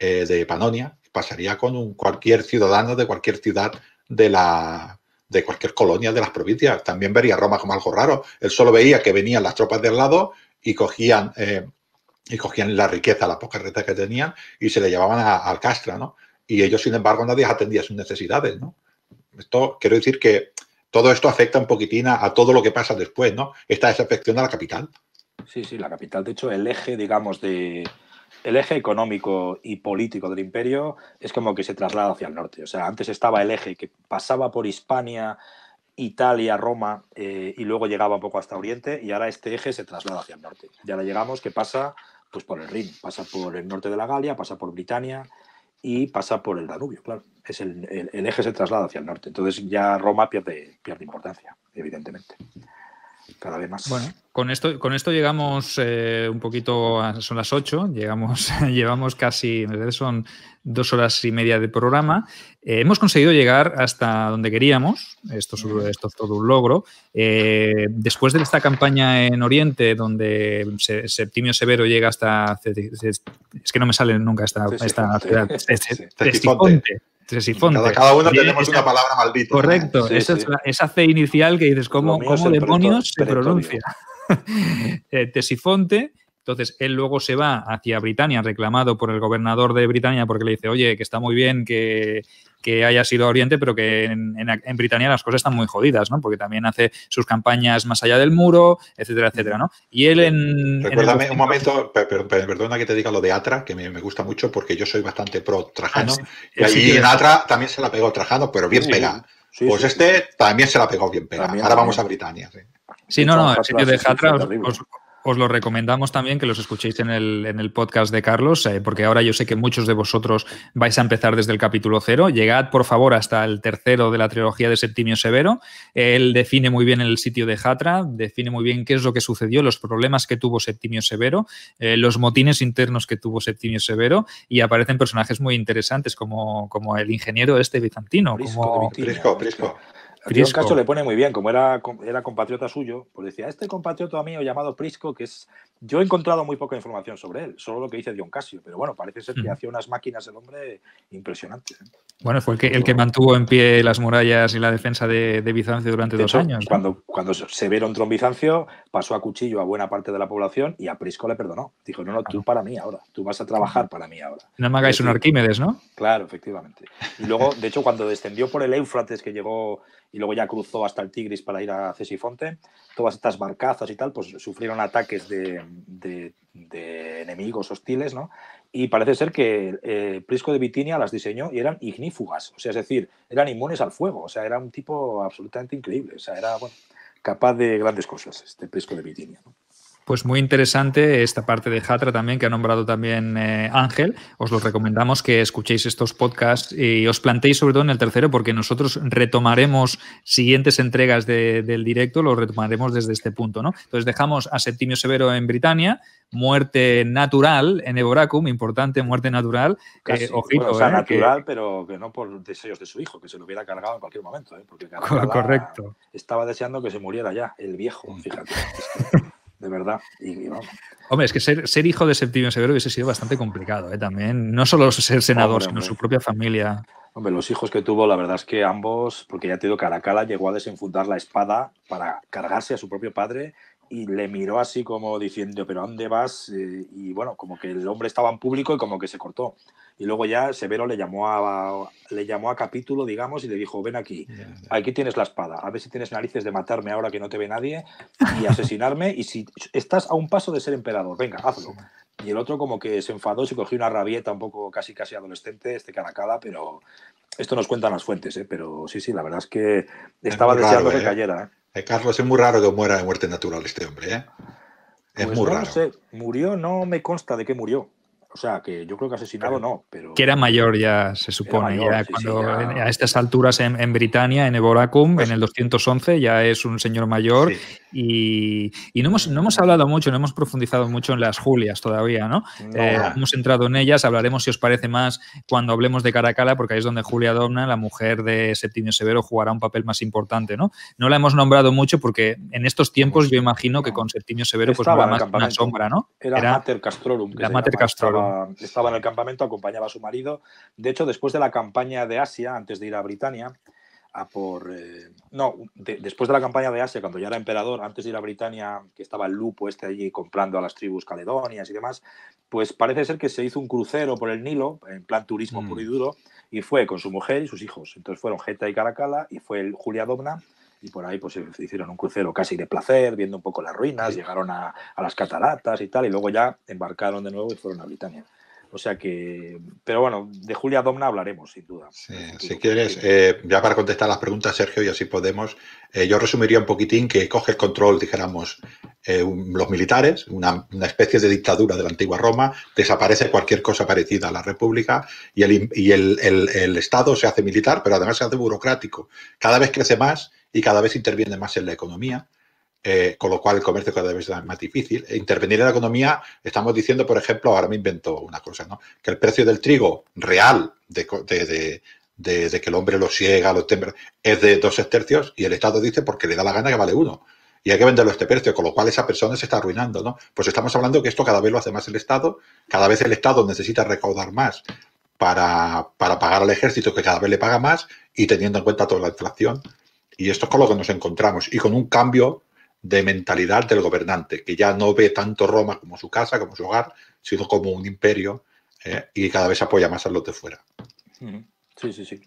S2: eh, de Panonia, pasaría con cualquier ciudadano de cualquier ciudad de la de cualquier colonia de las provincias. También vería Roma como algo raro. Él solo veía que venían las tropas del lado y cogían, eh, y cogían la riqueza, la poca riqueza que tenían, y se le llevaban al Castra, ¿no? Y ellos, sin embargo, nadie atendía sus necesidades, ¿no? Esto quiero decir que todo esto afecta un poquitín a, todo lo que pasa después, ¿no? Esta desafección a la capital. Sí, sí, la capital, de hecho, el eje, digamos,
S3: de, el eje económico y político del imperio es como que se traslada hacia el norte. O sea, antes estaba el eje que pasaba por Hispania, Italia, Roma eh, y luego llegaba un poco hasta Oriente y ahora este eje se traslada hacia el norte. Y ahora llegamos que pasa pues por el Rin, pasa por el norte de la Galia, pasa por Britania y pasa por el Danubio, claro. Es el, eje se traslada hacia el norte. Entonces ya Roma pierde, pierde importancia, evidentemente. Bueno,
S1: con esto, con esto llegamos eh, un poquito, son las 8, llegamos, (laughs) llevamos casi, son dos horas y media de programa. Eh, hemos conseguido llegar hasta donde queríamos, esto es, esto todo un logro. Eh, después de esta campaña en Oriente, donde Septimio Severo llega hasta, es que no me sale nunca esta, ciudad, (laughs) Tesifonte. Cada, cada uno tenemos una palabra maldita. Correcto, esa, C inicial que dices, ¿cómo, cómo demonios se pronuncia? Tesifonte (laughs) eh, entonces, él luego se va hacia Britania, reclamado por el gobernador de Britania, porque le dice, oye, que está muy bien que, que haya sido Oriente, pero que en, en, Britania las cosas están muy jodidas, ¿no? Porque también hace sus campañas más allá del muro, etcétera, etcétera, ¿no? Y él en... Recuérdame un
S2: momento, perdona que te diga lo de Atra, que me, gusta mucho porque yo soy bastante pro Trajano, ah, y en Atra también se la pegó Trajano, pero bien pega. pues este también se la pegó bien pega. Ahora vamos a Britania.
S1: Sí, no, no, el sitio de Atra, os lo recomendamos también que los escuchéis en el, en el podcast de Carlos, eh, porque ahora yo sé que muchos de vosotros vais a empezar desde el capítulo cero. Llegad, por favor, hasta el tercero de la trilogía de Septimio Severo. Él define muy bien el sitio de Hatra, define muy bien qué es lo que sucedió, los problemas que tuvo Septimio Severo, eh, los motines internos que tuvo Septimio Severo, y aparecen personajes muy interesantes como, como el ingeniero este bizantino. como... Prisco, Prisco. le pone muy
S3: bien, como era, compatriota suyo, pues decía, este compatriota mío llamado Prisco, que es... Yo he encontrado muy poca información sobre él, solo lo que dice Dion Casio, pero bueno, parece ser que hacía unas máquinas el hombre impresionantes. ¿eh?
S1: Bueno, fue el que, mantuvo en pie las murallas y la defensa de, Bizancio durante dos años. Cuando, cuando
S3: Severo entró Bizancio, pasó a cuchillo a buena parte de la población y a Prisco le perdonó. Dijo, no, no, tú para mí ahora, tú vas a trabajar para mí ahora.
S1: No me hagáis un Arquímedes, ¿no?
S3: Claro, efectivamente. Y luego, de hecho, cuando descendió por el Éufrates, que llegó y luego ya cruzó hasta el Tigris para ir a Cesifonte. Todas estas barcazas y tal, pues sufrieron ataques de, enemigos hostiles, ¿no? Y parece ser que eh, Prisco de Bitinia las diseñó y eran ignífugas, o sea, es decir, eran inmunes al fuego, o sea, era un tipo absolutamente increíble, o sea, era bueno, capaz de grandes cosas este Prisco de Bitinia, ¿no?
S1: Pues muy interesante esta parte de Hatra también que ha nombrado también eh, Ángel. Os lo recomendamos que escuchéis estos podcasts y os planteéis sobre todo en el tercero porque nosotros retomaremos siguientes entregas del directo, lo retomaremos desde este punto. ¿no? Entonces dejamos a Septimio Severo en Britania, muerte natural en Eboracum, importante muerte natural. Eh, o sea, eh, natural,
S3: pero que no por deseos de su hijo, que se lo hubiera cargado en cualquier momento, (laughs) correcto. estaba deseando que se muriera ya, el viejo, mm. fíjate. (laughs) de verdad.
S1: Hombre, es que ser, ser, hijo de Septimio Severo hubiese sido bastante complicado, ¿eh? También, no solo ser senador, sino su propia familia.
S3: Hombre, los hijos que tuvo, la verdad es que ambos, porque ya te digo, Caracala llegó a desenfundar la espada para cargarse a su propio padre y le miró así como diciendo, pero dónde vas? Eh, y bueno, como que el hombre estaba en público y como que se cortó. Y luego ya Severo le llamó a, le llamó a capítulo, digamos, y le dijo, ven aquí, aquí tienes la espada, a ver si tienes narices de matarme ahora que no te ve nadie y (laughs) asesinarme, y si estás a un paso de ser emperador, venga, hazlo. Y el otro como que se enfadó, se cogió una rabieta un poco casi casi adolescente, este caracada, pero esto nos cuentan las fuentes, ¿eh? pero sí, sí, la
S2: verdad es que
S3: estaba deseando que ¿eh? cayera.
S2: ¿eh? Eh, Carlos, es muy raro que muera de muerte natural este hombre,
S1: ¿eh? Es
S3: pues muy no raro. Sé. Murió, no me consta de que murió. O sea, que yo creo que asesinado no,
S1: pero... Que era mayor ya, se supone, a estas alturas en, en Britania, en Eboracum, pues en el 211, ya es un señor mayor y, no, hemos, no hemos hablado mucho, no hemos profundizado mucho en las Julias todavía, ¿no? Eh, hemos entrado en ellas, hablaremos si os parece más cuando hablemos de Caracala, porque ahí es donde Julia Domna, la mujer de Septimio Severo, jugará un papel más importante, ¿no? No la hemos nombrado mucho porque en estos tiempos pues yo imagino que con Septimio Severo pues más una sombra, ¿no? Era, Mater Castrorum. Mater Castrorum
S3: estaba, en el campamento, acompañaba a su marido. De hecho, después de la campaña de Asia, antes de ir a Britania, a por. Eh, no, después de la campaña de Asia, cuando ya era emperador, antes de ir a Britania, que estaba el lupo este allí comprando a las tribus caledonias y demás, pues parece ser que se hizo un crucero por el Nilo, en plan turismo puro y mm. duro, y fue con su mujer y sus hijos. Entonces fueron Geta y Caracala, y fue Julia Domna y por ahí pues hicieron un crucero casi de placer, viendo un poco las ruinas, llegaron a, las cataratas y tal, y luego ya embarcaron de nuevo y fueron a Britania. O sea que, pero bueno, de Julia Domna hablaremos, sin duda.
S2: si quieres, eh, ya para contestar las preguntas, Sergio, y así podemos, eh, yo resumiría un poquitín que coge el control, dijéramos, eh, los militares, una, especie de dictadura de la antigua Roma, desaparece cualquier cosa parecida a la República y, el, el Estado se hace militar, pero además se hace burocrático. Cada vez crece más y cada vez interviene más en la economía. Eh, con lo cual el comercio cada vez es más difícil. E intervenir en la economía, estamos diciendo, por ejemplo, ahora me invento una cosa, ¿no? Que el precio del trigo real de, que el hombre lo ciega, lo tembra, es de dos tercios y el Estado dice porque le da la gana que vale uno. Y hay que venderlo a este precio, con lo cual esa persona se está arruinando, ¿no? Pues estamos hablando que esto cada vez lo hace más el Estado, cada vez el Estado necesita recaudar más para, para pagar al ejército, que cada vez le paga más, y teniendo en cuenta toda la inflación, y esto es con lo que nos encontramos y con un cambio de mentalidad del gobernante, que ya no ve tanto Roma como su casa, como su hogar, sino como un imperio eh, y cada vez apoya más a los de fuera. Sí, sí, sí.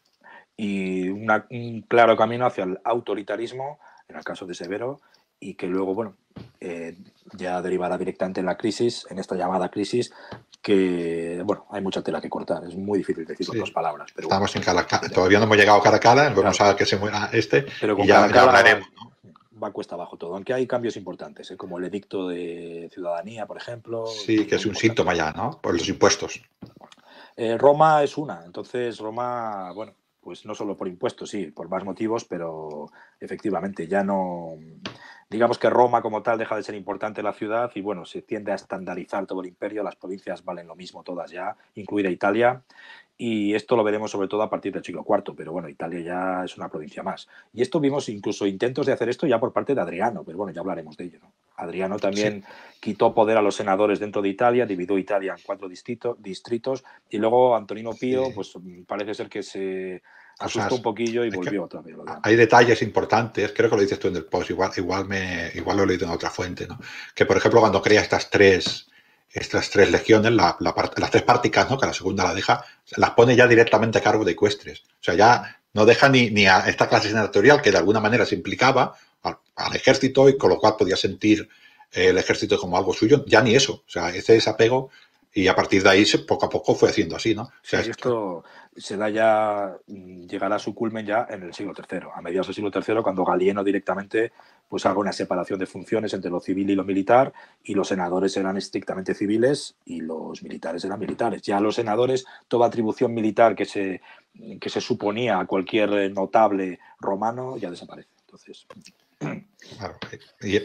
S3: Y un claro camino hacia el autoritarismo, en el caso de Severo, y que luego, bueno, eh, ya derivada directamente en la crisis, en esta llamada crisis,
S2: que, bueno, hay mucha tela que cortar, es muy difícil decir dos palabras. Estamos en todavía no hemos llegado a Caracala, vamos a ver que se muera este pero ya, ya
S3: Va cuesta abajo todo, aunque hay cambios importantes, ¿eh? como el edicto de ciudadanía, por ejemplo.
S2: Sí, que es un síntoma ya, ¿no? Por los impuestos.
S3: Eh, Roma es una, entonces Roma, bueno, pues no solo por impuestos, sí, por más motivos, pero efectivamente ya no digamos que Roma como tal deja de ser importante la ciudad y bueno, se tiende a estandarizar todo el imperio, las provincias valen lo mismo todas ya, incluida Italia. Y esto lo veremos sobre todo a partir del siglo IV, pero bueno, Italia ya es una provincia más. Y esto vimos incluso intentos de hacer esto ya por parte de Adriano, pero bueno, ya hablaremos de ello. Adriano también quitó poder a los senadores dentro de Italia, dividió Italia en cuatro distritos y luego Antonino Pío, pues mm, parece ser que se asustó un poquillo y volvió otra vez.
S2: Hay detalles importantes, creo que lo dices tú en el post, igual, igual, me, igual lo he leído en otra fuente, ¿no? que por ejemplo cuando crea estas tres, estas tres legiones, las tres particas, ¿no? que la segunda la deja, las pone ya directamente a cargo de ecuestres. O sea, ya no deja ni, a esta clase senatorial que de alguna manera se implicaba al ejército y con lo cual podía sentir el ejército como algo suyo, ya ni eso. O sea, ese desapego y a partir de ahí, poco a poco fue haciendo así, ¿no? O
S3: sea, esto se da ya, mm, llegará a su culmen ya en el siglo III, a mediados del siglo III, cuando Galieno directamente pues haga una separación de funciones entre lo civil y lo militar, y los senadores eran estrictamente civiles y los militares eran militares. Ya los senadores, toda atribución militar que se, que se suponía
S2: a cualquier eh, notable romano ya desaparece. Entonces, eh,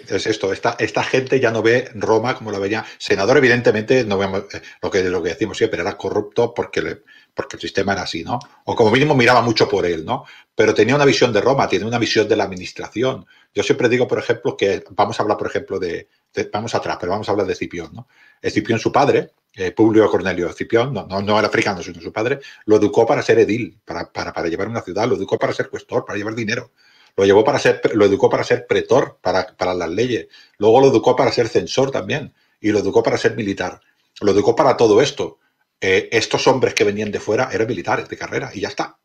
S2: es esto, esta, esta gente ya no ve Roma como la veía. Senador, evidentemente, no vemos eh, lo que, lo que decimos siempre, era corrupto porque, porque el sistema era así, ¿no? O como mínimo miraba mucho por él, ¿no? Pero tenía una visión de Roma, tiene una visión de la administración. Yo siempre digo, por ejemplo, que vamos a hablar, por ejemplo, de. vamos atrás, pero vamos a hablar de Cipión, ¿no? Cipión, su padre, eh, Publio Cornelio Cipión, no, era africano, sino su padre, lo educó para ser edil, para, para, para llevar una ciudad, lo educó para ser cuestor, para llevar dinero. Lo llevó para ser, lo educó para ser pretor, para, para las leyes. Luego lo educó para ser censor también. Y lo educó para ser militar. Lo educó para todo esto. Eh, estos hombres que venían de fuera eran militares de carrera y ya está.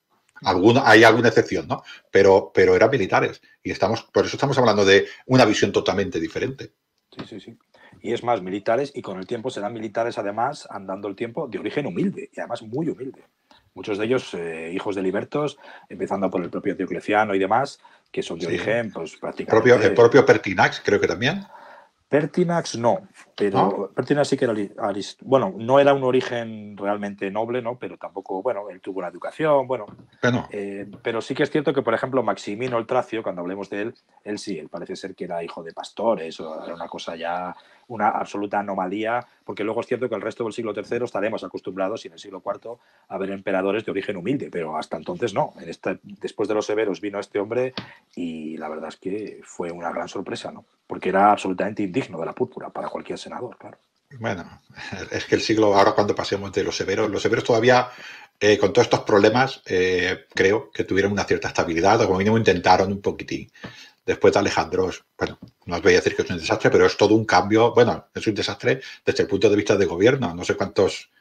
S2: hay alguna excepción, ¿no? Pero, pero eran militares. Y estamos, por eso estamos hablando de una visión totalmente diferente.
S3: Sí, sí, sí. Y es más, militares, y con el tiempo serán militares, además, andando el tiempo, de origen humilde, y además muy humilde. Muchos de ellos, eh, hijos de libertos, empezando por el propio Diocleciano y demás, que son de sí. origen, pues, propio, el propio
S2: Pertinax, creo que también.
S3: Pertinax no, pero así que era bueno, no era un origen realmente noble, ¿no? Pero tampoco, bueno, él tuvo una educación, bueno. Pero, eh, pero sí que es cierto que, por ejemplo, Maximino el Tracio, cuando hablemos de él, él sí, él parece ser que era hijo de pastores, o era una cosa ya, una absoluta anomalía, porque luego es cierto que el resto del siglo III estaremos acostumbrados, y en el siglo IV, a ver emperadores de origen humilde, pero hasta entonces no. En después de los severos vino este hombre y la verdad es que fue una gran sorpresa, ¿no?
S2: Porque era absolutamente indigno de la púrpura para cualquier ser bueno, (laughs) es que el siglo, ahora cuando pasemos de los severos, los severos todavía, eh, con todos estos problemas, eh, creo que tuvieron una cierta estabilidad, o como mínimo intentaron un poquitín. Después de Alejandro, bueno, no os voy a decir que es un desastre, pero es todo un cambio, bueno, es un desastre desde el punto de vista de gobierno, no sé cuántos,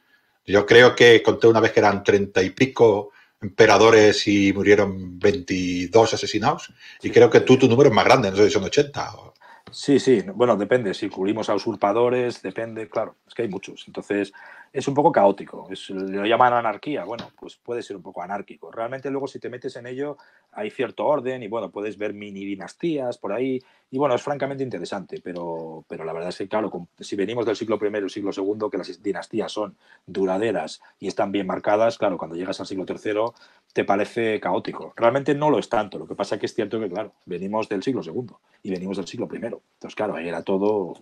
S2: yo creo que conté una vez que eran treinta y pico emperadores y murieron 22 asesinados, y creo que tú tu número es más grande, no sé si son 80 o Sí, sí, bueno, depende, si cubrimos a usurpadores, depende, claro, es que hay muchos. Entonces,
S3: es un poco caótico. lo llaman anarquía. Bueno, pues puede ser un poco anárquico. Realmente luego si te metes en ello hay cierto orden y bueno, puedes ver mini dinastías por ahí. Y bueno, es francamente interesante, pero, pero la verdad es que claro, si venimos del siglo I y siglo II, que las dinastías son duraderas y están bien marcadas, claro, cuando llegas al siglo III te parece caótico. Realmente no lo es tanto. Lo que pasa es que es cierto que, claro, venimos del siglo II y venimos del siglo I. Entonces, claro, ahí era todo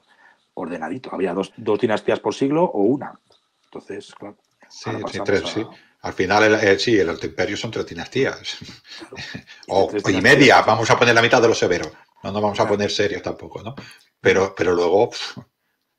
S3: ordenadito. Había dos, dos dinastías por siglo o una.
S2: Entonces, claro. Sí, sí, tres, sí. Al final, eh, sí, el alto imperio son tres dinastías. (laughs) o y media, vamos a poner la mitad de los severos. No nos vamos a poner serios tampoco, ¿no? Pero, pero luego,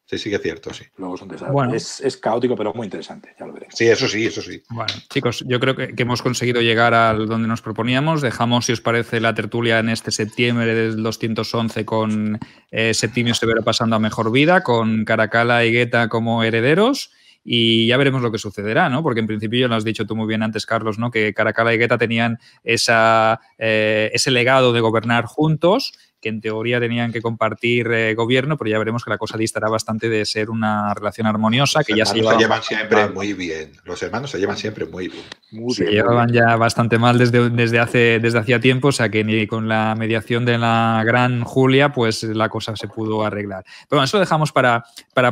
S2: sí, sí que es cierto, sí.
S1: Luego son bueno. es, es, caótico, pero muy interesante, ya lo veré.
S2: Sí, eso sí, eso sí.
S1: Bueno, chicos, yo creo que, hemos conseguido llegar al donde nos proponíamos. Dejamos, si os parece, la tertulia en este septiembre del 211 con eh, Septimio Severo pasando a mejor vida, con Caracala y Guetta como herederos y ya veremos lo que sucederá, ¿no? Porque en principio ya lo has dicho tú muy bien antes, Carlos, ¿no? Que Caracalla y Guetta tenían esa, eh, ese legado de gobernar juntos que en teoría tenían que compartir eh, gobierno, pero ya veremos que la cosa distará bastante de ser una relación armoniosa. Los que ya siempre
S2: muy bien. Los hermanos se llevan siempre muy bien.
S1: se llevaban ya bastante mal desde, desde, hace, desde hacía tiempo, o sea que ni con la mediación de la gran Julia, pues la cosa se pudo arreglar. Pero bueno, eso lo dejamos para,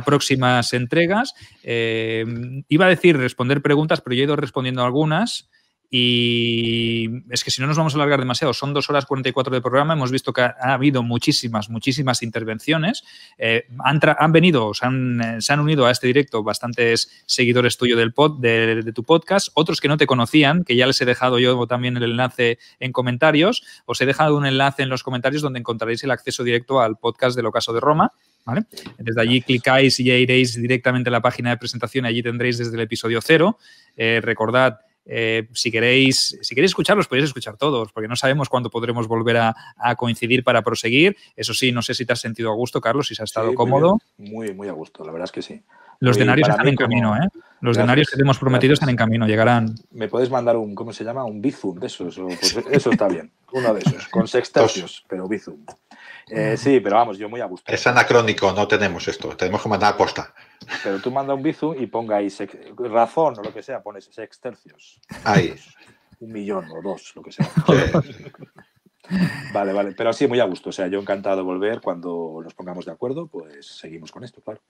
S1: próximas entregas. Eh, iba a decir responder preguntas, pero yo he ido respondiendo algunas. Y es que si no nos vamos a alargar demasiado, son dos horas 44 de programa, hemos visto que ha, habido muchísimas, muchísimas intervenciones. Eh, han, venido, eh, se han, unido a este directo bastantes seguidores tuyos del pod, de, tu podcast, otros que no te conocían, que ya les he dejado yo también el enlace en comentarios, os he dejado un enlace en los comentarios donde encontraréis el acceso directo al podcast del Ocaso de Roma. Desde allí clicáis y ya iréis directamente a la página de presentación, allí tendréis desde el episodio cero. Eh, recordad eh, si, queréis, si queréis escucharlos, podéis escuchar todos, porque no sabemos cuándo podremos volver a, coincidir para proseguir. Eso sí, no sé si te has sentido a gusto, Carlos, si ha estado cómodo. Muy, muy a gusto, la verdad es que sí.
S3: Los denarios están en camino, ¿eh?
S1: Los denarios que te hemos prometido están en camino, llegarán.
S3: Me puedes mandar un, ¿cómo se llama? Un Bizum de esos. Pues, eso está bien, uno de esos, con sextas, pero Bizum. Eh, sí, pero vamos,
S2: yo muy a gusto. Es anacrónico, no tenemos esto, tenemos que mandar a costa.
S3: Pero tú manda un bizu y ponga ahí razón o lo que sea, pones tercios. Ahí. Un millón o dos, lo que sea. (laughs) vale, vale, pero sí, muy a gusto. O sea, yo encantado de volver. Cuando nos pongamos de acuerdo, pues seguimos con esto, claro.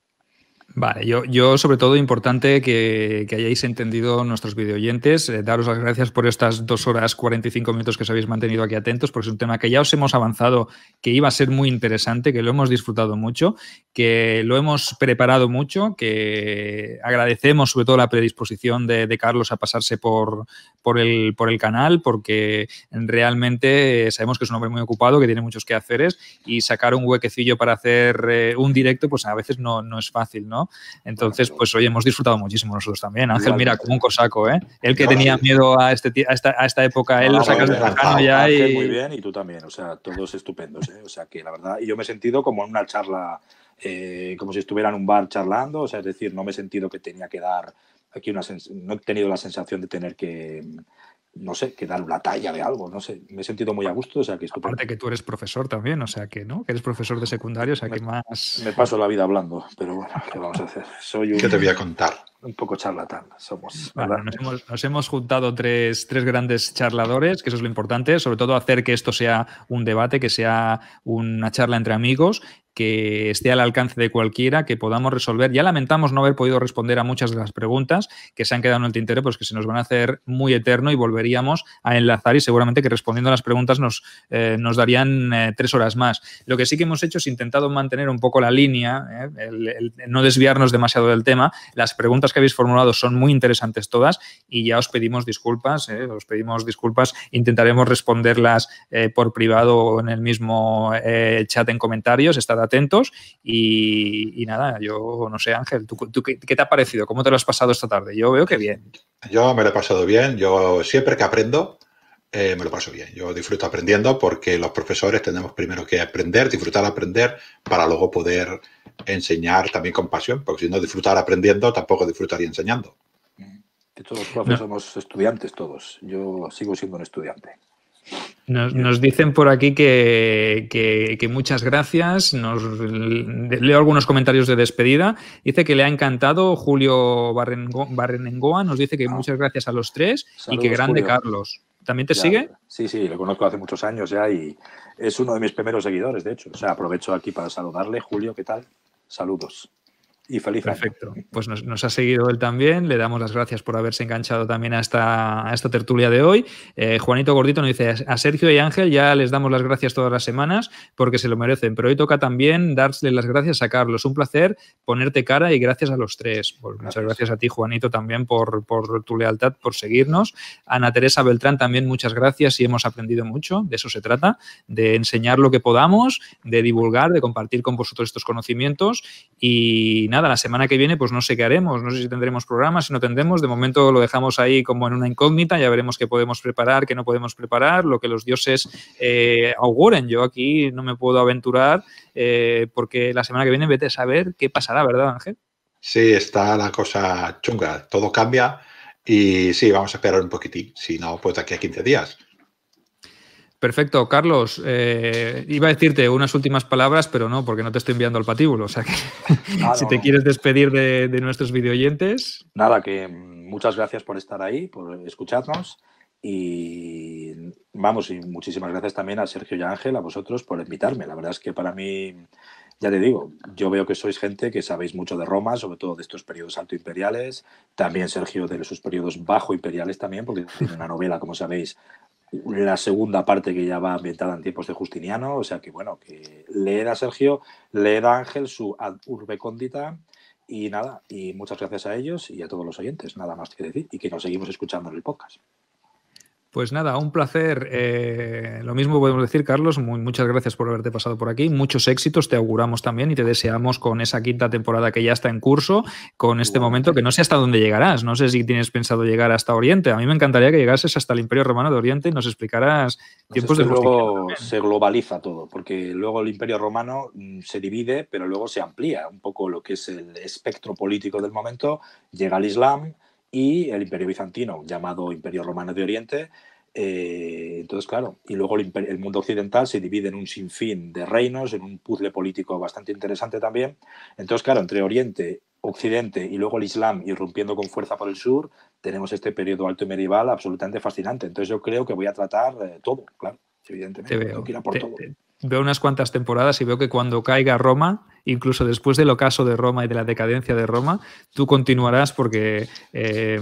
S1: Vale, yo, yo sobre todo importante que, hayáis entendido nuestros videoyentes. Eh, daros las gracias por estas dos horas 45 minutos que os habéis mantenido aquí atentos, porque es un tema que ya os hemos avanzado, que iba a ser muy interesante, que lo hemos disfrutado mucho, que lo hemos preparado mucho, que agradecemos sobre todo la predisposición de Carlos a pasarse por, por el, por el canal porque realmente eh, sabemos que es un hombre muy ocupado, que tiene muchos que quehaceres y sacar un huequecillo para hacer eh, un directo, pues a veces no, no es fácil, ¿no? Entonces, pues hoy hemos disfrutado muchísimo nosotros también. Ángel, mira, como un cosaco, ¿eh? Él que tenía miedo a, este, a, esta, a esta época, él lo sacas de la ya y... Muy bien,
S3: y tú también, o sea, todos estupendos, ¿eh? O sea, que la verdad, y yo me he sentido como en una charla... Eh, como si estuviera en un bar charlando, o sea, es decir, no me he sentido que tenía que dar aquí no he tenido la sensación de tener que, no sé, que dar una talla
S1: de algo, no sé, me he sentido muy a gusto, o sea que Aparte que tú eres profesor también, o sea que, ¿no? eres profesor de secundario, o sea que más... Me paso
S3: la vida hablando, pero bueno, ¿qué vamos a hacer? Soy un... ¿Qué te voy a contar? Un poco charlatán somos.
S1: nos, hemos, juntado tres, tres grandes charladores, que eso es lo importante, sobre todo hacer que esto sea un debate, que sea una charla entre amigos que esté al alcance de cualquiera, que podamos resolver. Ya lamentamos no haber podido responder a muchas de las preguntas que se han quedado en el tintero, pues que se nos van a hacer muy eterno y volveríamos a enlazar y seguramente que respondiendo a las preguntas nos, eh, nos darían eh, tres horas más. Lo que sí que hemos hecho es intentado mantener un poco la línea, eh, no desviarnos demasiado del tema. Las preguntas que habéis formulado son muy interesantes todas y ya os pedimos disculpas, os pedimos disculpas, intentaremos responderlas por privado o en el mismo chat en comentarios. Está atentos. Y, nada, yo no sé, Ángel, ¿tú, qué, te ha parecido? ¿Cómo te lo has
S2: pasado esta tarde? Yo veo que bien. Yo me lo he pasado bien. Yo siempre que aprendo, eh, me lo paso bien. Yo disfruto aprendiendo porque los profesores tenemos primero que aprender, disfrutar aprender, para luego poder enseñar también con pasión, porque si no disfrutar aprendiendo, tampoco disfrutaría enseñando. todos los profes somos estudiantes todos. Yo sigo siendo un estudiante.
S1: Nos, dicen por aquí que, muchas gracias. Nos, leo algunos comentarios de despedida. Dice que le ha encantado Julio Barrengo, Barrenengoa. Nos dice que ah. muchas gracias a los tres y que grande Carlos. ¿También te sigue?
S3: Sí, sí, lo conozco hace muchos años ya y es uno de mis primeros seguidores, de hecho. O sea, aprovecho aquí para saludarle. Julio, ¿qué tal? Saludos. Y feliz Perfecto.
S1: Pues nos, ha seguido él también. Le damos las gracias por haberse enganchado también a esta, tertulia de hoy. Eh, Juanito Gordito nos dice, a Sergio y Ángel ya les damos las gracias todas las semanas porque se lo merecen, pero hoy toca también darle las gracias a Carlos. Un placer ponerte cara y gracias a los tres. Pues muchas gracias a ti, Juanito, también por, por tu lealtad, por seguirnos. Ana Teresa Beltrán también muchas gracias y hemos aprendido mucho. De eso se trata, de enseñar lo que podamos, de divulgar, de compartir con vosotros estos conocimientos y nada la semana que viene pues no sé qué haremos, no sé si tendremos programas, si no tendremos, de momento lo dejamos ahí como en una incógnita, ya veremos qué podemos preparar, qué no podemos preparar, lo que los dioses eh, auguren. Yo aquí no me puedo aventurar eh, porque la semana que viene vete a saber qué pasará, ¿verdad Ángel?
S2: Sí, está la cosa chunga, todo cambia y sí, vamos a esperar un poquitín, si no, pues de aquí a 15 días.
S1: Perfecto, Carlos. Eh, iba a decirte unas últimas palabras, pero no, porque no te estoy enviando al patíbulo. O sea que (laughs) ah, (laughs) si te quieres despedir de, nuestros videoyentes.
S3: Nada, que muchas gracias por estar ahí, por escucharnos. Y vamos, y muchísimas gracias también a Sergio y Ángel, a vosotros, por invitarme. La verdad es que para mí, ya te digo, yo veo que sois gente que sabéis mucho de Roma, sobre todo de estos periodos alto imperiales. También Sergio de sus periodos bajo imperiales también, porque tiene una novela, como sabéis, la segunda parte que ya va ambientada en tiempos de Justiniano, o sea que bueno, que leer a Sergio, leer a Ángel su ad urbe condita y nada, y muchas gracias a ellos y a todos los oyentes, nada más que decir, y que nos seguimos escuchando en el podcast.
S1: Pues nada, un placer. Eh, lo mismo podemos decir, Carlos. muchas gracias por haberte pasado por aquí. Muchos éxitos te auguramos también y te deseamos con esa quinta temporada que ya está en curso, con este momento que no sé hasta dónde llegarás. No sé si tienes pensado llegar hasta Oriente. A mí me encantaría que llegases hasta el Imperio Romano de Oriente y nos explicarás pues tiempos de luego
S3: se globaliza todo, porque luego el Imperio Romano mm, se divide, pero luego se amplía un poco lo que es el espectro político del momento. Llega el Islam y el Imperio Bizantino, llamado Imperio Romano de Oriente. Eh, entonces, claro, y luego el, mundo occidental se divide en un sinfín de reinos, en un puzzle político bastante interesante también. Entonces, claro, entre Oriente, Occidente y luego el Islam irrumpiendo con fuerza por el sur, tenemos este periodo alto y medieval absolutamente fascinante. Entonces, yo creo que voy a tratar eh, todo, claro, evidentemente. veo,
S1: veo unas cuantas temporadas y veo que cuando caiga Roma incluso después del ocaso de Roma y de la decadencia de Roma, tú continuarás porque, eh,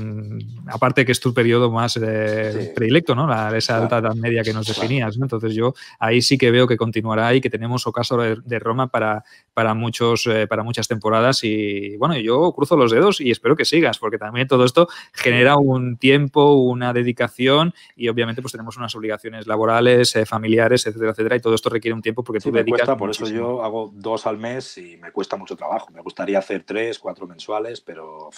S1: aparte que es tu periodo más eh, predilecto, ¿no? La, esa alta edad media que nos definías, ¿no? Entonces yo ahí sí que veo que continuará y que tenemos ocaso de, de Roma para, para, muchos, eh, para muchas temporadas y, bueno, yo cruzo los dedos y espero que sigas, porque también todo esto genera un tiempo, una dedicación y obviamente pues tenemos unas obligaciones laborales, eh, familiares, etcétera, etcétera, y todo esto requiere un tiempo porque tú me dedicas... por eso yo hago
S3: dos al mes y me cuesta mucho trabajo. Me gustaría hacer tres, cuatro mensuales, pero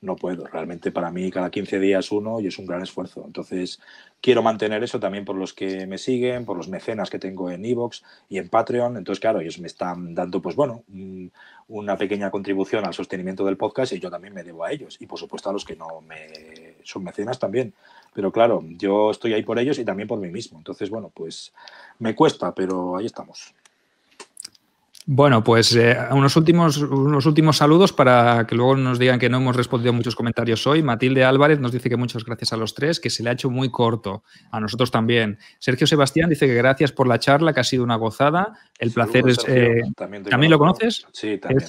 S3: no puedo. Realmente para mí cada 15 días uno y es un gran esfuerzo. Entonces quiero mantener eso también por los que me siguen, por los mecenas que tengo en Evox y en Patreon. Entonces, claro, ellos me están dando, pues bueno, una pequeña contribución al sostenimiento del podcast y yo también me debo a ellos. Y por supuesto a los que no me son mecenas también. Pero claro, yo estoy ahí por ellos y también por mí mismo. Entonces, bueno, pues me cuesta, pero ahí estamos.
S1: Bueno, pues eh, unos, últimos, unos últimos saludos para que luego nos digan que no hemos respondido muchos comentarios hoy. Matilde Álvarez nos dice que muchas gracias a los tres, que se le ha hecho muy corto. A nosotros también. Sergio Sebastián dice que gracias por la charla, que ha sido una gozada. El placer es... Eh,
S3: también, lo
S1: conoces? Sí, también.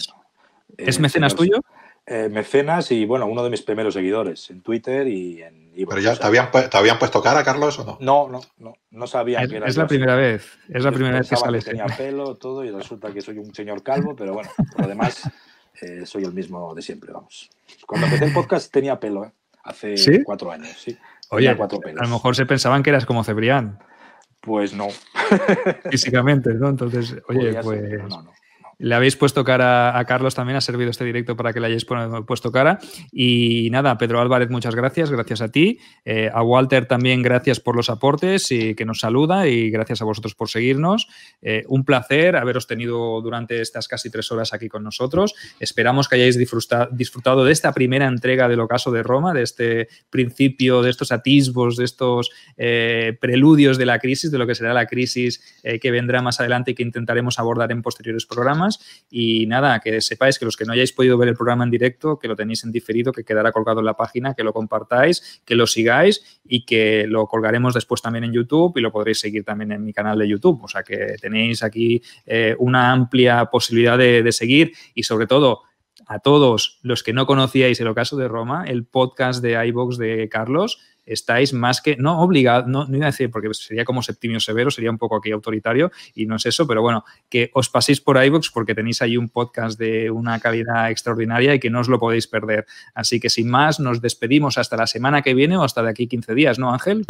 S1: ¿Es, mecenas eh, tuyo?
S3: Eh, mecenas y, bueno, uno
S2: de mis primeros seguidores en Twitter y en... ¿Pero ya te, habían, puesto cara, Carlos, o no?
S3: No, no, no, no sabía que era... Es la primera vez, es la primera vez que sale. Que tenía pelo, todo, y resulta que soy un señor calvo, pero bueno, además (laughs) eh, soy el mismo de siempre, vamos. Cuando empecé el podcast tenía pelo, ¿eh? Hace cuatro años, sí. Oye, cuatro pelos. a lo mejor
S1: se pensaban que eras como Cebrián. Pues no. (laughs) Físicamente, ¿no? Entonces, oye, pues... no. Le habéis puesto cara a Carlos también, ha servido este directo para que le hayáis puesto cara. Y nada, Pedro Álvarez, muchas gracias, gracias a ti. Eh, a Walter también, gracias por los aportes y que nos saluda y gracias a vosotros por seguirnos. Eh, un placer haberos tenido durante estas casi tres horas aquí con nosotros. Esperamos que hayáis disfrutado de esta primera entrega del Ocaso de Roma, de este principio, de estos atisbos, de estos eh, preludios de la crisis, de lo que será la crisis que vendrá más adelante y que intentaremos abordar en posteriores programas. Y nada, que sepáis que los que no hayáis podido ver el programa en directo, que lo tenéis en diferido, que quedará colgado en la página, que lo compartáis, que lo sigáis y que lo colgaremos después también en YouTube y lo podréis seguir también en mi canal de YouTube. O sea que tenéis aquí eh, una amplia posibilidad de, seguir y sobre todo a todos los que no conocíais el ocaso de Roma, el podcast de iBox de Carlos, estáis más que, no obligados, no, iba a decir, porque sería como Septimio Severo, sería un poco aquí autoritario y no es eso, pero bueno, que os paséis por iVoox porque tenéis ahí un podcast de una calidad extraordinaria y que no os lo podéis perder. Así que sin más, nos despedimos hasta la semana que viene o hasta de aquí 15 días, ¿no, Ángel?